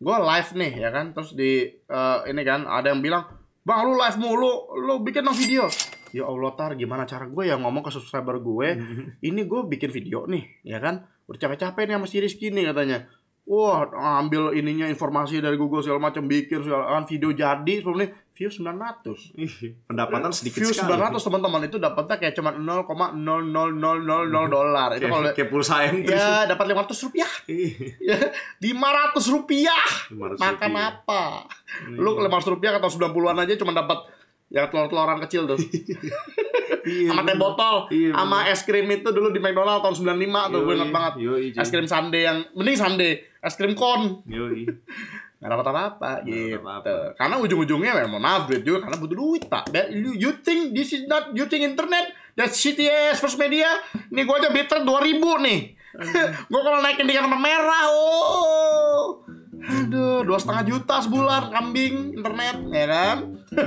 Gue live nih ya kan terus di uh, ini kan ada yang bilang, "Bang, lu live mulu, lu bikin dong video." Ya Allah tar, gimana cara gue ya ngomong ke subscriber gue? ini gue bikin video nih, ya kan? Udah capek-capek nih sama si Rizky nih katanya. Wah, ambil ininya informasi dari Google segala macam bikin segala kan video jadi sebelum view 900 pendapatan sedikit view sekali 900 teman-teman itu dapatnya kayak cuma 0,00000 dolar itu iya, kalau kayak pulsa M ya dapat 500 rupiah 500 iya, rupiah makan apa lu 500 rupiah atau 90-an aja cuma dapat yang telur-teloran kecil tuh iya, sama teh botol sama es krim itu dulu di McDonald tahun 95 tuh gue banget es krim sundae yang mending sundae es krim kon nggak dapat apa-apa gitu. Apa -apa. Karena ujung-ujungnya memang mau maaf duit juga karena butuh duit pak. That, you, you think this is not you think internet that CTS first media nih gua aja bitter ribu nih. gua kalau naikin di kamar merah oh. Aduh, dua setengah juta sebulan kambing internet, ya kan?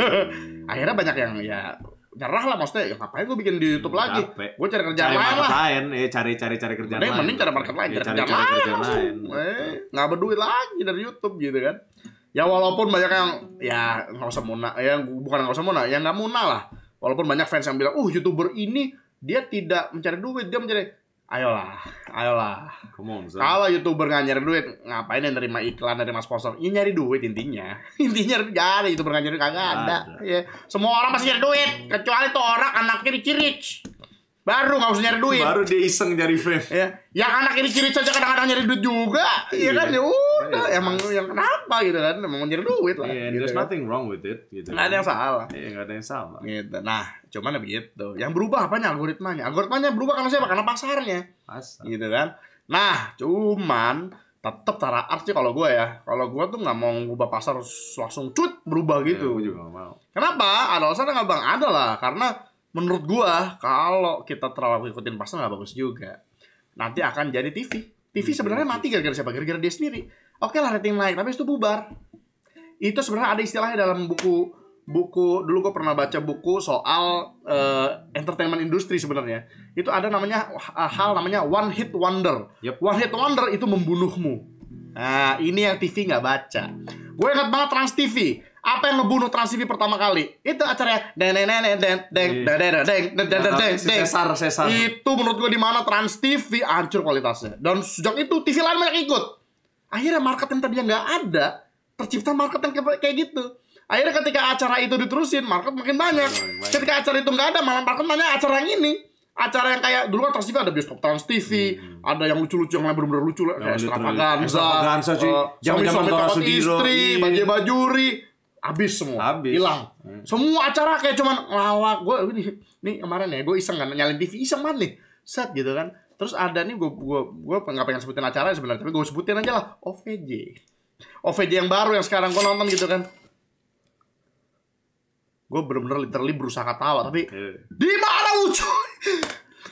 Akhirnya banyak yang ya nyerah lah maksudnya ya ngapain gue bikin di YouTube lagi gue cari kerjaan cari lain lah lain eh cari cari cari kerjaan Mereka lain mending cari market lain ya, cari, cari kerjaan, lain, lain. eh nggak berduit lagi dari YouTube gitu kan ya walaupun banyak yang ya nggak usah muna ya bukan nggak usah muna ya nggak muna lah walaupun banyak fans yang bilang uh youtuber ini dia tidak mencari duit dia mencari Ayolah, ayolah. Come on, Zan. Kalau youtuber nggak nyari duit, ngapain yang nerima iklan dari mas sponsor? Ini nyari duit intinya. intinya nggak ada youtuber nggak nyari kagak ada. ada. Ya. Semua orang pasti nyari duit, kecuali tuh orang anaknya dicirich. Baru nggak usah nyari duit. Baru dia iseng nyari fame. Ya. Yang anak ini ciri saja kadang-kadang nyari duit juga. Iya kan? uh gitu. emang yang kenapa gitu kan emang nyari duit lah yeah, gitu there's kan. nothing wrong with it gitu nggak ada kan. yang salah iya yeah, nggak ada yang salah gitu nah cuman ya begitu yang berubah apanya algoritmanya algoritmanya berubah karena siapa karena pasarnya pasar gitu kan nah cuman tetap cara art sih kalau gue ya kalau gue tuh nggak mau ngubah pasar langsung cut berubah iya, gitu Gue juga mau. kenapa ada alasan nggak bang ada lah karena menurut gue kalau kita terlalu ikutin pasar nggak bagus juga nanti akan jadi TV TV sebenarnya mati gara-gara siapa gara-gara dia sendiri Oke okay lah rating naik, tapi itu bubar. Itu sebenarnya ada istilahnya dalam buku buku dulu gue pernah baca buku soal uh, entertainment industri sebenarnya itu ada namanya uh, hal namanya one hit wonder yep. one hit wonder itu membunuhmu nah ini yang TV nggak baca gue ingat banget Trans TV apa yang ngebunuh Trans TV pertama kali itu acaranya deng deng deng deng deng deng deng deng deng deng sesar sesar itu menurut gue di mana Trans TV hancur kualitasnya dan sejak itu TV lain banyak ikut akhirnya market yang tadinya nggak ada tercipta market yang kayak gitu akhirnya ketika acara itu diterusin market makin banyak ketika acara itu nggak ada malah market banyak acara yang ini acara yang kayak dulu kan Trans ada bioskop Trans TV, hmm. ada yang lucu-lucu yang bener-bener lucu lah kayak extravaganza, extravaganza sih. Eh, Jangan-jangan suami -suami istri, iya. bajai bajuri, habis semua, habis. hilang. Hmm. Semua acara kayak cuman lawak. Gue ini, nih kemarin ya, gue iseng kan nyalain TV iseng banget nih, set gitu kan. Terus ada nih gue gue gue nggak pengen sebutin acara ya sebenarnya, tapi gue sebutin aja lah OVJ. OVJ yang baru yang sekarang gue nonton gitu kan. Gue bener-bener literally berusaha ketawa tapi di mana lucu?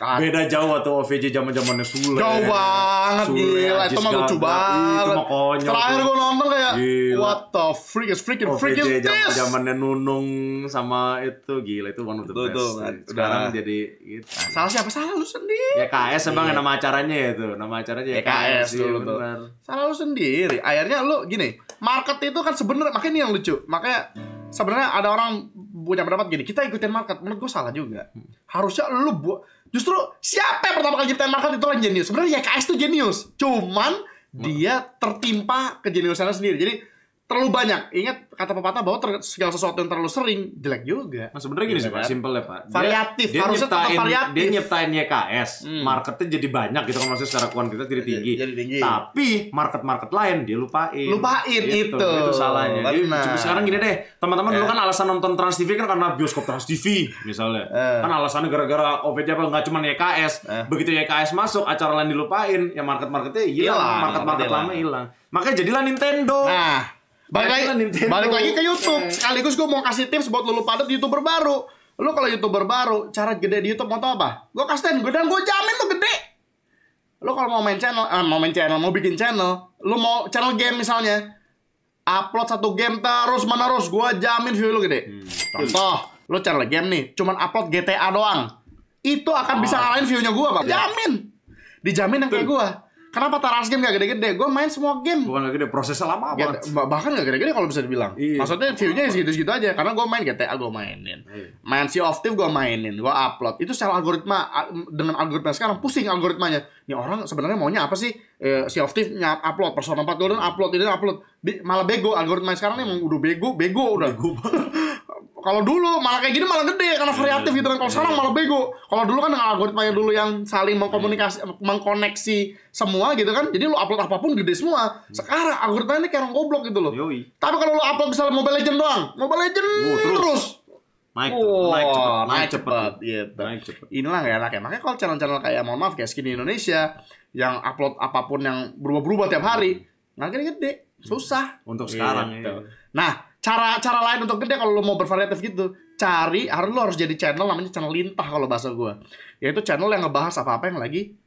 Beda jauh atau OVJ zaman zamannya Sule. Jauh banget Sule, gila, itu mah lucu banget. Itu mah konyol. Terakhir gue nonton kayak gila. what the freak is freaking OVJ this. is zamannya Nunung sama itu gila itu one of the best. Tuh, tuh, Sekarang jadi gitu. Salah siapa salah lu sendiri. Ya KS emang iya. nama acaranya ya itu, nama acaranya ya KS dulu tuh. Salah lu sendiri. Akhirnya lu gini, market itu kan sebenarnya makanya ini yang lucu. Makanya sebenarnya ada orang punya pendapat gini, kita ikutin market. Menurut gue salah juga. Hmm. Harusnya lu buat Justru siapa yang pertama kali ciptain market itu orang jenius. Sebenarnya YKS ya, itu jenius. Cuman dia tertimpa kejeniusannya sendiri. Jadi terlalu banyak. Ingat kata pepatah bahwa ter- segala sesuatu yang terlalu sering jelek juga. Nah, sebenarnya gini iya sih Pak, kan? simple ya Pak. variatif, dia, harusnya nyiptain, tetap variatif. Dia nyiptain YKS, hmm. marketnya jadi banyak gitu kan maksudnya secara kuantitas jadi tinggi. Jadi, jadi tinggi. Tapi market-market lain dia lupain. Lupain gitu. itu. Itu salahnya. Jadi nah. sekarang gini deh, teman-teman eh. dulu ya. kan alasan nonton Trans TV kan karena bioskop Trans TV misalnya. Eh. Kan alasannya gara-gara OVJ apa nggak cuma YKS. Eh. Begitu YKS masuk acara lain dilupain, ya market-marketnya hilang, market-market lama hilang. Makanya jadilah Nintendo. Nah, balik lagi balik lagi ke YouTube eh. sekaligus gue mau kasih tips buat lu pada youtuber baru lu kalau youtuber baru cara gede di YouTube mau tau apa gue kasih tips gue dan gue jamin tuh gede lu kalau mau main channel eh, mau main channel mau bikin channel lu mau channel game misalnya upload satu game terus menerus gue jamin view lu gede hmm. contoh lu channel game nih cuman upload GTA doang itu akan bisa ah. ngalahin viewnya gue pak iya. jamin dijamin yang kayak gue Kenapa taras game gak gede-gede? Gue main semua game. Bukan gak gede, prosesnya lama banget. bahkan gak gede-gede kalau bisa dibilang. Iya. Maksudnya view-nya segitu-segitu aja. Karena gue main GTA gue mainin. Iya. Main Sea of Thieves gue mainin. Gue upload. Itu secara algoritma dengan algoritma sekarang pusing algoritmanya. Ini orang sebenarnya maunya apa sih? Si eh, sea of Thieves upload, Persona 4 Golden upload, ini upload. malah bego algoritma sekarang nih hmm. udah bego, bego udah. Bego kalau dulu malah kayak gini malah gede karena iya, variatif gitu kan kalau iya, sekarang iya. malah bego kalau dulu kan yang dulu yang saling mengkomunikasi mengkoneksi semua gitu kan jadi lu upload apapun gede semua sekarang algoritma ini kayak orang goblok gitu loh Yui. tapi kalau lu upload misalnya Mobile Legend doang Mobile Legend oh, terus, terus. Naik, oh, naik cepet, naik cepet, gitu. naik cepet. Inilah gak enak ya. Makanya kalau channel-channel kayak mohon maaf kayak Skinny Indonesia yang upload apapun yang berubah-berubah tiap hari, gini hmm. gede, susah. Untuk sekarang. Gitu. Iya. Nah, cara cara lain untuk gede kalau lo mau bervariatif gitu cari harus lo harus jadi channel namanya channel lintah kalau bahasa gue yaitu channel yang ngebahas apa apa yang lagi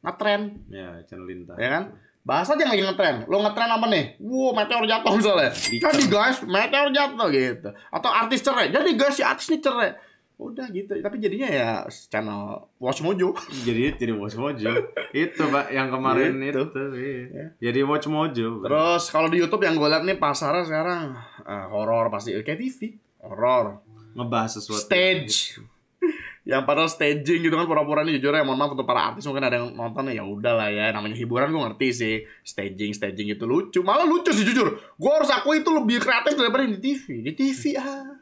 ngetren ya channel lintah ya kan bahasa aja yang lagi ngetren lo ngetren apa nih wow meteor jatuh misalnya iya. jadi guys meteor jatuh gitu atau artis cerai jadi guys si artis ini cerai udah gitu tapi jadinya ya channel Watch Mojo jadi jadi Watch Mojo itu pak yang kemarin gitu. itu iya. ya. jadi Watch Mojo terus kalau di YouTube yang gue liat nih pasaran sekarang uh, horor pasti kayak TV horor ngebahas sesuatu stage yang padahal staging gitu kan pura-pura ini jujur ya mohon maaf untuk para artis mungkin ada yang nonton ya udah lah ya namanya hiburan gue ngerti sih staging staging itu lucu malah lucu sih jujur gue harus aku itu lebih kreatif daripada di TV di TV ah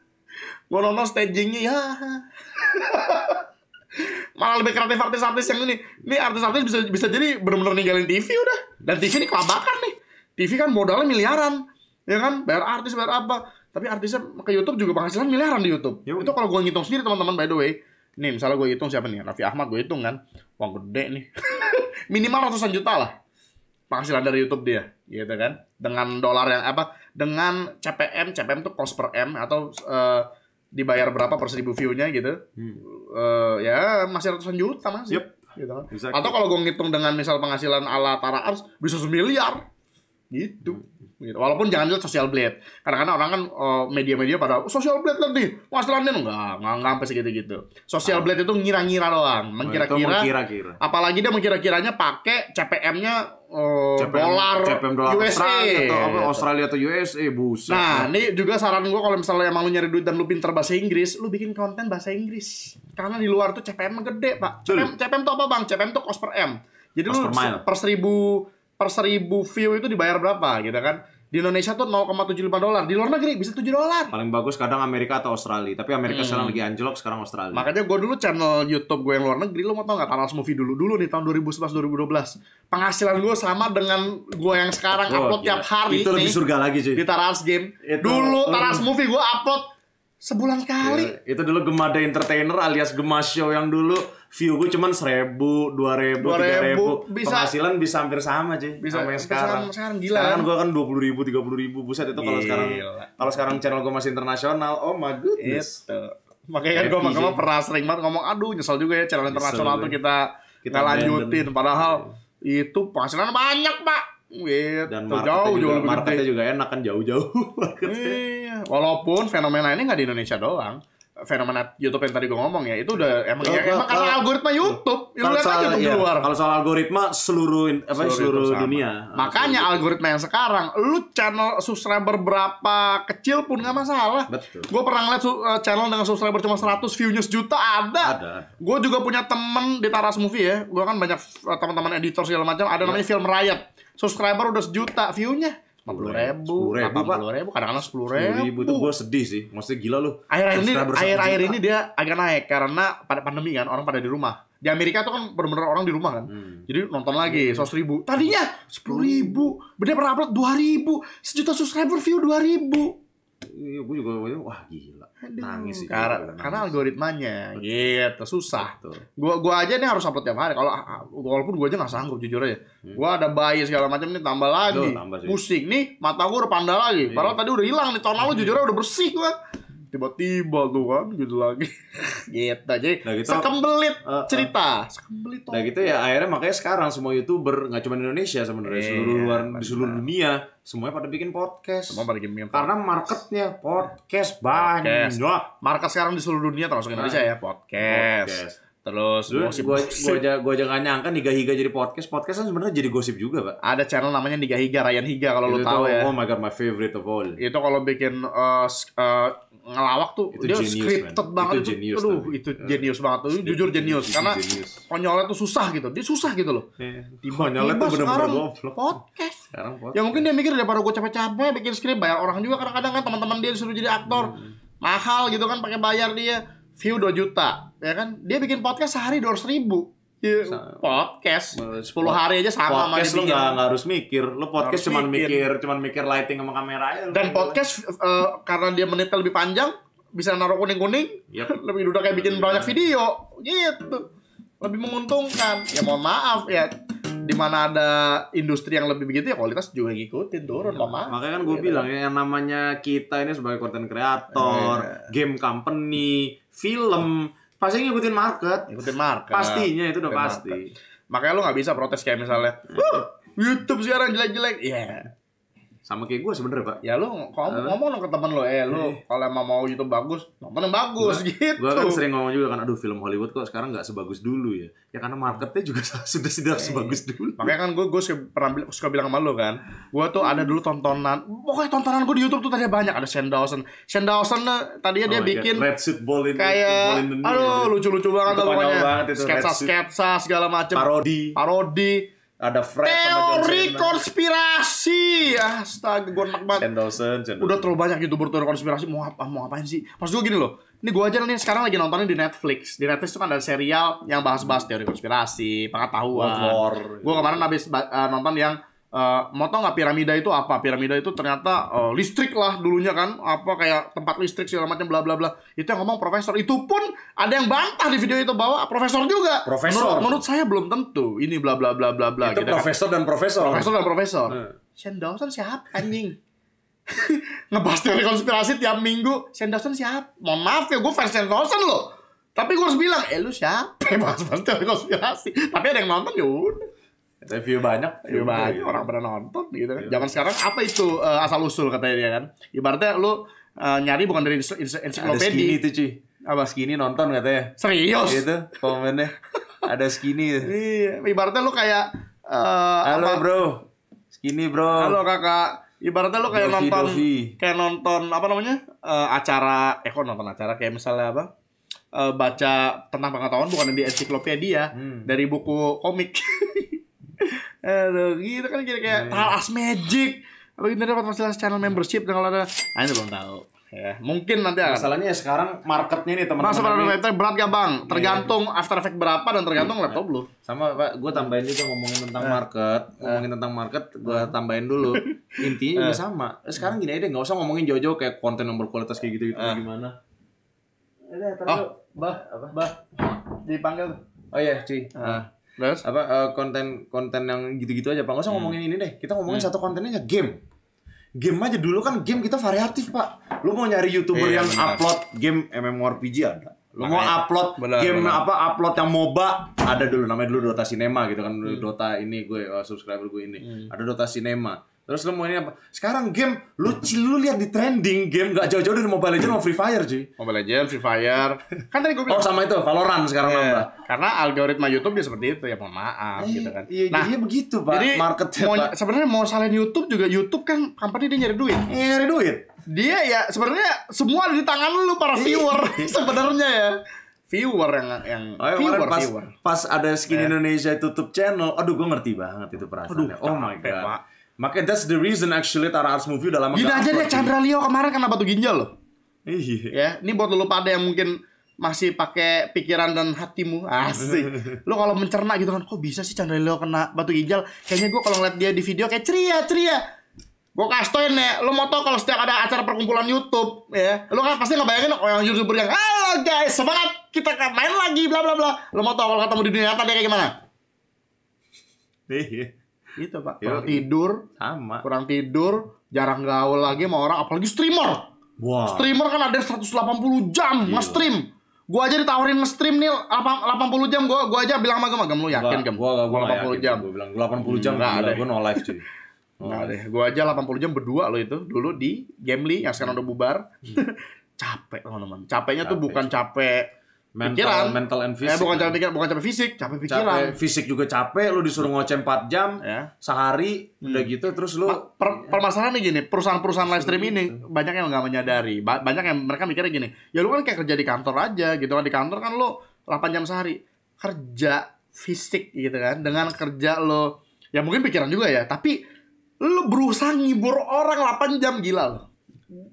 gue nonton stagingnya ya malah lebih kreatif artis-artis yang ini ini artis-artis bisa bisa jadi benar-benar ninggalin TV udah dan TV ini kelabakan nih TV kan modalnya miliaran ya kan bayar artis bayar apa tapi artisnya ke YouTube juga penghasilan miliaran di YouTube Yo. itu kalau gue ngitung sendiri teman-teman by the way nih misalnya gue hitung siapa nih Raffi Ahmad gue hitung kan uang gede nih minimal ratusan juta lah penghasilan dari YouTube dia gitu kan dengan dolar yang apa dengan CPM CPM tuh cost per m atau uh, dibayar berapa per seribu view-nya gitu. Hmm. Uh, ya masih ratusan juta masih. Yep. Gitu kan. Exactly. Atau kalau gue ngitung dengan misal penghasilan ala Tara Arts bisa semiliar. Gitu. Hmm. Gitu. Walaupun jangan lihat social blade. karena kadang orang kan media eh, media-media pada oh, social blade lihat kan, Mas penghasilannya enggak, enggak, enggak sampai segitu-gitu. Social ah. blade itu ngira-ngira doang, mengira-kira. Oh, apalagi dia mengira-kiranya pakai CPM-nya uh, eh, CPM, dolar CPM dolar USA Australia atau gitu. Australia atau USA bus. Nah, ini juga saran gue kalau misalnya emang lu nyari duit dan lu pinter bahasa Inggris, lu bikin konten bahasa Inggris. Karena di luar tuh CPM gede, Pak. CPM itu CPM tuh apa, Bang? CPM tuh cost per M. Jadi cost lu per, mile. per seribu per seribu view itu dibayar berapa gitu kan di Indonesia tuh 0,75 dolar di luar negeri bisa 7 dolar paling bagus kadang Amerika atau Australia tapi Amerika hmm. sekarang lagi anjlok sekarang Australia makanya gue dulu channel YouTube gue yang luar negeri lo mau tau nggak taras Movie dulu dulu nih tahun 2011 2012 penghasilan gue sama dengan gue yang sekarang oh, upload gila. tiap hari itu nih, surga lagi cuy di Taras Game itu, dulu Taras Movie gue upload Sebulan iya, sekali Ya, itu dulu Gemada Entertainer alias Gemas Show yang dulu view gue cuman seribu, dua ribu, tiga ribu. Bisa, Penghasilan bisa hampir sama cuy. Bisa sama yang sekarang. Bisa sekarang gila. Sekarang kan? gue kan dua puluh ribu, tiga puluh ribu. Buset itu kalau sekarang kalau sekarang channel gue masih internasional. Oh my goodness. Itu. Makanya kan gue makanya pernah sering banget ngomong, aduh nyesel juga ya channel internasional tuh kita kita lanjutin. Padahal iya. itu penghasilan banyak pak Gitu. Dan marketnya jauh, juga, jauh lebih marketnya gede. juga enak kan jauh-jauh. iya. Walaupun fenomena ini nggak di Indonesia doang. Fenomena YouTube yang tadi gue ngomong ya itu udah emang oh, ya, kalau, emang karena kalau, algoritma YouTube. kalau lihat YouTube iya, luar. Kalau soal algoritma seluruh apa seluruh, seluruh dunia. Ah, Makanya seluruh algoritma yang sekarang lu channel subscriber berapa kecil pun nggak masalah. Betul. Gue pernah ngeliat eh, channel dengan subscriber cuma 100 view-nya sejuta ada. Ada. Gue juga punya temen di Taras Movie ya. Gue kan banyak eh, teman-teman editor segala macam. Ada ya. namanya Film Riot subscriber udah sejuta viewnya nya puluh ribu, delapan puluh ribu, kadang-kadang sepuluh ribu. ribu itu gue sedih sih, maksudnya gila loh. Akhir-akhir ini, akhir-akhir ini dia agak naik karena pada pandemi kan orang pada di rumah. Di Amerika tuh kan benar-benar orang di rumah kan, hmm. jadi nonton lagi hmm. ribu. Tadinya sepuluh ribu, beda pernah upload dua ribu, sejuta subscriber view dua ribu. Iya, gue juga wah gila Aduh, nangis sih karena, nangis. karena algoritmanya gitu susah tuh gua gua aja nih harus upload tiap hari kalau ah, ah, walaupun gua aja nggak sanggup jujur aja hmm. gua ada bayi segala macam nih tambah lagi pusing nih mata gua udah panda lagi iya. padahal tadi udah hilang nih tahun lalu hmm. jujur aja udah bersih gua tiba-tiba tuh kan gitu lagi gitu aja nah, gitu, sekembelit uh, ah, uh, ah. cerita sekembelit nah gitu ya akhirnya makanya sekarang semua youtuber nggak cuma di Indonesia sebenarnya iya, seluruh luar di seluruh dunia semuanya pada bikin podcast semua pada bikin podcast. karena marketnya podcast banyak podcast. market sekarang di seluruh dunia termasuk Indonesia ya podcast, podcast. Terus Duh, gosip, gua, Gua, aja, gua aja gak nyangka Niga Higa jadi podcast. Podcast kan sebenarnya jadi gosip juga, Pak. Ada channel namanya Niga Higa, Ryan Higa kalau lo tahu ya. Oh my god, my favorite of all. Itu kalau bikin uh, uh, ngelawak tuh itu dia genius, scripted man. banget itu, itu aduh eh. itu genius banget tuh jujur genius karena konyolnya tuh susah gitu dia susah gitu loh yeah. konyolnya tuh bener-bener goblok podcast sekarang podcast ya mungkin dia mikir baru gue capek-capek bikin skrip bayar orang juga kadang-kadang kan teman-teman dia disuruh jadi aktor hmm. mahal gitu kan pakai bayar dia view 2 juta ya kan dia bikin podcast sehari dua ribu Yeah, podcast. sepuluh hari aja sama podcast sama lu gak, gak harus mikir. Lu podcast harus cuman mikir. mikir, cuman mikir lighting sama kamera aja. Dan podcast uh, karena dia menit lebih panjang, bisa naruh kuning-kuning. Yep. lebih udah kayak bikin banyak video. Gitu. Lebih menguntungkan. Ya mohon maaf ya di mana ada industri yang lebih begitu ya kualitas juga ngikutin turun ya, lama. Makanya kan gue gitu. bilang ya, yang namanya kita ini sebagai content creator eh. game company, film, pasti ngikutin market ngikutin market pastinya itu udah pasti market. makanya lu nggak bisa protes kayak misalnya Oh, YouTube sekarang jelek-jelek ya yeah sama kayak gue sebenernya pak ya lu kalau uh, ngomong dong ke temen lo eh lu iya. kalau emang mau YouTube bagus nonton yang bagus gua, gitu gue kan sering ngomong juga kan aduh film Hollywood kok sekarang nggak sebagus dulu ya ya karena marketnya juga sudah tidak eh, sebagus dulu makanya kan gue gue suka, pernah suka bilang sama lo kan gue tuh ada dulu tontonan pokoknya tontonan gue di YouTube tuh tadi banyak ada Shane Dawson Shane Dawson tuh eh, tadinya oh dia bikin God. red suit ball in, kayak ball aduh gitu. lucu-lucu banget tuh pokoknya sketsa sketsa segala macam parodi parodi ada Fred teori konspirasi astaga gue enak banget Dawson, udah terlalu banyak youtuber gitu teori konspirasi mau apa mau ngapain sih pas gue gini loh ini gue aja nih sekarang lagi nontonnya di Netflix di Netflix tuh kan ada serial yang bahas-bahas teori konspirasi pengetahuan gue kemarin habis uh, nonton yang Uh, mau tau nggak piramida itu apa? Piramida itu ternyata uh, listrik lah dulunya kan, apa kayak tempat listrik segala macam bla bla bla. Itu yang ngomong profesor. Itu pun ada yang bantah di video itu bahwa profesor juga. Profesor. Menurut, menurut saya belum tentu. Ini bla bla bla bla bla. Itu gitu kan. profesor kan. dan profesor. Profesor dan profesor. Hmm. Sean Dawson siapa anjing? Ngebahas teori konspirasi tiap minggu. Sean Dawson siapa? mau maaf ya, gue fans Sean Dawson loh. Tapi gue harus bilang, eh lu siapa? bahas teori konspirasi. Tapi ada yang nonton yaudah Review banyak, review iya, banyak iya. orang pernah nonton gitu kan. Iya. Zaman sekarang apa itu uh, asal usul katanya dia kan. Ibaratnya lu uh, nyari bukan dari ensiklopedia. itu cuy. Apa skinny nonton katanya. Serius? Gitu komennya. Ada skinny. Iya, ibaratnya lu kayak uh, Halo apa? bro. Skinny bro. Halo kakak ibaratnya lo kayak nonton dosi. kayak nonton apa namanya uh, acara eh kok nonton acara kayak misalnya apa uh, baca tentang pengetahuan bukan di ensiklopedia hmm. dari buku komik Aduh, gitu kan kira kayak yeah. talas magic. Apa gitu dapat fasilitas channel membership dan kalau ada, nah, ini belum tahu. Ya, mungkin nanti Masalahnya ya sekarang marketnya nih teman-teman. Masalah pada laptop berat gak bang? Iya. Tergantung yeah. After Effect berapa dan tergantung yeah. Hmm. laptop lu. Sama pak, gue tambahin juga ngomongin tentang uh. market, uh. ngomongin tentang market, gue eh. tambahin dulu. Intinya uh. juga sama. Sekarang gini aja deh, nggak usah ngomongin jauh-jauh kayak konten yang berkualitas kayak gitu-gitu uh. gimana. Udah, taruh. Oh, bah, apa? Bah, dipanggil. Oh iya, cuy. Uh. Terus? Apa uh, konten konten yang gitu-gitu aja Pak. Nggak usah hmm. ngomongin ini deh. Kita ngomongin hmm. satu kontennya game. Game aja dulu kan game kita variatif Pak. Lu mau nyari youtuber iya, yang bener. upload game MMORPG ada. Lu Makanya, mau upload bener, game bener. apa upload yang MOBA ada dulu namanya dulu Dota Cinema gitu kan. Hmm. Dota ini gue eh, subscriber gue ini. Hmm. Ada Dota Cinema Terus lu ini apa? Sekarang game lu lu lihat di trending game gak jauh-jauh dari Mobile Legends sama Free Fire, cuy. Mobile Legends, Free Fire. Kan tadi gue bilang Oh, sama itu Valorant sekarang yeah. nambah. Karena algoritma YouTube dia seperti itu ya, mohon maaf eh, gitu kan. Iya, nah, iya begitu, Pak. Jadi market mau, sebenarnya mau salin YouTube juga YouTube kan company dia nyari duit. Iya, nyari duit. Dia ya sebenarnya semua di tangan lu para iya. viewer sebenarnya ya viewer yang yang oh, iya, viewer, pas, viewer. Pas ada Skin yeah. Indonesia tutup channel, aduh gue ngerti banget itu perasaannya Aduh, oh my god. Pak Makanya that's the reason actually Tara Arts Movie udah lama Gini aja deh Chandra Leo kemarin kena batu ginjal loh. Iya. Ya, ini buat lo pada yang mungkin masih pakai pikiran dan hatimu asik lo kalau mencerna gitu kan kok bisa sih Chandra Leo kena batu ginjal kayaknya gue kalau ngeliat dia di video kayak ceria ceria gue kastoin ya lo mau tau kalau setiap ada acara perkumpulan YouTube ya lo kan pasti ngebayangin orang youtuber yang halo guys semangat kita main lagi bla bla bla lo mau tau kalau ketemu di dunia nyata dia kayak gimana iya itu pak kurang tidur sama kurang tidur jarang gaul lagi sama orang apalagi streamer Wow. streamer kan ada 180 jam iya. nge-stream gua aja ditawarin nge-stream nih 80 jam gua gua aja bilang sama gam lu yakin gam gua, gua, gua 80 yakin, jam gua bilang 80 jam enggak ada gua no live cuy Enggak deh, oh. gua aja 80 jam berdua lo itu dulu di Gamely yang sekarang udah bubar. Hmm. capek teman-teman. Capeknya capek. tuh bukan capek mental, pikiran. mental and eh, fisik. Eh, bukan kan? capek pikiran, bukan capek fisik, capek pikiran. Capek fisik juga capek, lu disuruh ngoceh 4 jam ya. sehari hmm. udah gitu terus lu per, ya. permasalahannya gini, perusahaan-perusahaan live stream ini gitu. banyak yang nggak menyadari, ba banyak yang mereka mikirnya gini, ya lu kan kayak kerja di kantor aja gitu kan di kantor kan lu 8 jam sehari kerja fisik gitu kan dengan kerja lo ya mungkin pikiran juga ya, tapi lo berusaha ngibur orang 8 jam gila lo.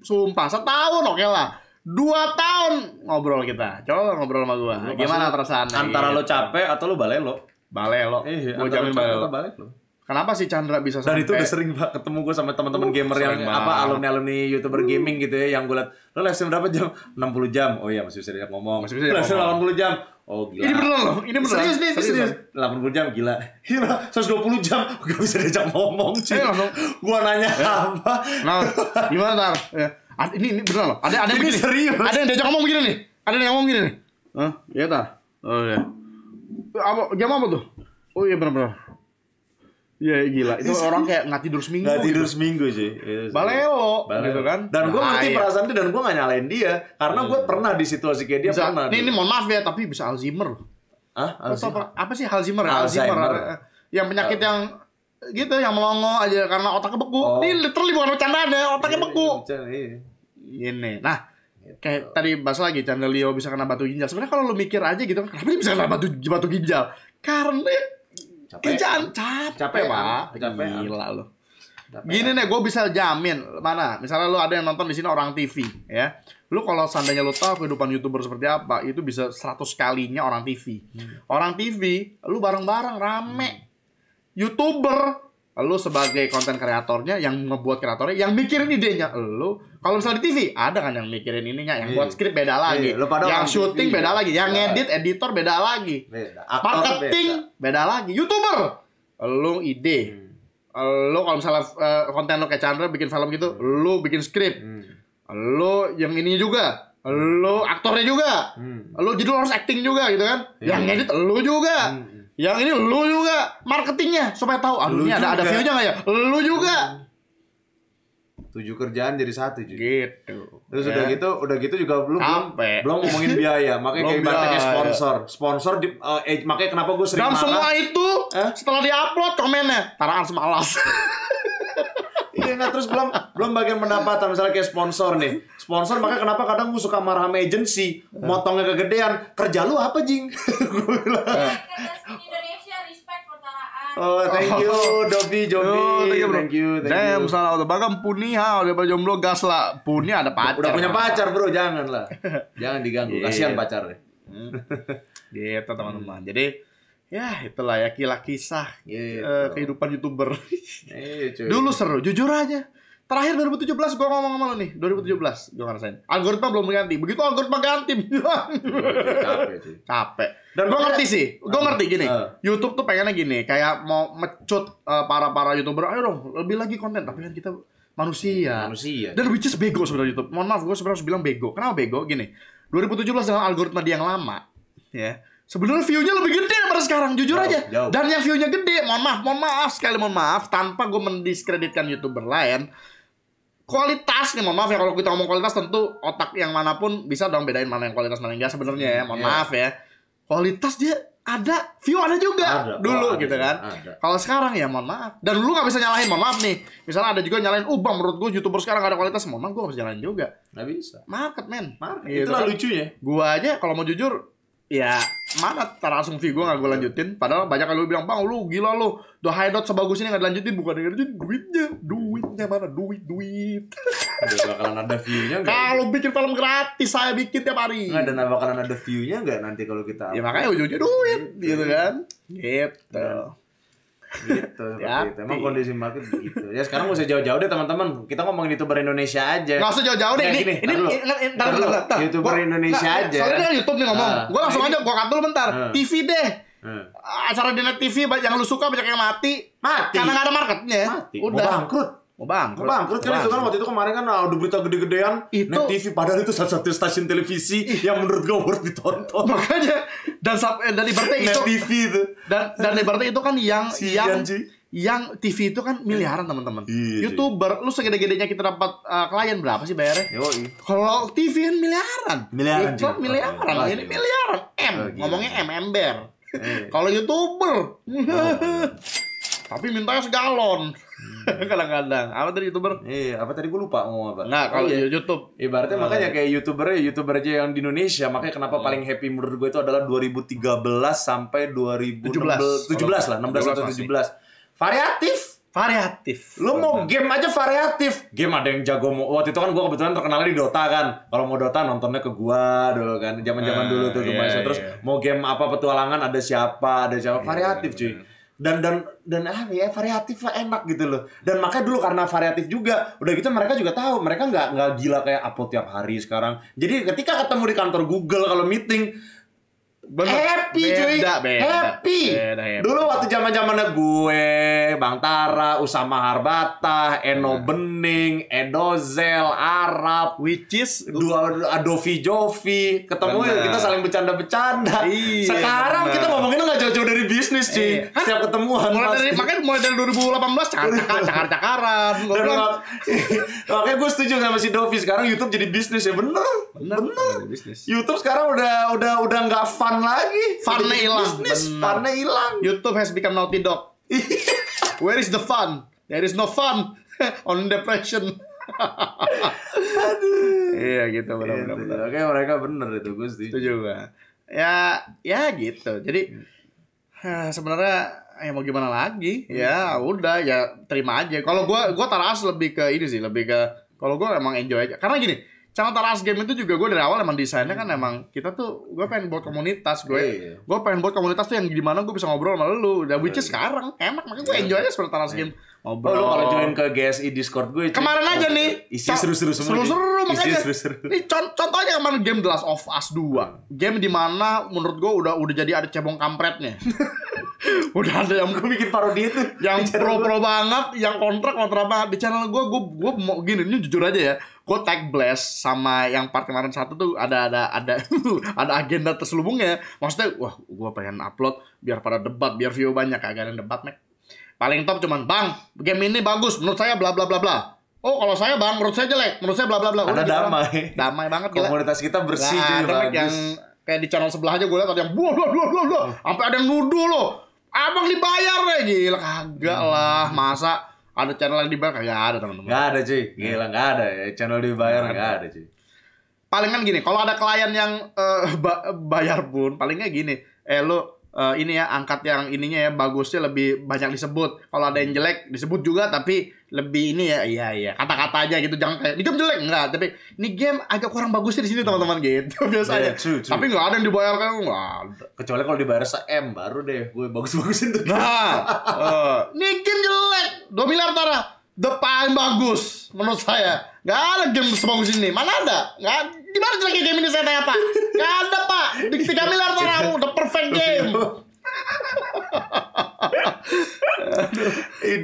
Sumpah, setahun oke okay lah Dua tahun ngobrol kita. Coba ngobrol sama gua. Lu Gimana perasaan? Antara lo capek atau lo balelo? lo? Balik lo. Eh, gua jamin balik lo. lo. Kenapa sih Chandra bisa sampai Dan itu udah sering banget ketemu gua sama teman-teman uh, gamer yang banget. apa alumni-alumni YouTuber uh. gaming gitu ya yang gue liat lo live stream berapa jam? 60 jam. Oh iya masih bisa diajak ngomong. Masih bisa diajak ngomong. 80 jam. Oh gila. Ini benar loh. Ini benar. Serius nih, serius. serius. 80 jam gila. Gila, puluh jam gak bisa diajak ngomong sih. Hey, gua nanya eh. apa? Nah, gimana tar? Ya Ada ini ini benar loh. Ada ada yang begini. Serius. Ada yang diajak ngomong begini nih. Ada yang ngomong begini nih. Hah? Iya ta? Oh iya. Apa jam apa tuh? Oh iya benar-benar. Iya gila, itu orang kayak nggak tidur seminggu. Nggak tidur gitu. seminggu sih. Yes, iya, Balelo, Balelo, gitu kan. Dan gue nah, ngerti iya. perasaan dia dan gue nggak nyalain dia, karena gue iya. pernah di situasi kayak dia bisa, pernah. Nih, ini mohon maaf ya, tapi bisa Alzheimer. Hah? Alzheimer. Apa, apa sih Alzheimer? Ya? Alzheimer. Alzheimer. Yang penyakit Al yang gitu yang melongo aja karena otaknya beku. Oh. Ini literally bukan bercanda ya, otaknya iya, beku. Iya, iya. Ini. Nah, gitu. kayak tadi bahas lagi channel Leo bisa kena batu ginjal. Sebenarnya kalau lu mikir aja gitu kan, kenapa dia bisa kena batu batu ginjal? Karena capek. kerjaan capek, capek pak. Capek. Gila lo. Gini nih, gue bisa jamin mana. Misalnya lo ada yang nonton di sini orang TV, ya. Lu kalau seandainya lo tahu kehidupan youtuber seperti apa, itu bisa 100 kalinya orang TV. Hmm. Orang TV, lu bareng-bareng rame. Hmm youtuber lo sebagai konten kreatornya yang ngebuat kreatornya yang mikirin idenya Lo, kalau misalnya di TV ada kan yang mikirin ininya yang buat iya. skrip beda iya, lagi Iyi, yang syuting beda lagi yang iya. edit editor beda lagi beda. marketing beda. beda lagi youtuber lo ide hmm. lu kalau misalnya uh, konten lo kayak Chandra bikin film gitu hmm. lu bikin skrip hmm. lu yang ininya juga lo hmm. aktornya juga hmm. lu jadi lu harus acting juga gitu kan hmm. yang edit lo juga hmm yang ini lu juga marketingnya supaya tahu. Aduh, ini ada ada view-nya enggak ya? Lu juga. Tujuh kerjaan jadi satu juga. Gitu. Terus ya. udah gitu, udah gitu juga lu Ampe. belum belum ngomongin biaya. Makanya kayak ibaratnya sponsor. Sponsor di uh, eh, makanya kenapa gue sering Dan marah. semua itu eh? setelah diupload komennya, taraan semalas. iya nggak terus belum belum bagian pendapatan misalnya kayak sponsor nih sponsor makanya kenapa kadang gue suka marah sama agency motongnya kegedean kerja lu apa jing gue Oh, thank you, oh. Dobi, Jombi. Oh, thank you, bro. Thank you, thank Damn, you. salah. Udah bahkan puni hal pada jomblo gas lah. Puni ada pacar. Udah punya pacar, bro. Jangan lah. Jangan diganggu. Kasihan iya. pacar deh. Hmm. Gitu, teman-teman. Jadi, ya itulah ya kilah kisah gitu. uh, kehidupan youtuber Ayo, iya, dulu seru jujur aja terakhir 2017 gue ngomong sama lo nih 2017 gue ngerasain algoritma belum ganti begitu algoritma ganti capek sih capek dan gue ngerti sih gue ngerti gini uh. YouTube tuh pengennya gini kayak mau mecut uh, eh, para para youtuber ayo dong lebih lagi konten tapi kan kita manusia manusia dan which is bego sebenarnya YouTube mohon maaf gue sebenarnya harus bilang bego kenapa bego gini 2017 dengan algoritma dia yang lama ya Sebenarnya view-nya lebih gede daripada sekarang, jujur jauh, aja. Jauh. Dan yang view-nya gede, mohon maaf, mohon maaf sekali, mohon maaf, tanpa gue mendiskreditkan youtuber lain, kualitas nih, mohon maaf ya kalau kita ngomong kualitas tentu otak yang manapun bisa dong bedain mana yang kualitas mana yang enggak sebenarnya ya, mohon yeah. maaf ya. Kualitas dia ada view ada juga ada, dulu oh, gitu kan. ada, kan kalau sekarang ya mohon maaf dan lu nggak bisa nyalahin mohon maaf nih misalnya ada juga nyalahin uh menurut gue youtuber sekarang gak ada kualitas mohon maaf gue gak bisa nyalahin juga nggak bisa market men market itu lah ya. Kan. lucunya gue aja kalau mau jujur ya mana langsung gue gak gue lanjutin padahal banyak yang lu bilang bang lu gila lu the high dot sebagus ini gak dilanjutin bukan dilanjutin duitnya duitnya mana duit duit gak bakalan ada viewnya kalau bikin film gratis saya bikin tiap hari gak ada bakalan ada viewnya gak nanti kalau kita ya makanya ujungnya duit iya, iya. gitu kan gitu gitu ya itu. emang kondisi market begitu ya sekarang gak usah jauh-jauh deh teman-teman kita ngomongin youtuber Indonesia aja nggak usah jauh-jauh deh ini ini ini, ntar dulu youtuber Indonesia aja soalnya dia YouTube nih ngomong ah. gue langsung aja gue katul ini, bentar ah. TV deh ah. acara di net TV yang lu suka banyak yang mati mati karena nggak ada marketnya mati udah bangkrut Mau bang. Mau bangkrut kan itu kan waktu itu kemarin kan ah, ada berita gede-gedean net TV padahal itu satu-satu stasiun televisi yang menurut gue worth ditonton. Makanya dan sub, eh, dan Liberty itu net TV itu. Dan dan itu kan yang si yang Yanji. yang TV itu kan miliaran teman-teman. Iya, iya. YouTuber lu segede-gedenya kita dapat uh, klien berapa sih bayarnya? Kalau TV kan miliaran. Miliaran. Iklan miliaran. Oh, ini iya. miliaran. M. Oh, ngomongnya M ember. Eh. Kalau YouTuber. Oh, Tapi mintanya segalon. Hmm. kadang-kadang apa tadi youtuber iya apa tadi gue lupa ngomong apa nah kalau oh, iya. YouTube ibaratnya nah, makanya iya. kayak youtuber ya youtuber aja yang di Indonesia makanya kenapa hmm. paling happy menurut gue itu adalah 2013 sampai 2017 17, 17 lah 16 atau 17 masih. variatif variatif lu mau game aja variatif game ada yang jago mau waktu itu kan gue kebetulan terkenal di Dota kan kalau mau Dota nontonnya ke gue, dulu kan zaman zaman ah, dulu tuh yeah, terus iya. mau game apa petualangan ada siapa ada siapa iya, variatif yeah, cuy dan dan dan ah, ya variatif lah enak gitu loh dan makanya dulu karena variatif juga udah gitu mereka juga tahu mereka nggak nggak gila kayak upload tiap hari sekarang jadi ketika ketemu di kantor Google kalau meeting Bener. Happy beda, cuy. Beda, happy. Beda, happy. Dulu waktu zaman zamannya gue, Bang Tara, Usama Harbata, Eno yeah. Bening, Edozel, Arab, which is dua Adovi Jovi, ketemu bener. kita saling bercanda-bercanda. Iya, sekarang bener. kita ngomongin nggak jauh-jauh dari bisnis cuy. Eh, Setiap ketemuan. Mulai dari makanya mulai dari 2018 cakar-cakaran. Cakar, cakaran, makanya gue setuju sama si Dovi sekarang YouTube jadi bisnis ya bener. Bener. bener. bener. YouTube sekarang udah udah udah nggak fun hilang lagi. Funnya hilang. Funnya hilang. YouTube has become Naughty Dog. Where is the fun? There is no fun on depression. Aduh. Iya gitu benar-benar. Iya, iya. Oke mereka bener itu gue Itu juga. Ya ya gitu. Jadi hmm. eh, sebenarnya ya mau gimana lagi? Hmm. Ya udah ya terima aja. Kalau gue gue taras lebih ke ini sih lebih ke kalau gue emang enjoy aja. Karena gini sama Taras Game itu juga gue dari awal emang desainnya kan hmm. emang kita tuh gue pengen buat komunitas gue yeah, yeah. gue pengen buat komunitas tuh yang gimana gue bisa ngobrol sama lu udah iya, which is iya. sekarang enak makanya gue iya. enjoy aja seperti Taras Game ngobrol oh, lu kalau join ke GSI e Discord gue kemarin aja nih isi seru-seru semua seru-seru makanya seru-seru. nih contohnya kemarin game The Last of Us 2 hmm. game dimana menurut gue udah udah jadi ada cebong kampretnya udah ada yang gue bikin parodi itu yang pro pro banget yang kontrak kontrak banget di channel gue gue gue mau gini ini jujur aja ya gue tag blast sama yang part kemarin satu tuh ada ada ada ada agenda terselubungnya maksudnya wah gue pengen upload biar pada debat biar view banyak kagak ada debat nih paling top cuman bang game ini bagus menurut saya bla bla bla bla Oh kalau saya bang, menurut saya jelek, menurut saya bla bla bla. Udah gitu Ada kan. damai, damai banget. Gila. Komunitas kita bersih nah, juga. Yang kayak di channel sebelah aja gue liat ada yang buah bla bla bla bla, sampai ada yang nuduh loh Abang dibayar ya gila kagak hmm. lah masa ada channel yang dibayar kagak ada teman-teman. Gak ada cuy, gila hmm. gak ada ya channel dibayar gak, gak ada. ada cuy. Palingan gini, kalau ada klien yang uh, bayar pun palingnya gini, eh lu uh, ini ya angkat yang ininya ya bagusnya lebih banyak disebut kalau ada yang jelek disebut juga tapi lebih ini ya iya iya kata-kata aja gitu jangan kayak itu jelek enggak tapi ini game agak kurang bagusnya di sini iya. teman-teman gitu biasanya yeah, iya, true, tapi enggak ada yang dibayar kan enggak kecuali kalau dibayar se m baru deh gue bagus-bagusin tuh nah uh, ini game jelek 2 miliar tara Depan bagus menurut saya enggak ada game sebagus ini mana ada enggak Gimana lagi game ini saya tanya Pak? Gak ada Pak. Di 3 miliar udah the perfect game.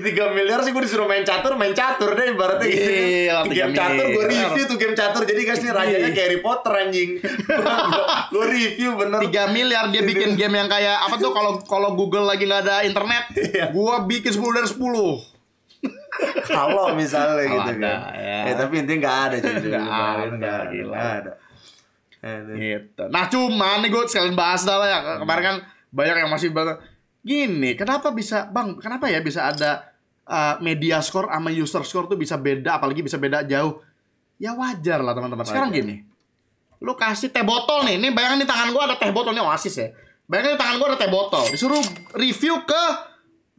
tiga miliar sih gue disuruh main catur main catur deh ibaratnya gitu kan game catur gue review tuh game catur jadi guys nih iya. rajanya kayak Harry Potter anjing gue review bener tiga miliar dia bikin game yang kayak apa tuh kalau kalau Google lagi nggak ada internet gue bikin sepuluh dari sepuluh kalau misalnya gitu ada, kan ya. ya tapi intinya nggak ada jadi nggak ada, nggak ada. ada. gitu nah cuman nih gue sekalian bahas dah lah ya kemarin kan banyak yang masih bilang gini kenapa bisa bang kenapa ya bisa ada uh, media score sama user score tuh bisa beda apalagi bisa beda jauh ya wajar lah teman-teman sekarang gini lu kasih teh botol nih Ini bayangin di tangan gua ada teh botol nih oasis ya bayangin di tangan gua ada teh botol disuruh review ke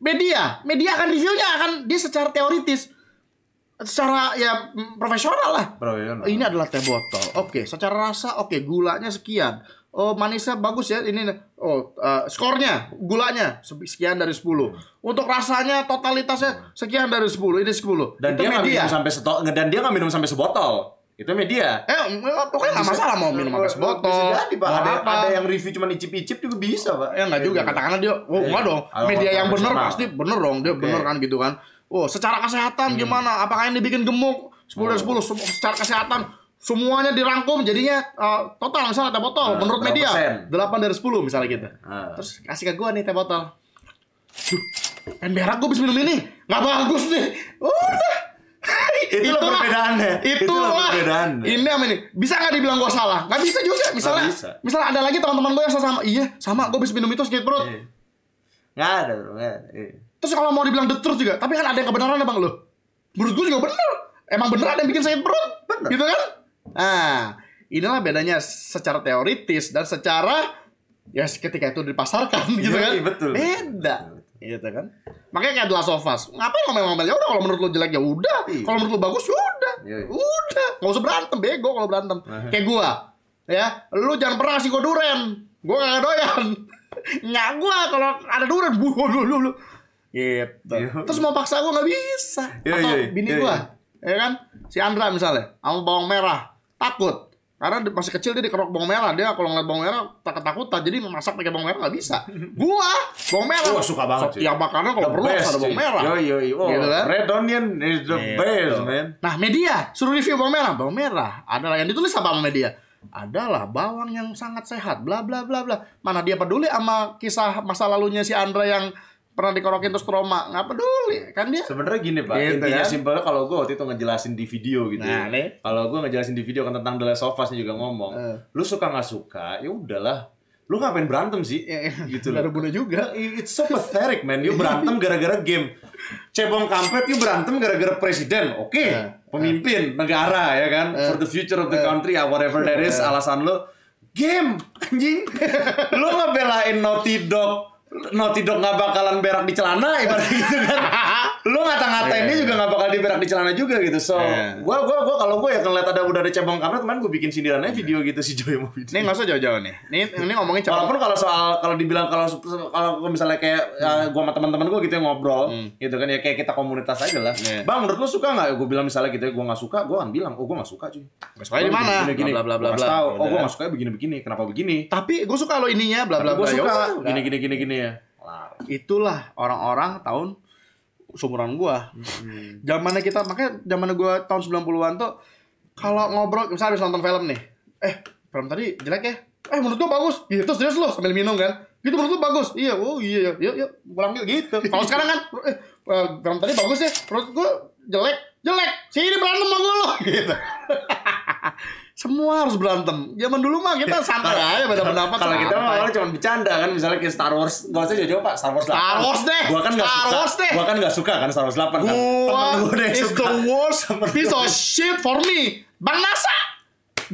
media media akan reviewnya akan dia secara teoritis secara ya profesional lah profesional. Oh, ini adalah teh botol oke okay. secara rasa oke okay. gulanya sekian oh manisnya bagus ya ini oh uh, skornya gulanya sekian dari 10 hmm. untuk rasanya totalitasnya hmm. sekian dari 10 ini 10 dan Itu dia nggak minum sampai seto dan dia nggak minum sampai sebotol itu media eh pokoknya nggak masalah mau minum apa sebotol bisa jadi pak ada, ada yang review cuma icip cicip juga bisa pak ya nggak juga iya. katakanlah dia oh enggak iya. dong media yang benar pasti benar dong dia benar kan gitu kan oh secara kesehatan hmm. gimana apakah ini bikin gemuk sepuluh dari oh. sepuluh, secara kesehatan semuanya dirangkum jadinya uh, total misalnya teh botol nah, menurut media delapan dari sepuluh misalnya gitu. Nah. Terus kasih ke gua nih teh botol. Duh, kan berak gua habis minum ini. Nggak bagus nih. Udah. Itu itulah perbedaannya. Itulah, itulah perbedaannya. Ini apa ini. Bisa nggak dibilang gue salah? Gak bisa juga. Misalnya, bisa. misalnya ada lagi teman-teman gue yang sama. Iya, sama. Gue bisa minum itu sakit perut. Iya. Nggak ada, bro. Nggak Iya. Terus kalau mau dibilang detur juga, tapi kan ada yang kebenaran ya bang lo. Menurut gue juga bener. Emang bener ada yang bikin sakit perut. Bener. Gitu kan? Nah, inilah bedanya secara teoritis dan secara ya ketika itu dipasarkan gitu iya, kan. Iya, betul. Beda gitu kan makanya kayak adalah sofas. ngapain ngomel-ngomel ya udah kalau menurut lo jelek ya udah iya. kalau menurut lo bagus ya udah iya, iya. udah nggak usah berantem bego kalau berantem kayak gua ya lu jangan pernah sih gua duren gua gak doyan nyak gua kalau ada duren bu lu lu lu gitu terus mau paksa gua nggak bisa atau bini gua ya kan si Andra misalnya sama bawang merah takut karena masih kecil dia dikerok bawang merah dia kalau ngeliat bawang merah takut-takut ketakutan jadi memasak pakai bawang merah nggak bisa gua bawang merah gua suka banget sih so, ya makanya kalau perlu harus ada bawang merah yo yo yo oh, gitu kan? red onion is the yeah. Gitu. best man nah media suruh review bawang merah bawang merah adalah yang ditulis apa sama media adalah bawang yang sangat sehat bla bla bla bla mana dia peduli sama kisah masa lalunya si Andre yang pernah dikorokin terus trauma nggak peduli kan dia sebenarnya gini pak gitu, intinya kan? simpelnya kalau gue waktu itu ngejelasin di video gitu nah, kalau gue ngejelasin di video kan tentang The Last of Us juga ngomong uh. lu suka nggak suka ya udahlah lu ngapain berantem sih iya, iya. gitu loh gak juga nah, it's so pathetic man you berantem gara-gara game cebong kampret you berantem gara-gara presiden oke okay. Uh, eh, pemimpin uh, negara ya kan uh, for the future of the country ah, whatever that is alasan lu game anjing lu ngebelain Naughty Dog Naughty Dog nggak bakalan berak di celana ibarat gitu kan lu ngata-ngatain yeah. dia juga nggak bakal diberak di celana juga gitu so gue gue gue kalau gue ya ngeliat ada udah ada cabang kamera teman gue bikin sindirannya yeah. video gitu si Joy mau video ini nggak usah jauh-jauh nih ini ini ngomongin cabang walaupun kalau soal kalau dibilang kalau kalau misalnya kayak ya, hmm. sama teman-teman gue gitu yang ngobrol hmm. gitu kan ya kayak kita komunitas aja lah yeah. bang menurut lu suka nggak gue bilang misalnya gitu ya, gue nggak suka gue kan bilang oh gue nggak suka cuy nggak suka di mana bla bla bla bla tahu oh gue nggak suka ya begini begini kenapa begini tapi gue suka lo ininya bla bla bla gue suka gini gini gini gini ya itulah orang-orang tahun seumuran gua. Hmm. Zamannya kita makanya zamannya gua tahun 90-an tuh kalau ngobrol misalnya habis nonton film nih. Eh, film tadi jelek ya? Eh, menurut gua bagus. Gitu serius lo sambil minum kan. Gitu menurut gua bagus. Iya, oh iya, yuk yuk pulang yuk gitu. Kalau sekarang kan eh, eh film tadi bagus ya. Menurut gua jelek. Jelek. Sini berantem sama gua lo gitu semua harus berantem. Zaman dulu mah kita iya. santai aja beda pendapat. Kalau kita mah awalnya cuma bercanda kan misalnya kayak Star Wars. Gak usah jauh-jauh Pak, Star Wars 8. Star Wars deh. Gua kan enggak suka. Wars deh. Gua kan enggak suka kan Star Wars 8 kan. Gua deh suka. the worst piece of shit for me. Bang NASA.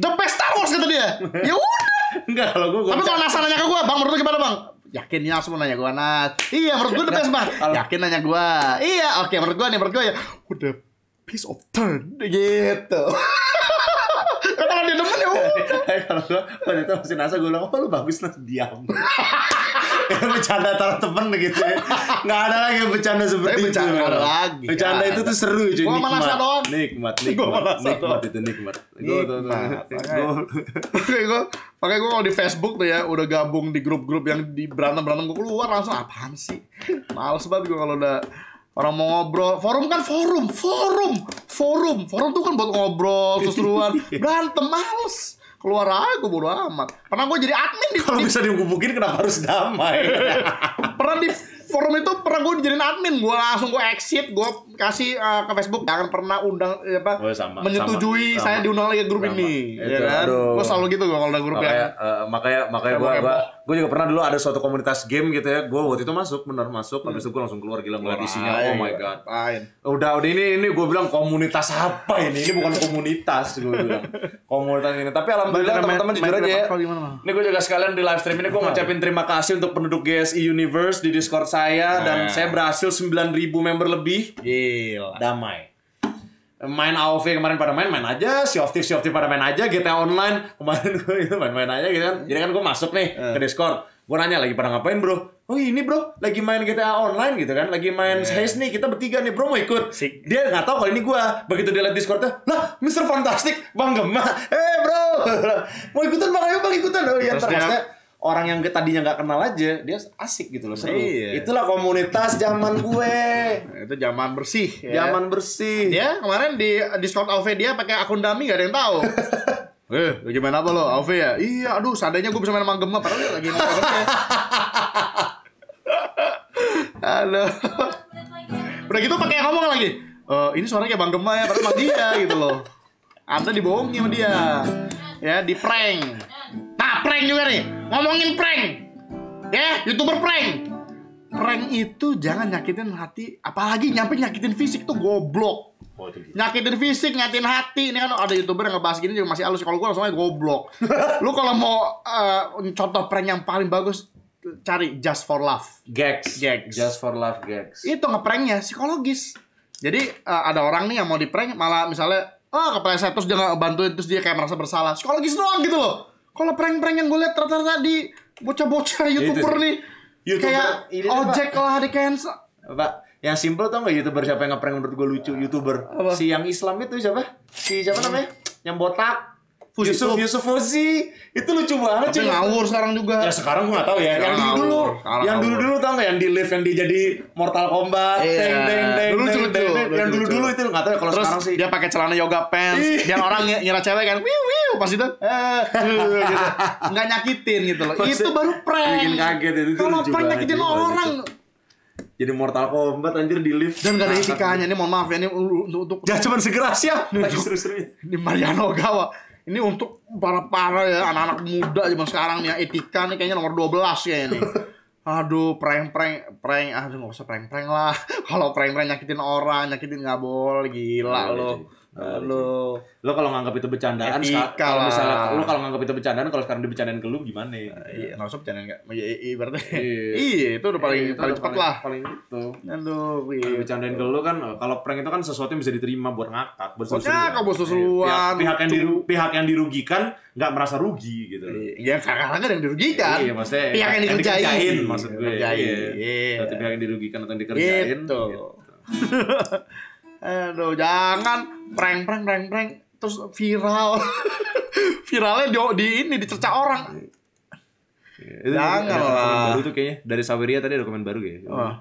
The best Star Wars kata dia. Ya udah. Enggak kalau gua, gua Tapi kalau NASA nanya ke gua, "Bang, menurut lu gimana, Bang?" yakin ya semua nanya gua Nat iya menurut gua the best bang yakin nanya gua iya oke okay, menurut gua nih menurut gua ya udah piece of turn gitu kan kalau dia demen ya kalau gue waktu itu masih nasa gue bilang oh lu bagus lah diam bercanda taruh temen gitu ya nggak ada lagi bercanda seperti itu bercanda lagi bercanda kan. itu tuh seru cuy gue merasa doang nikmat nikmat nikmat itu nikmat gue gue Makanya gue kalau di Facebook tuh ya udah gabung di grup-grup yang di berantem berantem gue keluar langsung apaan sih? Males banget gue kalau udah orang mau ngobrol forum kan forum forum forum forum tuh kan buat ngobrol terus berantem males keluar aku bodo amat pernah gue jadi admin di kalau bisa dihubungin kenapa harus damai pernah di forum itu pernah gue dijadiin admin gue langsung gue exit gue kasih uh, ke Facebook jangan pernah undang ya apa oh, sama, menyetujui sama, saya sama, diundang lagi grup sama. ini ya itu, ya kan aduh. gue selalu gitu gua kalau udah grup makanya, yang uh, eh, makanya makanya gua, gua juga pernah dulu ada suatu komunitas game gitu ya gue waktu itu masuk bener masuk hmm. habis itu gua langsung keluar gila ngeliat isinya oh my iya, god Ain. udah udah ini ini gua bilang komunitas apa ini ini bukan komunitas gue bilang komunitas ini tapi alhamdulillah teman-teman jujur aja ya. ini gua juga sekalian di live stream ini gua ngucapin terima kasih untuk penduduk GSI e Universe di Discord saya dan nah. saya berhasil 9000 member lebih Gila. Damai. Main AOV kemarin pada main, main aja. Si Oftif, si Oftif pada main aja. GTA Online kemarin gue itu main-main aja gitu kan. Hmm. Jadi kan gue masuk nih hmm. ke Discord. Gue nanya lagi pada ngapain bro? Oh ini bro, lagi main GTA Online gitu kan. Lagi main yeah. nih, kita bertiga nih bro mau ikut. Sik. Dia gak tahu kalau ini gue. Begitu dia liat Discordnya, lah Mr. Fantastic, Bang Gemma. Eh hey, bro, mau ikutan bang, ayo bang ikutan. Oh iya, terus orang yang tadinya nggak kenal aja dia asik gitu loh seru. Iya. Itulah komunitas zaman gue. itu zaman bersih. Ya. Zaman bersih. Ya kemarin di Discord dia pakai akun Dami gak ada yang tahu. eh, gimana apa lo? AV ya? Iya, aduh, seandainya gue bisa main sama Gemma, padahal lagi nonton ya. Halo. Udah gitu pakai ngomong lagi. E, ini suaranya kayak Bang Gemma ya, padahal dia gitu loh. Anda dibohongi sama dia. Ya, di prank. Nah, prank juga nih ngomongin prank. Ya, YouTuber prank. Prank itu jangan nyakitin hati, apalagi nyampe nyakitin fisik tuh goblok. Oh, nyakitin fisik, nyakitin hati. Ini kan ada YouTuber yang ngebahas gini masih halus. Kalau gue langsung aja goblok. Lu kalau mau uh, contoh prank yang paling bagus cari just for love. Gags. Gags. Just for love gags. Itu ngepranknya psikologis. Jadi uh, ada orang nih yang mau diprank malah misalnya oh saya terus dia nggak bantuin terus dia kayak merasa bersalah. Psikologis doang gitu loh. Kalau prank-prank yang gue liat rata-rata di bocah-bocah youtuber nih YouTuber, kayak ini ojek pak. lah di cancel. Pak, yang simple tau gak youtuber siapa yang ngeprank menurut gue lucu youtuber? Apa? Si yang Islam itu siapa? Si siapa namanya? Yang botak Fuzi Yusuf itu. Yusuf Fuzi itu lucu banget sih. ngawur sekarang juga. Ya sekarang gue gak tahu ya. Yang dulu dulu, yang dulu dulu tau nggak yang di live, yang dia jadi Mortal Kombat, teng teng teng. Dulu lucu Yang dulu dulu itu nggak tahu ya kalau sekarang sih. Dia pakai celana yoga pants. dia iya. orang nyerah cewek kan, wiu wiu pas itu, eh, eh, gitu. Nggak nyakitin gitu loh. Itu baru prank. Bikin kaget itu. Kalau prank nyakitin orang, jadi Mortal Kombat anjir di lift dan gak ada etikanya ini mohon maaf ya ini untuk untuk ya cuman segera siap ini Mariano Gawa ini untuk para-para ya anak-anak muda zaman sekarang nih ya. etika nih kayaknya nomor 12 ya ini, Aduh, prank-prank, prank, aduh nggak usah prank-prank lah. Kalau prank-prank nyakitin orang, nyakitin nggak boleh, gila lo iya, loh. Halo. Lo kalau nganggap itu bercandaan, kalau misalnya lo kalau nganggap itu bercandaan, kalau sekarang dibercandain ke lu gimana? Uh, iya, nggak usah bercandaan nggak. Iya, iya, iya, iya. itu udah paling itu paling cepat lah. Paling itu. Aduh, iya. Bercandaan ke lu kan, kalau prank itu kan sesuatu yang bisa diterima buat ngakak, buat sesuatu. Ngakak, buat sesuatu. Pihak yang pihak yang dirugikan nggak merasa rugi gitu. Iya, kadang-kadang kan yang dirugikan. Iya, maksudnya. Pihak yang dikerjain, maksud gue. Iya. Tapi pihak yang dirugikan atau dikerjain. Gitu. gitu. Aduh, jangan prank prank prank prank terus viral viralnya di, di ini dicerca orang iya. itu Jangan lah. Baru tuh kayaknya dari Saweria tadi ada komen baru kayaknya Oh.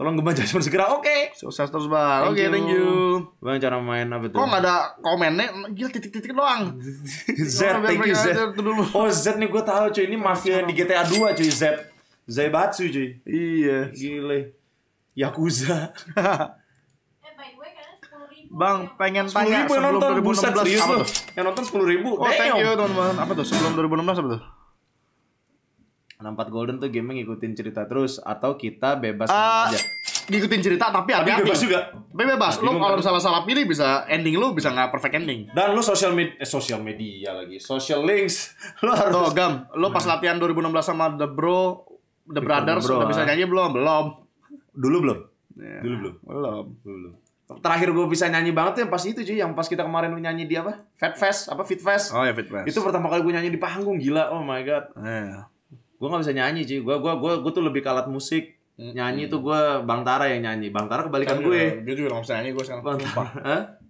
Tolong gempa Jasmine segera. Oke. Okay. Sukses terus, Bang. Oke, okay, thank you. Bang cara main apa tuh? Kok nggak ada komennya? Gila titik-titik doang. Z, thank you Z. Oh, Z nih gue tahu cuy. Ini mafia di GTA 2 cuy, Z. Zebatsu cuy. Iya. Gile. Yakuza. Bang, pengen tanya ribu sebelum nonton, 2016 buset, apa tuh? Yang nonton 10 ribu. Oh, thank you teman-teman. Apa tuh sebelum 2016 apa tuh? 64 nah, Golden tuh game ngikutin cerita terus atau kita bebas uh, aja. Ngikutin cerita tapi ada bebas juga. Tapi bebas. Nah, lu kalau misalnya salah pilih bisa ending lu bisa nggak perfect ending. Dan lu social media eh, social media lagi. Social links. Lu harus Tuh, Gam, lu pas nah. latihan 2016 sama The Bro, The Brothers udah bisa ah. nyanyi belum? Belum. Dulu belum? Yeah. Dulu belum. Belum. belum terakhir gue bisa nyanyi banget tuh yang pas itu cuy yang pas kita kemarin nyanyi di apa Fat Fest apa Fit Fest oh ya Fit Fest itu pertama kali gue nyanyi di panggung gila oh my god eh. Iya. gue nggak bisa nyanyi cuy gue gue gue gue tuh lebih kalat musik hmm. nyanyi hmm. tuh gue Bang Tara yang nyanyi Bang Tara kebalikan Tadi, kan gue ya. dia juga nggak bisa nyanyi gue sekarang Bang lupa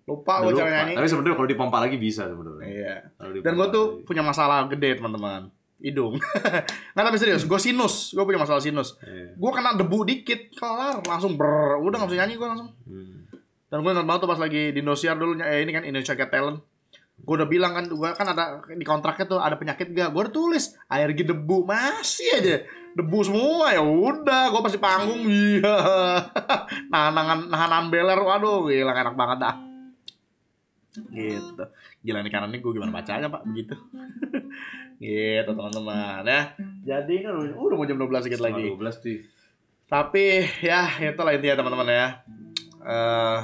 lupa gue cara nyanyi tapi sebenarnya kalau dipompa lagi bisa sebenarnya iya dan gue tuh lagi. punya masalah gede teman-teman hidung nggak tapi serius gue sinus gue punya masalah sinus iya. gue kena debu dikit kelar langsung ber udah nggak bisa nyanyi gue langsung hmm dan gue ingat banget tuh pas lagi di Indosiar dulu, ya ini kan Indonesia Got Talent. Gue udah bilang kan, gue kan ada di kontraknya tuh ada penyakit gak? Gue udah tulis alergi debu masih aja debu semua ya udah gue pasti panggung iya nah nahan nahan beler waduh gila enak banget dah gitu gila nih kanan ini gue gimana bacanya pak begitu gitu teman-teman ya jadi kan udah, udah mau jam 12 sedikit lagi 12 sih tapi ya itu lah intinya teman-teman ya uh,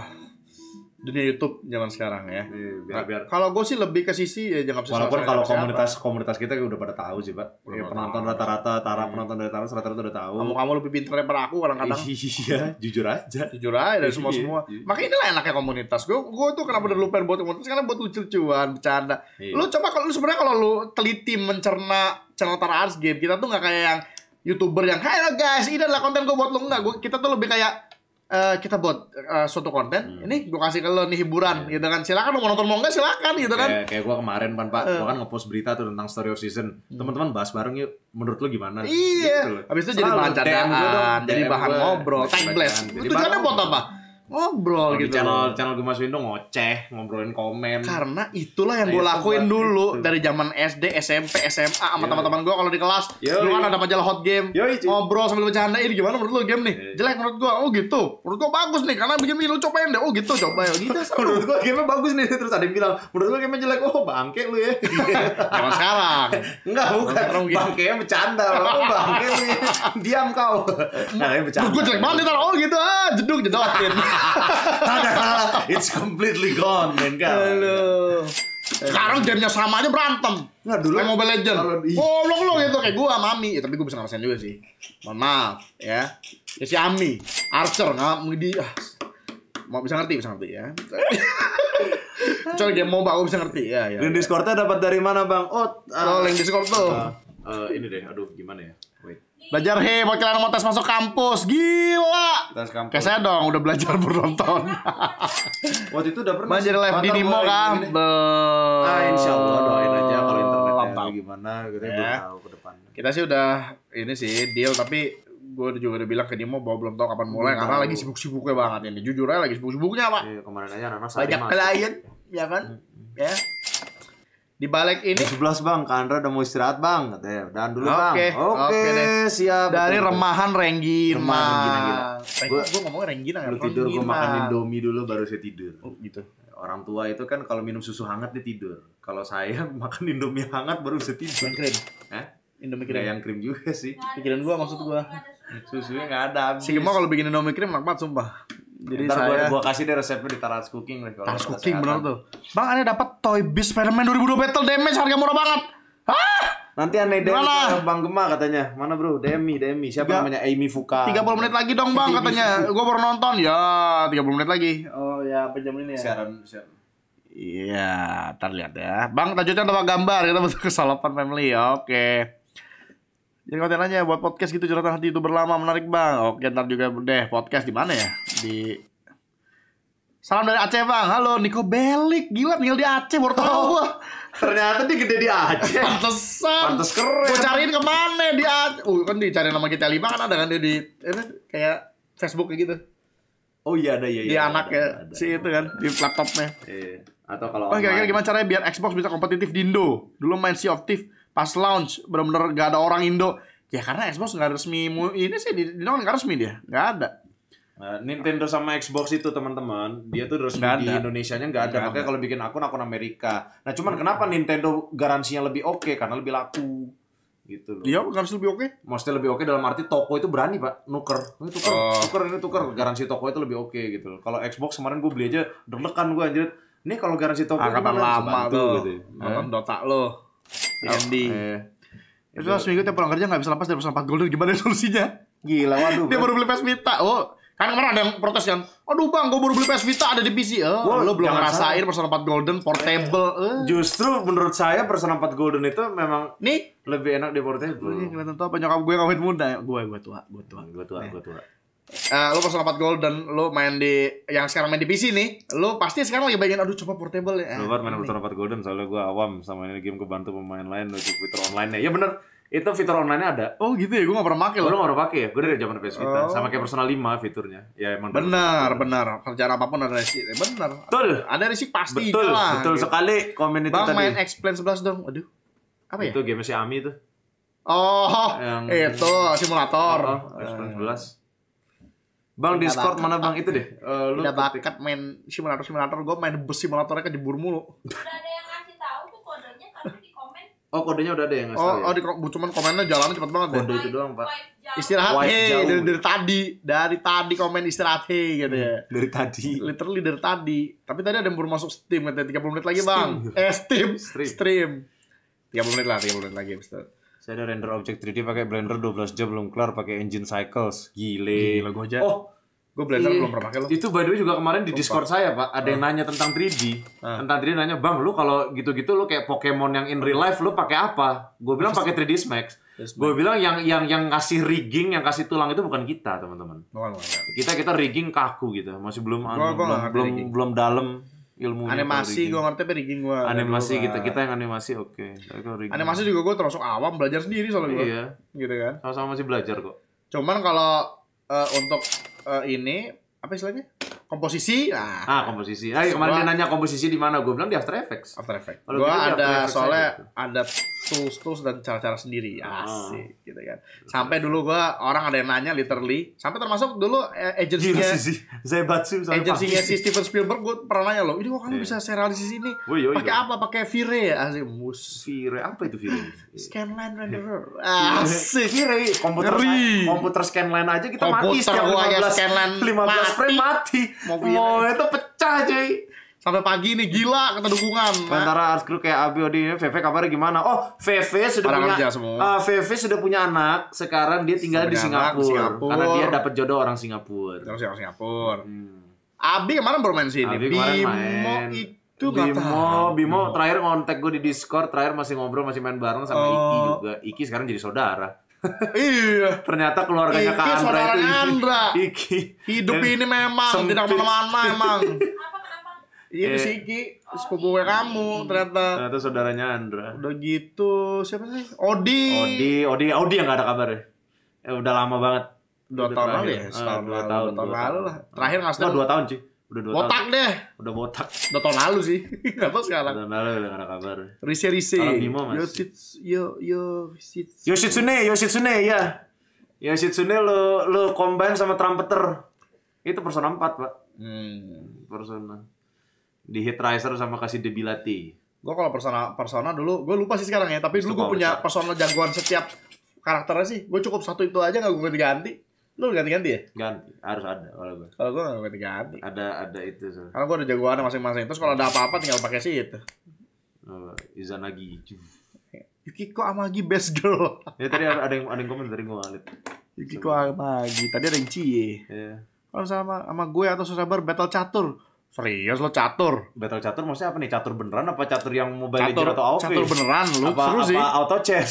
dunia YouTube zaman sekarang ya. Biar, biar. Nah, kalau gue sih lebih ke sisi ya jangan Walaupun kalau komunitas siapa. komunitas kita udah pada tahu sih pak. ya, penonton rata-rata, tara hmm. penonton dari rata rata-rata udah tahu. Kamu kamu lebih pintar daripada aku kadang-kadang. Iya, jujur aja. Jujur aja dari semua iya. semua. Makanya inilah enaknya komunitas. Gue gue tuh kenapa udah lupa buat komunitas karena buat lucu-lucuan, bercanda. Iya. Lu coba kalau lu sebenarnya kalau lu teliti mencerna channel Tara Arts Game kita tuh nggak kayak yang youtuber yang, hey guys, ini adalah konten gue buat lo Enggak, gue. kita tuh lebih kayak Uh, kita buat uh, suatu konten hmm. ini gue kasih ke lo nih hiburan yeah. gitu kan silakan mau nonton mau enggak silakan gitu kan kayak, kayak gue kemarin pan pak uh. Eh. gue kan ngepost berita tuh tentang story of season hmm. teman-teman bahas bareng yuk menurut lo gimana iya gitu habis itu Selalu jadi bahan candaan jadi bahan ngobrol tag blast tujuannya buat apa ngobrol Kalo gitu. Di channel channel gue Mas tuh ngoceh, ngobrolin komen. Karena itulah yang nah, gue lakuin dulu itu. dari zaman SD, SMP, SMA sama iya. teman-teman gue kalau di kelas. gimana Dulu kan ada majalah Hot Game. Yoi, ngobrol sambil bercanda ini gimana menurut lo game nih? Yoi. Jelek menurut gue. Oh gitu. Menurut gue bagus nih karena begini lu cobain deh. Oh gitu coba ya. Gitu. menurut gue game bagus nih terus ada yang bilang, "Menurut gue game jelek." Oh, bangke lu ya. Kalau sekarang. Enggak, bukan. Gitu. Bangke bercanda. Oh, bangke lu. Ya. Diam kau. Nah, bercanda. Gue jelek banget Oh gitu. Ah, jeduk jedotin it's completely gone, men kan. Halo. Sekarang jamnya sama aja berantem. Enggak dulu. Kayak Mobile Legend. Bolong lo gitu kayak gua Mami. Ya, tapi gua bisa ngerasain juga sih. Mohon maaf ya. Ya si Ami, Archer nggak mau ah. Mau bisa ngerti, bisa ngerti ya. Coba game MOBA gua bisa ngerti ya. ya link ya. Discordnya dapat dari mana bang? Oh, uh, oh link Discord tuh. Uh, uh, ini deh, aduh gimana ya? Belajar he buat kalian mau tes masuk kampus. Gila. Tes kampus. Kayak saya dong udah belajar berontol. Waktu itu udah pernah Belajar live di Nimo kan. Be... Ah insyaallah doain aja kalau internetnya Lantang. gimana gitu ya. ya. tahu ke depan. Kita sih udah ini sih deal tapi gue juga udah bilang ke Nimo bahwa belum tahu kapan mulai karena lagi sibuk-sibuknya banget ini. Jujur aja lagi sibuk-sibuknya, Pak. Iya, kemarin aja anak saya. Banyak klien, ya kan? Hmm, hmm. Ya di balik ini sebelas bang Kandra udah mau istirahat bang dan dulu okay. bang oke okay, okay, siap dari betul, remahan renggin remahan gue gue ngomong renggin lu tidur gue makan indomie dulu baru saya tidur oh, gitu orang tua itu kan kalau minum susu hangat dia tidur kalau saya makan indomie hangat baru bisa tidur yang krim eh? indomie krim yang krim juga sih pikiran gue maksud gue susunya nggak ada sih si kalau bikin indomie krim enak banget sumpah jadi Ntar saya gua, gua kasih deh resepnya di Taras Cooking deh kalau Taras Cooking benar tuh. Bang, Anda dapat Toy Biz Spider-Man 2002 Battle Damage harga murah banget. Hah? Nanti aneh deh Bang Gema katanya. Mana bro? Demi, Demi. Siapa Tiga, namanya? Amy Fuka. 30 menit lagi dong Bang katanya. Gua baru nonton. Ya, 30 menit lagi. Oh ya, ini ya. Siaran, siaran. Iya, terlihat ya. Bang, lanjutnya tambah gambar. Kita butuh kesalahan family. Ya. Oke. Okay. Jadi konten aja buat podcast gitu curhatan hati itu berlama menarik bang. Oke ntar juga deh podcast di mana ya? Di Salam dari Aceh bang. Halo Niko Belik. Gila tinggal di Aceh baru tahu oh, Ternyata dia gede di Aceh. Pantesan. Pantes keren. Gua cariin kemana di Aceh. Uh kan dicari nama kita lima kan ada kan dia di ini kayak Facebook kayak gitu. Oh iya ada iya. iya. Di iya, anak ya si itu kan di laptopnya. Iya. Atau kalau. Oh, kira-kira gimana caranya biar Xbox bisa kompetitif di Indo? Dulu main Sea of Thieves pas launch bener-bener gak ada orang Indo ya karena Xbox nggak resmi ini sih di Indo nggak resmi dia nggak ada nah, Nintendo sama Xbox itu teman-teman dia tuh resmi gak di Indonesia nya nggak ada gak makanya kalau bikin akun akun Amerika nah cuman kenapa Nintendo garansinya lebih oke okay? karena lebih laku gitu loh. Iya, garansi lebih oke. Okay. Maksudnya lebih oke okay dalam arti toko itu berani, Pak. Nuker. Ini tuker, uh. tuker ini tuker. Garansi toko itu lebih oke okay, gitu loh. Kalau Xbox kemarin gue beli aja deg-degan gue anjir. Ini kalau garansi toko Angkatan lama tuh. Gitu. Ya. Nonton eh? Dota lo si Andy. Iya. Itu iya. lah seminggu tiap pulang kerja gak bisa lepas dari pesan 4 Golden gimana solusinya? Gila waduh. Dia baru beli PS Vita. Oh, kan kemarin ada yang protes kan, aduh bang, gue baru beli PS Vita ada di PC. Oh, eh, Wah, lo belum ngerasain Persona 4 Golden portable. Eh. Justru menurut saya Persona 4 Golden itu memang nih lebih enak di portable. Ini iya, kelihatan tua apa nyokap gue kawin muda ya? Gue gue tua, gue tua, gue tua, gue tua uh, lu pasal 4 Golden, lu main di yang sekarang main di PC nih, lu pasti sekarang lagi bayangin aduh coba portable ya. Lu main pasal 4 Golden soalnya gue awam sama ini game kebantu pemain lain untuk fitur online-nya. Ya iya, bener, itu fitur online-nya ada. Oh gitu ya, gue gak pernah pakai loh. Lu gak pernah pakai ya? Gue dari zaman PS Vita, oh. sama kayak personal 5 fiturnya. Ya emang benar, benar. Kerjaan apapun ada risiko. Ya, benar. Betul. Ada risiko pasti. Betul, lah, betul gitu. sekali komen tadi. Bang main explain sebelas dong. Aduh. Apa ya? Itu game si Ami tuh. Oh, yang... itu simulator. Oh, x 11. Bang Discord mana Bang itu deh. Uh, lu Udah ketik. bakat main simulator simulator gue main bus simulatornya jebur mulu. Udah ada yang ngasih tahu tuh kodenya tapi di komen. Oh kodenya udah ada yang ngasih oh, tahu. Oh, ya? oh di cuman komennya jalannya cepet banget Kode itu doang, Pak. Istirahat hey dari, dari tadi, dari tadi komen istirahat hey gitu ya. Hmm, dari tadi. Literally dari tadi. Tapi tadi ada yang baru masuk Steam katanya puluh menit lagi, Bang. Steam. Eh, Steam. Stream. Tiga puluh menit lah, puluh menit lagi, Ustaz. Saya ada render objek 3D pakai Blender 12 jam belum kelar pakai engine cycles. Gile. Gila gua aja. Oh, Gue Blender belum pernah pakai lo. Itu by the way juga kemarin di Discord saya, Pak, ada yang ah. nanya tentang 3D. Ah. Tentang 3D nanya, "Bang, lu kalau gitu-gitu lu kayak Pokemon yang in real life lu pakai apa?" Gue bilang pakai 3 d Max. Gue bilang yang yang yang ngasih rigging, yang kasih tulang itu bukan kita, teman-teman. Kita kita rigging kaku gitu, masih belum gua, anu, belum belum, belum dalam ilmu animasi gue ngerti tapi rigging gue animasi kita gitu, kita yang animasi oke okay. animasi juga gue termasuk awam belajar sendiri soalnya gue iya gitu kan sama-sama masih belajar kok cuman kalau uh, untuk uh, ini apa istilahnya komposisi nah, ah komposisi ah kemarin dia nanya komposisi di mana gue bilang di After Effects After Effects gue gitu ada soalnya ada tools tools dan cara-cara sendiri ah. asik gitu kan sampai dulu gua orang ada yang nanya literally sampai termasuk dulu eh, agensinya iya, Zebatsu agensinya si Steven Spielberg gua pernah nanya loh ini kok kamu yeah. bisa serialisasi ini pakai apa pakai Vire ya? asik mus Vire apa itu Vire scanline renderer asik Vire komputer komputer scanline aja kita komputer mati setiap 15 scanline lima mati. frame mati mau oh, itu pecah cuy sampai pagi nih gila kata dukungan. Antara nah. Arskru kayak Abi Odi VV kabarnya gimana? Oh, VV sudah orang punya semua. Uh, ah, VV sudah punya anak, sekarang dia tinggal di Singapura, Singapura. Karena dia dapat jodoh orang Singapura. orang Singapura. Hmm. Abi kemarin bermain sini. Abi kemarin Bimo main. itu Bimo, Bimo, Bimo terakhir kontak gue di Discord, terakhir masih ngobrol, masih main bareng sama oh. Iki juga. Iki sekarang jadi saudara. iya. Ternyata keluarganya Iki, Kak Andra itu Iki. Andra. Iki. Hidup Dan ini memang tidak kemana mana emang. Iya si Iki, sepupu gue kamu iya, iya. ternyata. Ternyata saudaranya Andra. Udah gitu siapa sih? Odi. Odi, Odi, Odi yang gak ada kabar ya. Eh, udah lama banget. Dua udah tahun lalu ya, eh, setahun tahun. dua lalu, tahun, tahun lalu lah. Terakhir nggak setahun. Dua tahun sih. Udah dua botak tahun. deh. Udah botak. Udah tahun lalu sih. Gak tau sekarang. Udah tahun lalu udah gak ada kabar. Rise Rise. Kalau Bimo Mas. Yoshitsune, yo yo Yoshitsune. Yoshitsune, Yoshitsune ya. Yoshitsune lo lo combine sama trumpeter. Itu persona 4, Pak. Hmm. Persona. Di Hit Riser sama kasih Debilati. Gue kalau persona persona dulu, gue lupa sih sekarang ya. Tapi dulu gue punya persona jagoan setiap karakternya sih. Gue cukup satu itu aja gak gue ganti-ganti. Lu ganti-ganti ya? Ganti, harus ada kalau gue. Kalau gue nggak ganti-ganti. Ada ada itu. So. Karena gue ada jagoannya masing-masing. Terus kalau ada apa-apa tinggal pakai sih itu. Uh, Izanagi. Yukiko Amagi best girl. ya tadi ada, yang ada yang komen dari gue Alit. Yukiko Amagi. Tadi ada yang Cie. Yeah. Kalau sama sama gue atau Susabar battle catur Serius lo catur? Battle catur maksudnya apa nih? Catur beneran apa catur yang mobile catur, legend atau office? Catur beneran lu apa, seru apa sih. Apa auto chess?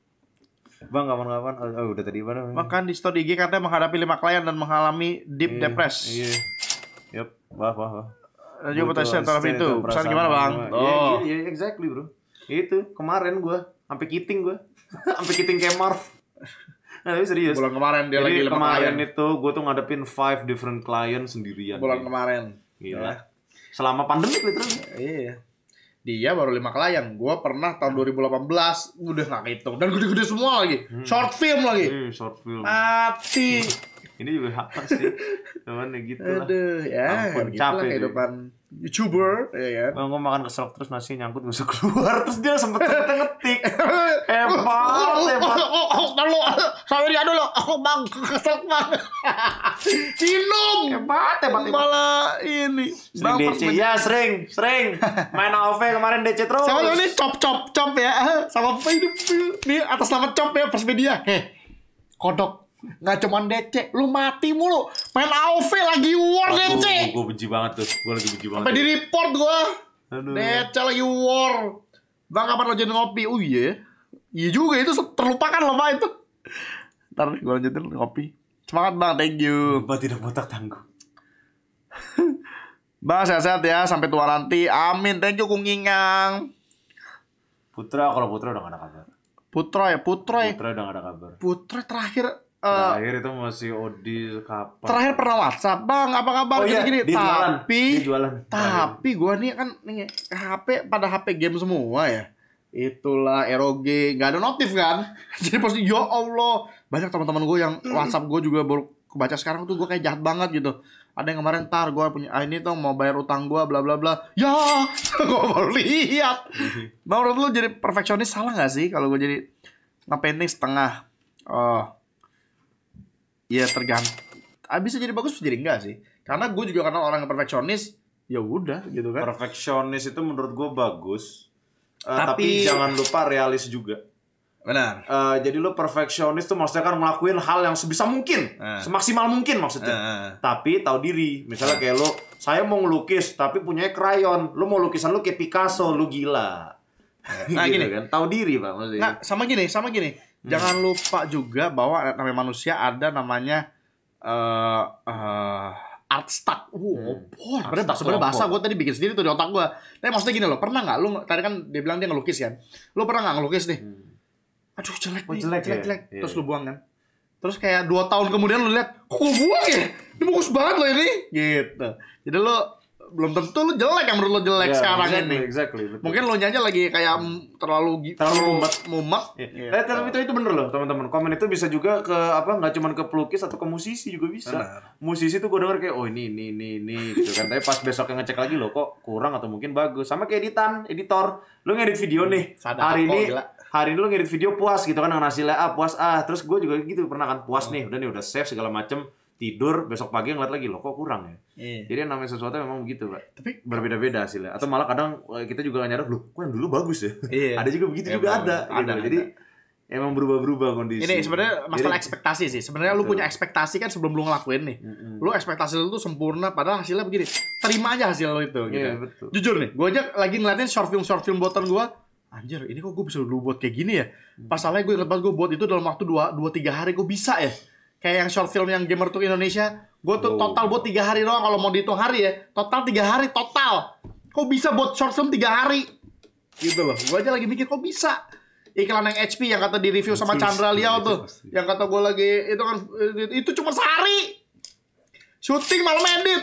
Bang kapan-kapan oh, oh, udah tadi mana? Makan di store IG katanya menghadapi lima klien dan mengalami deep depres. Iya. Yep, iya. wah wah wah. Radio potensi antara itu. Pesan gimana, Bang? Oh. Iya, oh. iya, iya, exactly, Bro. Itu kemarin gua sampai kiting gua. sampai kiting kemar. Nah, tapi serius. Bulan kemarin dia Jadi, lagi kemarin klien. itu gue tuh ngadepin five different client sendirian. Bulan ya. kemarin. Gila. Ya. Selama pandemi literally. Iya. Dia baru lima kelayang. Gua pernah tahun 2018 udah nggak hitung dan gede-gede semua lagi. Hmm. Short film lagi. Hmm, short film. Mati ini juga apa sih cuman ya gitu lah Aduh, ya Ampun, gitu capek lah kehidupan youtuber ya kan ya. gue makan kesel terus nasi nyangkut masuk keluar terus dia sempet ngetik eh, oh, oh, hebat hebat oh, lalu saya dia dulu aku bang kesel banget minum hebat hebat malah ini sering DC ya sering sering main AOV kemarin DC terus sama ini cop cop cop ya sama ini atas nama cop ya persmedia heh kodok Nggak cuman DC, lu mati mulu. Main AOV lagi war Aduh, DC. Gue benci banget tuh, gue lagi benci banget. Apa di report gue. DC lagi war. Bang, kapan lo jadi ngopi? Oh iya. Iya juga, itu terlupakan loh lama itu. Ntar gue lanjutin ngopi. Semangat bang, thank you. Bapak tidak botak tangguh. bang, sehat-sehat ya. Sampai tua nanti. Amin. Thank you, Kungingang. Putra, kalau Putra udah gak ada kabar. Putra ya, Putra ya. Putra udah gak ada kabar. Putra terakhir Uh, eh, terakhir itu masih Odi kapan? Terakhir pernah WhatsApp, Bang, apa kabar? Oh, iya, gini, Di jualan. Tapi, di jualan. tapi gue nih kan nih, HP pada HP game semua ya. Itulah ROG, nggak ada notif kan? Jadi pasti ya Allah, banyak teman-teman gue yang mm. WhatsApp gue juga baru kebaca sekarang tuh gue kayak jahat banget gitu. Ada yang kemarin tar gue punya ah, ini tuh mau bayar utang gue bla bla bla. Ya, gue mau lihat. Bang, menurut lu jadi perfeksionis salah nggak sih kalau gue jadi ngepainting setengah? Oh, ya tergantung ah, bisa jadi bagus bisa jadi enggak sih karena gue juga kenal orang yang perfeksionis ya udah gitu kan perfeksionis itu menurut gue bagus uh, tapi... jangan lupa realis juga benar uh, jadi lo perfeksionis tuh maksudnya kan ngelakuin hal yang sebisa mungkin uh. semaksimal mungkin maksudnya uh. tapi tahu diri misalnya kayak lo saya mau ngelukis tapi punya krayon lo mau lukisan lo kayak Picasso lo gila nah gitu gini kan tahu diri pak maksudnya nah, sama gini sama gini Hmm. Jangan lupa juga bahwa namanya manusia ada namanya uh, uh, art stack. Wow, hmm. sebenarnya sebenarnya bahasa gue tadi bikin sendiri tuh di otak gue. Tapi maksudnya gini loh, pernah nggak lu tadi kan dia bilang dia ngelukis kan? Lu pernah nggak ngelukis nih? Hmm. Aduh jelek, jelek, jelek, iya. jelek. Yeah. Terus lu iya. buang kan? Terus kayak dua tahun kemudian lu lihat, kok gue buang ya? Ini bagus banget loh ini. Gitu. Jadi lo belum tentu lu jelek yang menurut lu jelek yeah, sekarang exactly, ini. Exactly. Mungkin lo nyanyi lagi kayak hmm. terlalu terlalu mumet. mumet. Yeah. Yeah. Eh, tapi itu itu bener loh teman-teman. Komen itu bisa juga ke apa Gak cuma ke pelukis atau ke musisi juga bisa. Benar. Musisi tuh gue denger kayak oh ini ini ini ini gitu kan. tapi pas besoknya ngecek lagi lo kok kurang atau mungkin bagus. Sama kayak editan, editor. Lu ngedit video nih. hari ini gila hari ini lo ngedit video puas gitu kan dengan hasilnya ah puas ah terus gue juga gitu pernah kan puas oh. nih udah nih udah save segala macem tidur besok pagi ngeliat lagi loh kok kurang ya iya. jadi yang namanya sesuatu memang begitu pak tapi berbeda-beda hasilnya atau malah kadang eh, kita juga nyadar loh kok yang dulu bagus ya iya. ada juga begitu ya, juga bener, ada, gitu. ada, jadi ada jadi emang berubah-berubah kondisi. Ini sebenarnya masalah Jadi, ekspektasi sih. Sebenarnya lu punya ekspektasi kan sebelum lu ngelakuin nih. mm -mm. Lu ekspektasi lu tuh sempurna padahal hasilnya begini. Terima aja hasil lu itu gitu. iya, betul. Jujur nih, gue aja lagi ngeliatin short film short film buatan gue. Anjir, ini kok gue bisa dulu buat kayak gini ya? Mm. Pasalnya gue ingat banget gue buat itu dalam waktu dua dua tiga hari gue bisa ya kayak yang short film yang gamer tuh Indonesia gue tuh oh. total buat tiga hari doang kalau mau dihitung hari ya total tiga hari total kok bisa buat short film tiga hari gitu loh gue aja lagi mikir kok bisa iklan yang HP yang kata di review sama Chandra Liao tuh yang kata gue lagi itu kan itu cuma sehari syuting malam edit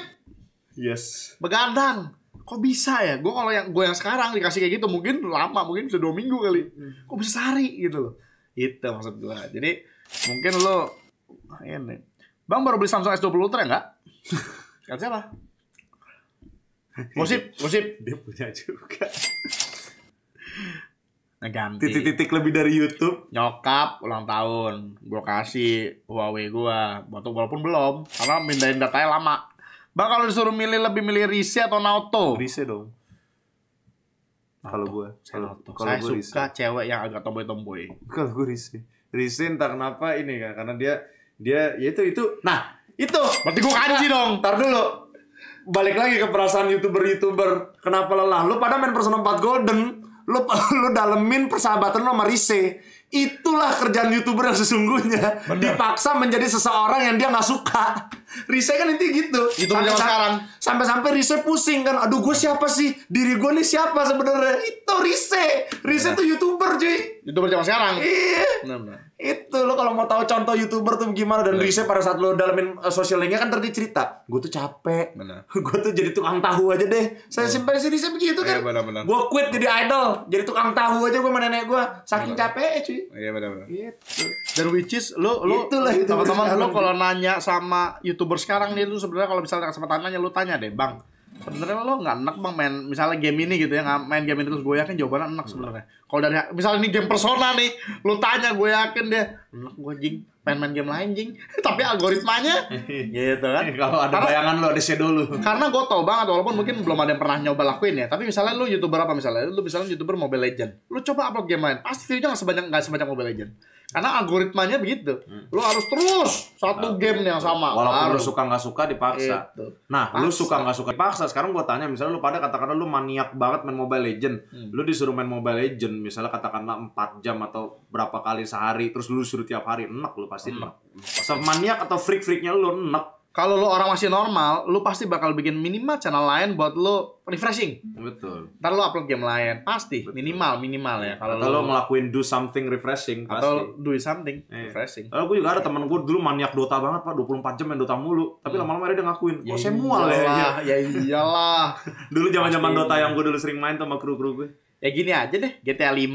yes begadang kok bisa ya gue kalau yang gue yang sekarang dikasih kayak gitu mungkin lama mungkin bisa dua minggu kali hmm. kok bisa sehari gitu loh itu maksud gue jadi mungkin lo Ah, ini. Iya, Bang baru beli Samsung S20 Ultra enggak? Kan siapa? Musib, musib. Dia punya juga. Ngeganti. Nah, Titik-titik lebih dari YouTube. Nyokap ulang tahun. Gue kasih Huawei gue. Walaupun belum. Karena mindahin datanya lama. Bang kalau disuruh milih lebih milih Rise atau Naoto? Rise dong. Kalau gue, kalau saya suka cewek yang agak tomboy-tomboy. Kalau gue Rise, Rise entah kenapa ini kan, karena dia dia ya itu itu nah itu berarti gue kanji nah, dong tar dulu balik lagi ke perasaan youtuber-youtuber kenapa lelah lu pada main Persona 4 Golden lu lu dalemin persahabatan lu sama Rise itulah kerjaan youtuber yang sesungguhnya Bener. dipaksa menjadi seseorang yang dia nggak suka Rise kan intinya gitu itu sampai sekarang sampai-sampai Rise pusing kan aduh gue siapa sih diri gue nih siapa sebenarnya itu Rise Rise itu iya. tuh youtuber cuy youtuber zaman sekarang iya Bener -bener itu lo kalau mau tahu contoh youtuber tuh gimana dan riset pada saat lo dalamin uh, eh, sosial media kan tadi cerita gue tuh capek gue tuh jadi tukang tahu aja deh saya simpan sih riset begitu kan iya, gue quit jadi idol jadi tukang tahu aja gue sama nenek gue saking capek cuy iya benar-benar gitu. dan which is lo lo teman-teman lo iya, kalau nanya sama youtuber sekarang nih tuh sebenarnya kalau misalnya kesempatan nanya lo tanya deh bang sebenarnya lo nggak enak bang main misalnya game ini gitu ya nggak main game ini terus gue yakin jawabannya enak sebenarnya kalau dari misalnya ini game persona nih lo tanya gue yakin dia enak gue jing pengen main game lain jing tapi algoritmanya gitu kan eh, kalau ada karena, bayangan lo ada shadow dulu. karena gue tau banget walaupun mungkin belum ada yang pernah nyoba lakuin ya tapi misalnya lo youtuber apa misalnya lo misalnya youtuber mobile legend lo coba upload game lain pasti videonya nggak sebanyak nggak sebanyak mobile legend karena algoritmanya begitu. Hmm. Lu harus terus satu nah, game yang sama. Walaupun harus. lu suka nggak suka dipaksa. Itu. Nah, Paksa. lu suka nggak suka dipaksa. Sekarang gua tanya, misalnya lu pada katakanlah lu maniak banget main Mobile Legend. Hmm. Lu disuruh main Mobile Legend misalnya katakanlah 4 jam atau berapa kali sehari terus lu suruh tiap hari, enak lu pasti enak. Hmm. enak maniak atau freak-freaknya lu enak kalau lo orang masih normal, lo pasti bakal bikin minimal channel lain buat lo refreshing. Betul. Ntar lo upload game lain, pasti Betul. minimal minimal ya. Kalau lo ngelakuin do something refreshing, pasti. Atau do something eh. refreshing. Kalau gue juga ada temen gue dulu maniak Dota banget pak, 24 jam main Dota mulu. Tapi hmm. lama-lama hmm. dia ngakuin, kok ya saya mual ya. Ya iyalah. dulu zaman-zaman Dota yang gue dulu sering main sama kru-kru gue. Ya gini aja deh, GTA 5.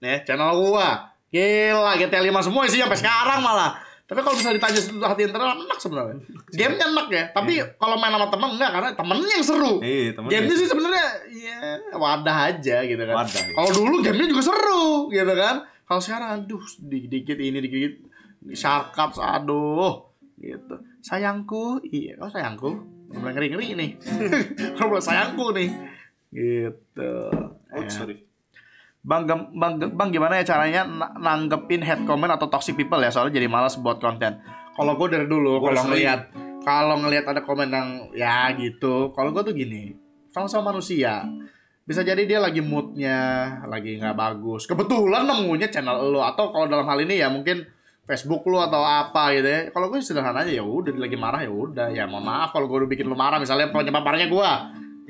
Ya, channel gue, Gila, GTA 5 semua sih sampai sekarang malah tapi kalau misalnya ditanya hati internal enak sebenarnya. Gamenya enak ya, tapi yeah. kalau main sama teman enggak karena temennya yang seru. Iya, yeah, Gamenya sih sebenarnya ya wadah aja gitu kan. Wadah. Ya. Kalau dulu gamenya juga seru gitu kan. Kalau sekarang aduh dikit-dikit ini dikit-dikit shark up aduh gitu. Sayangku, iya, oh sayangku. Mulai ngeri-ngeri nih. kalau sayangku nih. Gitu. Oh, sorry. Bang, bang, bang gimana ya caranya nanggepin head comment atau toxic people ya soalnya jadi malas buat konten. Kalau gue dari dulu kalau ngelihat kalau ngelihat ada komen yang ya gitu, kalau gue tuh gini, sama-sama manusia. Bisa jadi dia lagi moodnya lagi nggak bagus. Kebetulan nemunya channel lo atau kalau dalam hal ini ya mungkin Facebook lu atau apa gitu ya. Kalau gue sederhana aja ya udah lagi marah ya udah. Ya mohon maaf kalau gue udah bikin lu marah misalnya penyebab marahnya gue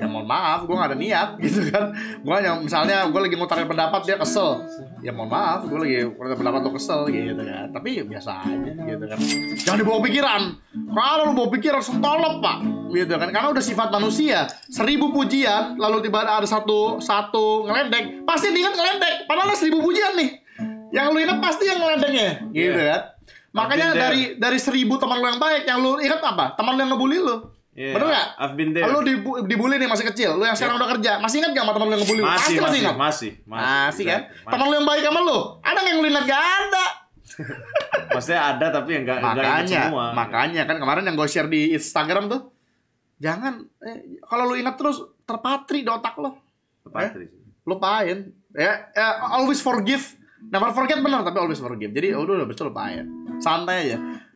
ya mohon maaf gue gak ada niat gitu kan gue yang misalnya gue lagi ngutarin pendapat dia kesel ya mohon maaf gue lagi ngutarin pendapat lo kesel gitu kan tapi ya biasa aja gitu kan jangan dibawa pikiran kalau lo bawa pikiran sentolop pak gitu kan karena udah sifat manusia seribu pujian lalu tiba ada satu satu ngelendek pasti diingat ngelendek padahal lo seribu pujian nih yang lo inget pasti yang ngelendeknya gitu iya. kan makanya dari dari seribu teman lo yang baik yang lo inget apa teman lo yang ngebully lo Yeah, Bener gak? I've been there. Lu dibu dibully nih masih kecil, lu yang sekarang yeah. udah kerja. Masih ingat gak sama teman lu yang ngebully? Masih, masih, masih ingat. Masih, masih. Masih kan? Masih. Teman lu yang baik sama lu, ada yang lu ingat? Gak ada. Maksudnya ada tapi yang gak, makanya, gak semua. Makanya kan kemarin yang gue share di Instagram tuh, jangan, eh, kalau lu ingat terus terpatri di otak lu. Terpatri. Eh, lupain. Ya, eh, always forgive. Never forget benar tapi always forgive. Jadi ya udah udah betul lupain. Santai aja.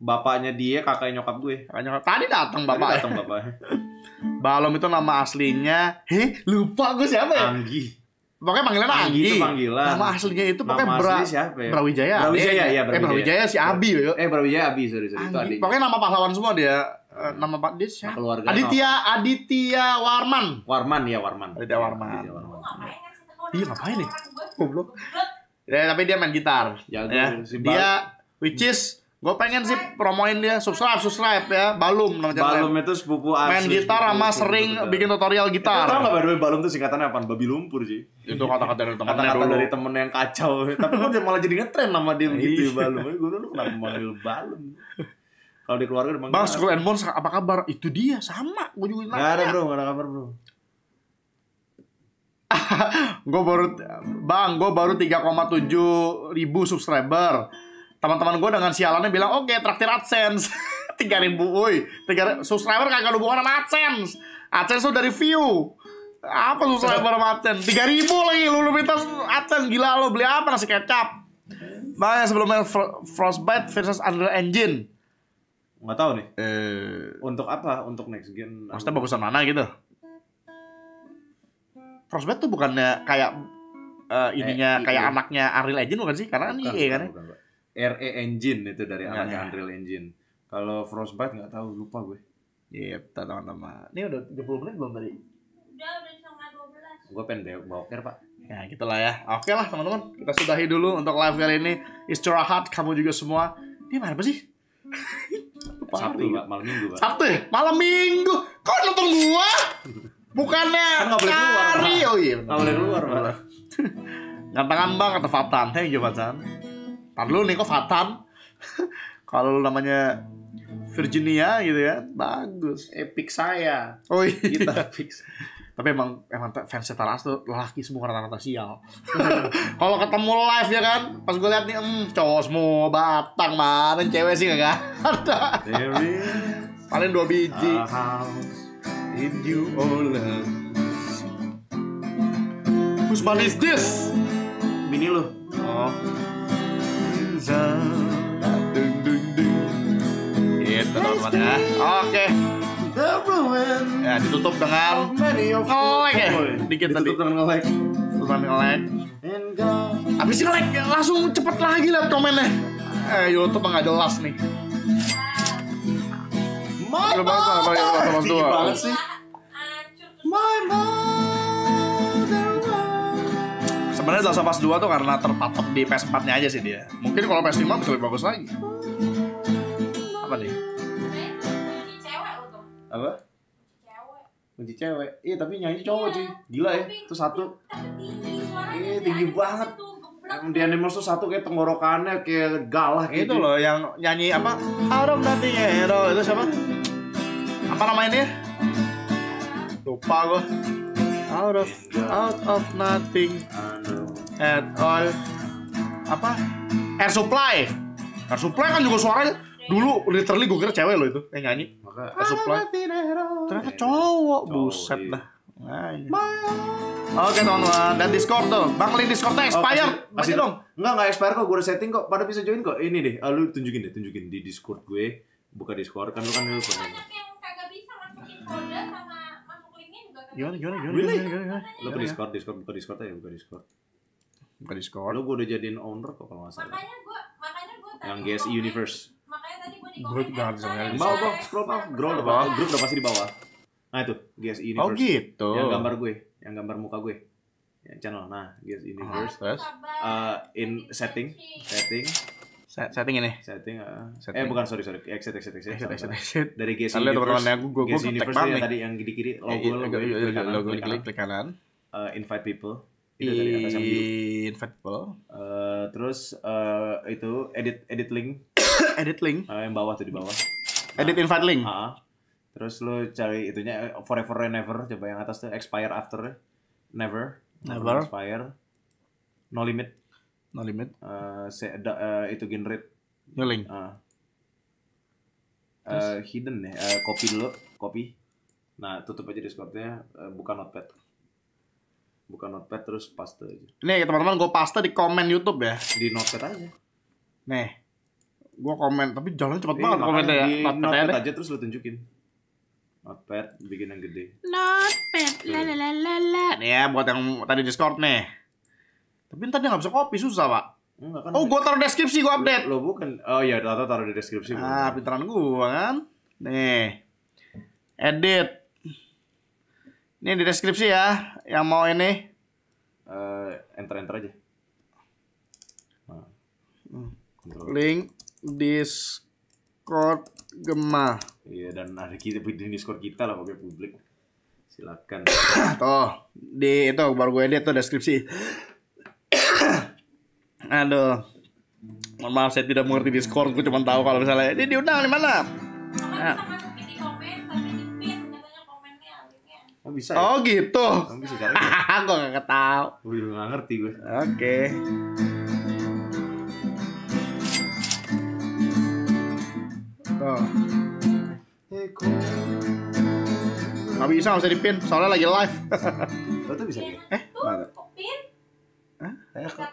bapaknya dia kakak nyokap gue kakak nyokap tadi datang bapak ya? datang bapak Balom itu nama aslinya heh lupa gue siapa ya Anggi pokoknya panggilan Anggi, Anggi. Itu panggilan. Nama aslinya itu pokoknya Bra siapa ya? Brawijaya. Brawijaya ya, ya, Brawijaya. Eh, Brawijaya si Abi loh. Eh, Brawijaya Abi, sorry sorry. Itu Pokoknya nama pahlawan semua dia. Eh, iya. Nama Pak Dis ya. Keluarga. Aditya no. Aditya Warman. Warman ya Warman. Aditya Warman. Aditya Warman. Iya ngapain ya? nih? Goblok. Ya, tapi dia main gitar. Ya, ya. Dia which is Gue pengen sih promoin dia subscribe subscribe ya Balum namanya. Balum itu sepupu asli Main gitar sama sering bikin tutorial gitar. Itu eh, tau gak by the Balum itu singkatannya apa? Babi lumpur sih. Itu kata-kata dari temennya kata-kata dulu. dari temen yang kacau. Tapi kok kan dia malah jadi ngetren nama dia gitu ya Balum. Eh, gue dulu kenapa manggil Balum? Kalau di keluarga dipanggil Bang Skull and Bones apa kabar? Itu dia sama. Gue juga nanya. Gak ada bro, gak ada kabar bro. gue baru bang gue baru 3,7 ribu subscriber teman-teman gue dengan sialannya bilang oke okay, traktir adsense tiga ribu woi tiga subscriber kagak lu bukan adsense adsense tuh dari view apa subscriber sama adsense tiga ribu lagi lu, lu minta adsense gila lu beli apa nasi kecap Makanya sebelumnya Frostbite versus Unreal Engine Gak tahu nih eh, Untuk apa? Untuk next gen Maksudnya bagusan mana gitu? Frostbite tuh bukannya kayak uh, ininya eh, kayak iya. anaknya Unreal Engine bukan sih? Karena kan iya kan ya? RE Engine itu dari nah, anaknya Unreal Engine. Kalau Frostbite nggak tahu lupa gue. Iya, yep, teman-teman. Ini udah 30 menit belum tadi? Udah, udah setengah 12. Gue pengen boker, Pak. Ya, gitulah ya. Oke lah, teman-teman. Kita sudahi dulu untuk live kali ini. Istirahat kamu juga semua. Ini mana sih? Satu hari. Pak. Malam Minggu, Pak. Sabtu ya? Malam Minggu. Kok nonton gua? Bukannya kan gak boleh keluar, Oh iya. Gak boleh keluar, Pak. Ganteng ambang kata Fatan. Thank you, Ntar dulu nih kok Fatam. Kalau namanya Virginia gitu ya bagus. Epic saya. Oh iya. Kita gitu, epic. Tapi emang emang fans Taras tuh lelaki semua rata-rata sial. Kalau ketemu live ya kan, pas gue liat nih, hmm, cowok semua batang mana cewek sih gak ada. Paling dua biji. in New Orleans. Whose man is this? Bini lo Oh. Dung dung dung. Itu teman ya. Oke. Ya ditutup dengan ngelek ya. Dikit tadi. Ditutup dengan ngelek. Cuman ngelek. Abis ngelek langsung cepet lagi lihat komennya. Eh YouTube nggak jelas nih. Mama. sih My Mama. Karena The Last of Us 2 tuh karena terpatok di PS4-nya aja sih dia. Mungkin kalau PS5 bisa hmm. lebih bagus lagi. Apa nih? Apa? Kunci cewek. Iya, tapi nyanyi cowok sih. Iya. Gila ya. Itu satu. Iya, tinggi banget. Di Animals tuh satu kayak tenggorokannya kayak galah gitu. Itu loh yang nyanyi apa? Harum nanti hero itu siapa? Apa namanya? Lupa gue out of iya. out of nothing at eh, all apa air supply air supply kan juga suaranya dulu literally gue kira cewek loh itu yang nyanyi Maka, air supply ternyata cowok buset iya. dah Oke okay, teman-teman, dan Discord tuh. Bang link Discordnya expired. Oh, kasih, kasih dong. Enggak, enggak expired kok. Gue udah setting kok. Pada bisa join kok. Ini deh, uh, lu tunjukin deh, tunjukin di Discord gue. Buka Discord kan lu kan lu pernah. yang gimana, bisa masukin gimana, sama masuk gimana, juga. Gimana, gimana, gimana, gimana, gimana, gimana, gimana, gimana, gimana, gimana, gimana, gimana, gimana, Buka Discord Lu gue udah jadiin owner kok kalau nggak makanya gue makanya gue tadi yang GS Universe makanya tadi gue di komen yang bawah bawah scroll bawah scroll bawah grup udah pasti di bawah nah itu GS oh, Universe oh gitu yang gambar gue yang gambar muka gue Ya, channel nah GS ah, Universe terus uh, in setting setting setting ini setting, uh, eh bukan sorry sorry exit exit exit exit exit, exit. dari GS Universe aku, gua, gua gue gue yang tadi yang di kiri logo logo, eh, iya, logo, iya, iya, kanan. logo, logo, logo, uh, Invite people itu dari atas uh, terus uh, itu edit edit link edit link uh, yang bawah tuh di bawah nah, edit invite link uh, terus lu cari itunya forever and never coba yang atas tuh expire after never never, expire no limit no limit uh, se uh, itu generate no link uh, uh, hidden ya uh, copy dulu copy nah tutup aja discordnya uh, buka notepad bukan notepad terus paste aja nih teman-teman gue paste di komen YouTube ya di notepad aja nih gue komen tapi jalannya cepet eh, banget komennya ya di notepad, aja, aja terus lo tunjukin notepad bikin yang gede notepad la la la la la nih ya buat yang tadi Discord nih tapi ntar dia nggak bisa copy susah pak kan oh, gue taruh deskripsi, gue update. Lo, bukan, oh iya, data taruh di deskripsi. Ah, pintaran gue kan. Nih, edit ini di deskripsi ya, yang mau ini. Uh, enter enter aja. Nah. Hmm. Link Discord Gemah. Iya dan ada kita di Discord kita lah pakai publik. Silakan. Tuh di itu baru gue edit tuh deskripsi. Aduh. Mohon maaf saya tidak mengerti Discord, gue cuma tahu kalau misalnya ini diundang di mana. Nah. Oh bisa ya? Oh gitu. Kamu oh, bisa caranya? Gitu. Ya? gue gak ketau. Gue oh, juga iya, gak ngerti gue. Oke. Okay. Tuh. Gak bisa, gak usah dipin. Soalnya lagi live. Lo tuh bisa dipin? Eh? Tuh, kok pin? Hah? Saya kok.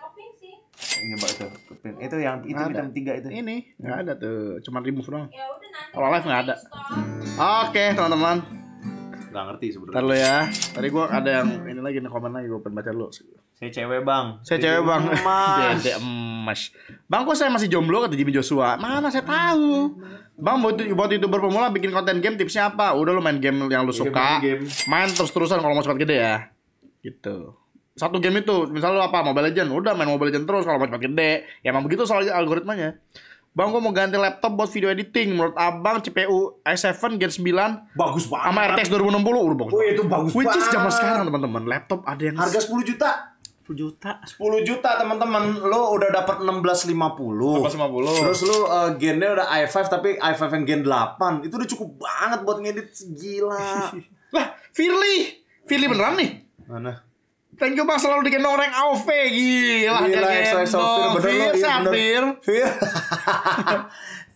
Ini mbak itu kepin. Itu yang itu ada. vitamin tiga itu. Ini. Gak ada tuh. Cuma remove doang. Ya Kalau live gak ada. Oke, okay, teman-teman. Gak ngerti sebenarnya. Ntar lu ya. Tadi gue ada yang ini lagi nih komen lagi gue pengen baca lo. Saya cewek bang. Saya cewek bang. Emas. emas. Bang kok saya masih jomblo kata Jimmy Joshua. Mana saya tahu. Bang buat buat youtuber pemula bikin konten game tipsnya apa? Udah lu main game yang lo iya, suka. Main terus terusan kalau mau cepat gede ya. Gitu satu game itu misalnya lo apa Mobile Legend udah main Mobile Legend terus kalau mau cepat gede ya emang begitu soal algoritmanya Bang, gue mau ganti laptop buat video editing. Menurut abang, CPU i7 Gen 9 bagus banget. Sama RTX 2060 udah bagus. Oh, iya, itu bagus Which banget. Which is zaman sekarang, teman-teman. Laptop ada yang harga 10 juta. 10 juta. 10 juta teman-teman. Lo udah dapat 1650. 1650. Terus lo uh, gennya udah i5 tapi i5 yang gen 8. Itu udah cukup banget buat ngedit gila. lah, Firly. Firly beneran nih? Mana? Thank you Bang selalu dikenal orang AOV gila. Gila, XOXO Fir iya, bener lo. Fir, Fir.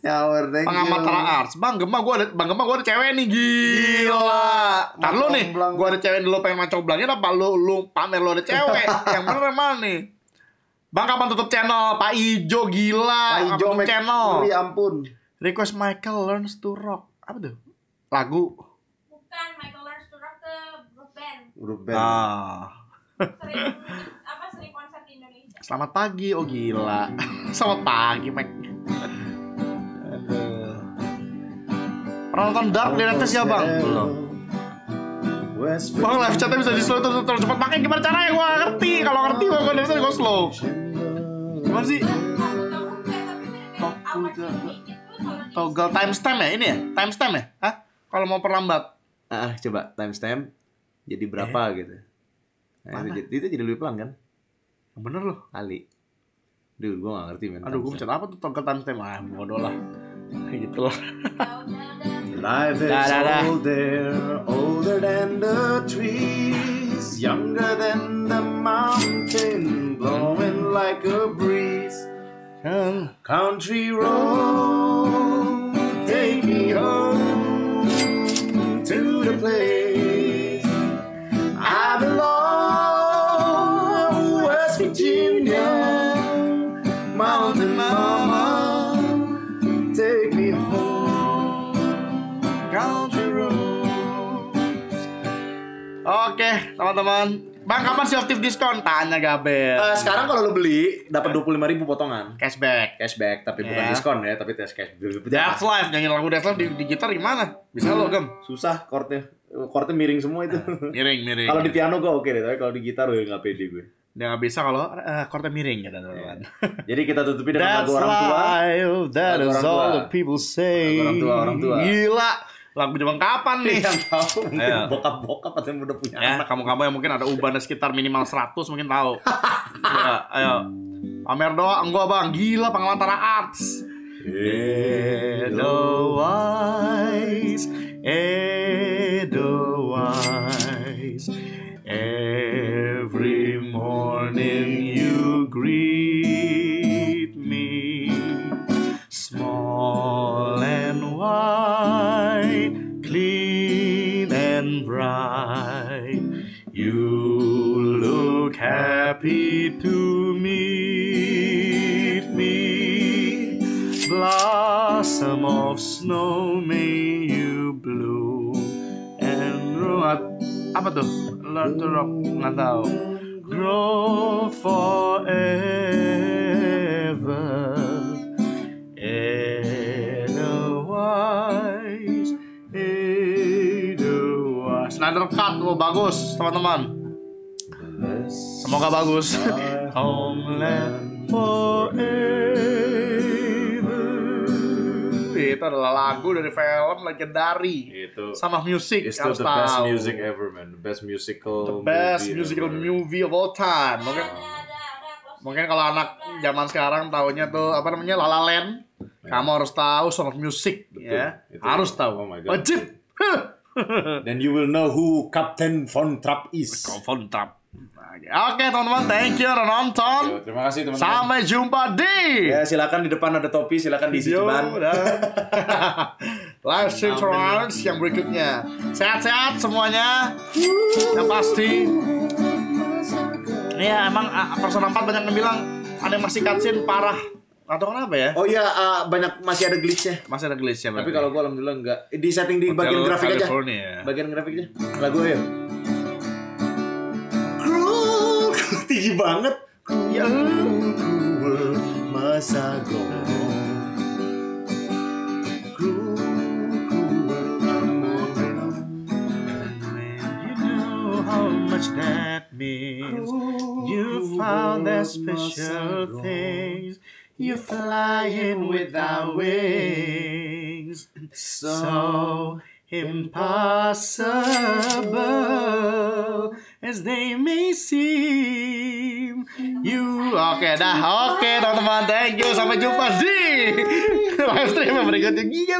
Nyawer, thank Pengamat you. arts. Bang, gemah, gue ada Bang gemah gue ada cewek nih. Gila. Tar lu nih, gue ada cewek dulu pengen mancok blangin apa lu lu pamer lu ada cewek. Yang bener mana nih? Bang kapan tutup channel? Pak Ijo gila. Pak Ijo Mac channel. Uri, ampun. Request Michael Learns to Rock. Apa tuh? Lagu. Bukan Michael Learns to Rock ke grup band. Grup band. Ah selamat pagi oh gila selamat pagi Mac pernah nonton Dark di Netflix ya bang belum Bang live chatnya bisa di slow terus terus cepat pakai gimana caranya gua ngerti kalau ngerti gua nggak bisa gua slow gimana sih toggle toggle timestamp ya ini ya timestamp ya hah kalau mau perlambat ah, ah coba timestamp jadi berapa eh. gitu Mana? itu, itu jadi lebih pelan kan? Bener loh. Kali. Duh, gue gak ngerti men. Aduh, gue mencet apa tuh toggle timestamp? Ah, bodoh lah. gitu lah. Life is older, older than the trees, younger than the mountain, blowing like a breeze. Country road, take me home to the place. Oke, teman-teman. Bang, kapan sih aktif diskon? Tanya Gabel. Uh, eh, sekarang kalau lo beli dapat dua puluh lima ribu potongan. Cashback. Cashback, tapi yeah. bukan ya. diskon ya, tapi tes cash. Death life. Nyanyi lagu Death life di, di gitar gimana? Bisa hmm. lo gem? Susah chordnya. Chordnya miring semua itu. miring, miring. kalau di piano gue oke deh, tapi kalau di gitar gue nggak pede gue. Dia nggak bisa kalau uh, chordnya miring ya teman-teman. Yeah. Jadi kita tutupi dengan lagu orang tua. Life, that is orang people say. orang tua, orang tua. Gila lagu Jepang kapan nih? Yang tahu mungkin bokap-bokap atau yang udah punya yeah, anak. Kamu-kamu yang mungkin ada uban sekitar minimal 100 mungkin tahu. ya, ayo. Pamer doa enggak bang, gila Tara arts. Edelweiss, Edelweiss, every morning you greet me, small and wise. bright. You look happy to meet me. Blossom of snow, may you bloom and grow at apa tuh? Learn to rock, nggak tahu. Grow forever. Snyder Cut tuh oh, bagus teman-teman semoga bagus itu adalah lagu dari film legendari itu sama music it's the the tahu. best music ever man the best musical the best movie musical ever. movie of all time mungkin mungkin kalau anak zaman sekarang tahunya tuh apa namanya La La Land kamu harus tahu sound music Betul, ya harus tahu oh wajib Then you will know who Captain Von Trapp is. Von Trapp. Oke teman-teman, thank you udah nonton. Yo, terima kasih teman-teman. Sampai jumpa di. Ya silakan di depan ada topi, silakan diisi cuman. Live stream Trons yang berikutnya. Sehat-sehat semuanya. Yang pasti. Iya emang ah, personal 4 banyak yang bilang ada masih cutscene parah atau kenapa ya? Oh iya, uh, banyak masih ada glitch ya Masih ada glitch ya Tapi kalau gua alhamdulillah enggak. Di setting di Hotel bagian grafik California. aja. Bagian grafik aja. Lagu ya. Cruel, tinggi banget. Yang masa gua. that means. You found that special things. You're flying without wings, so impossible as they may seem. You oke okay, dah oke okay, teman-teman thank you sampai jumpa di live stream berikutnya.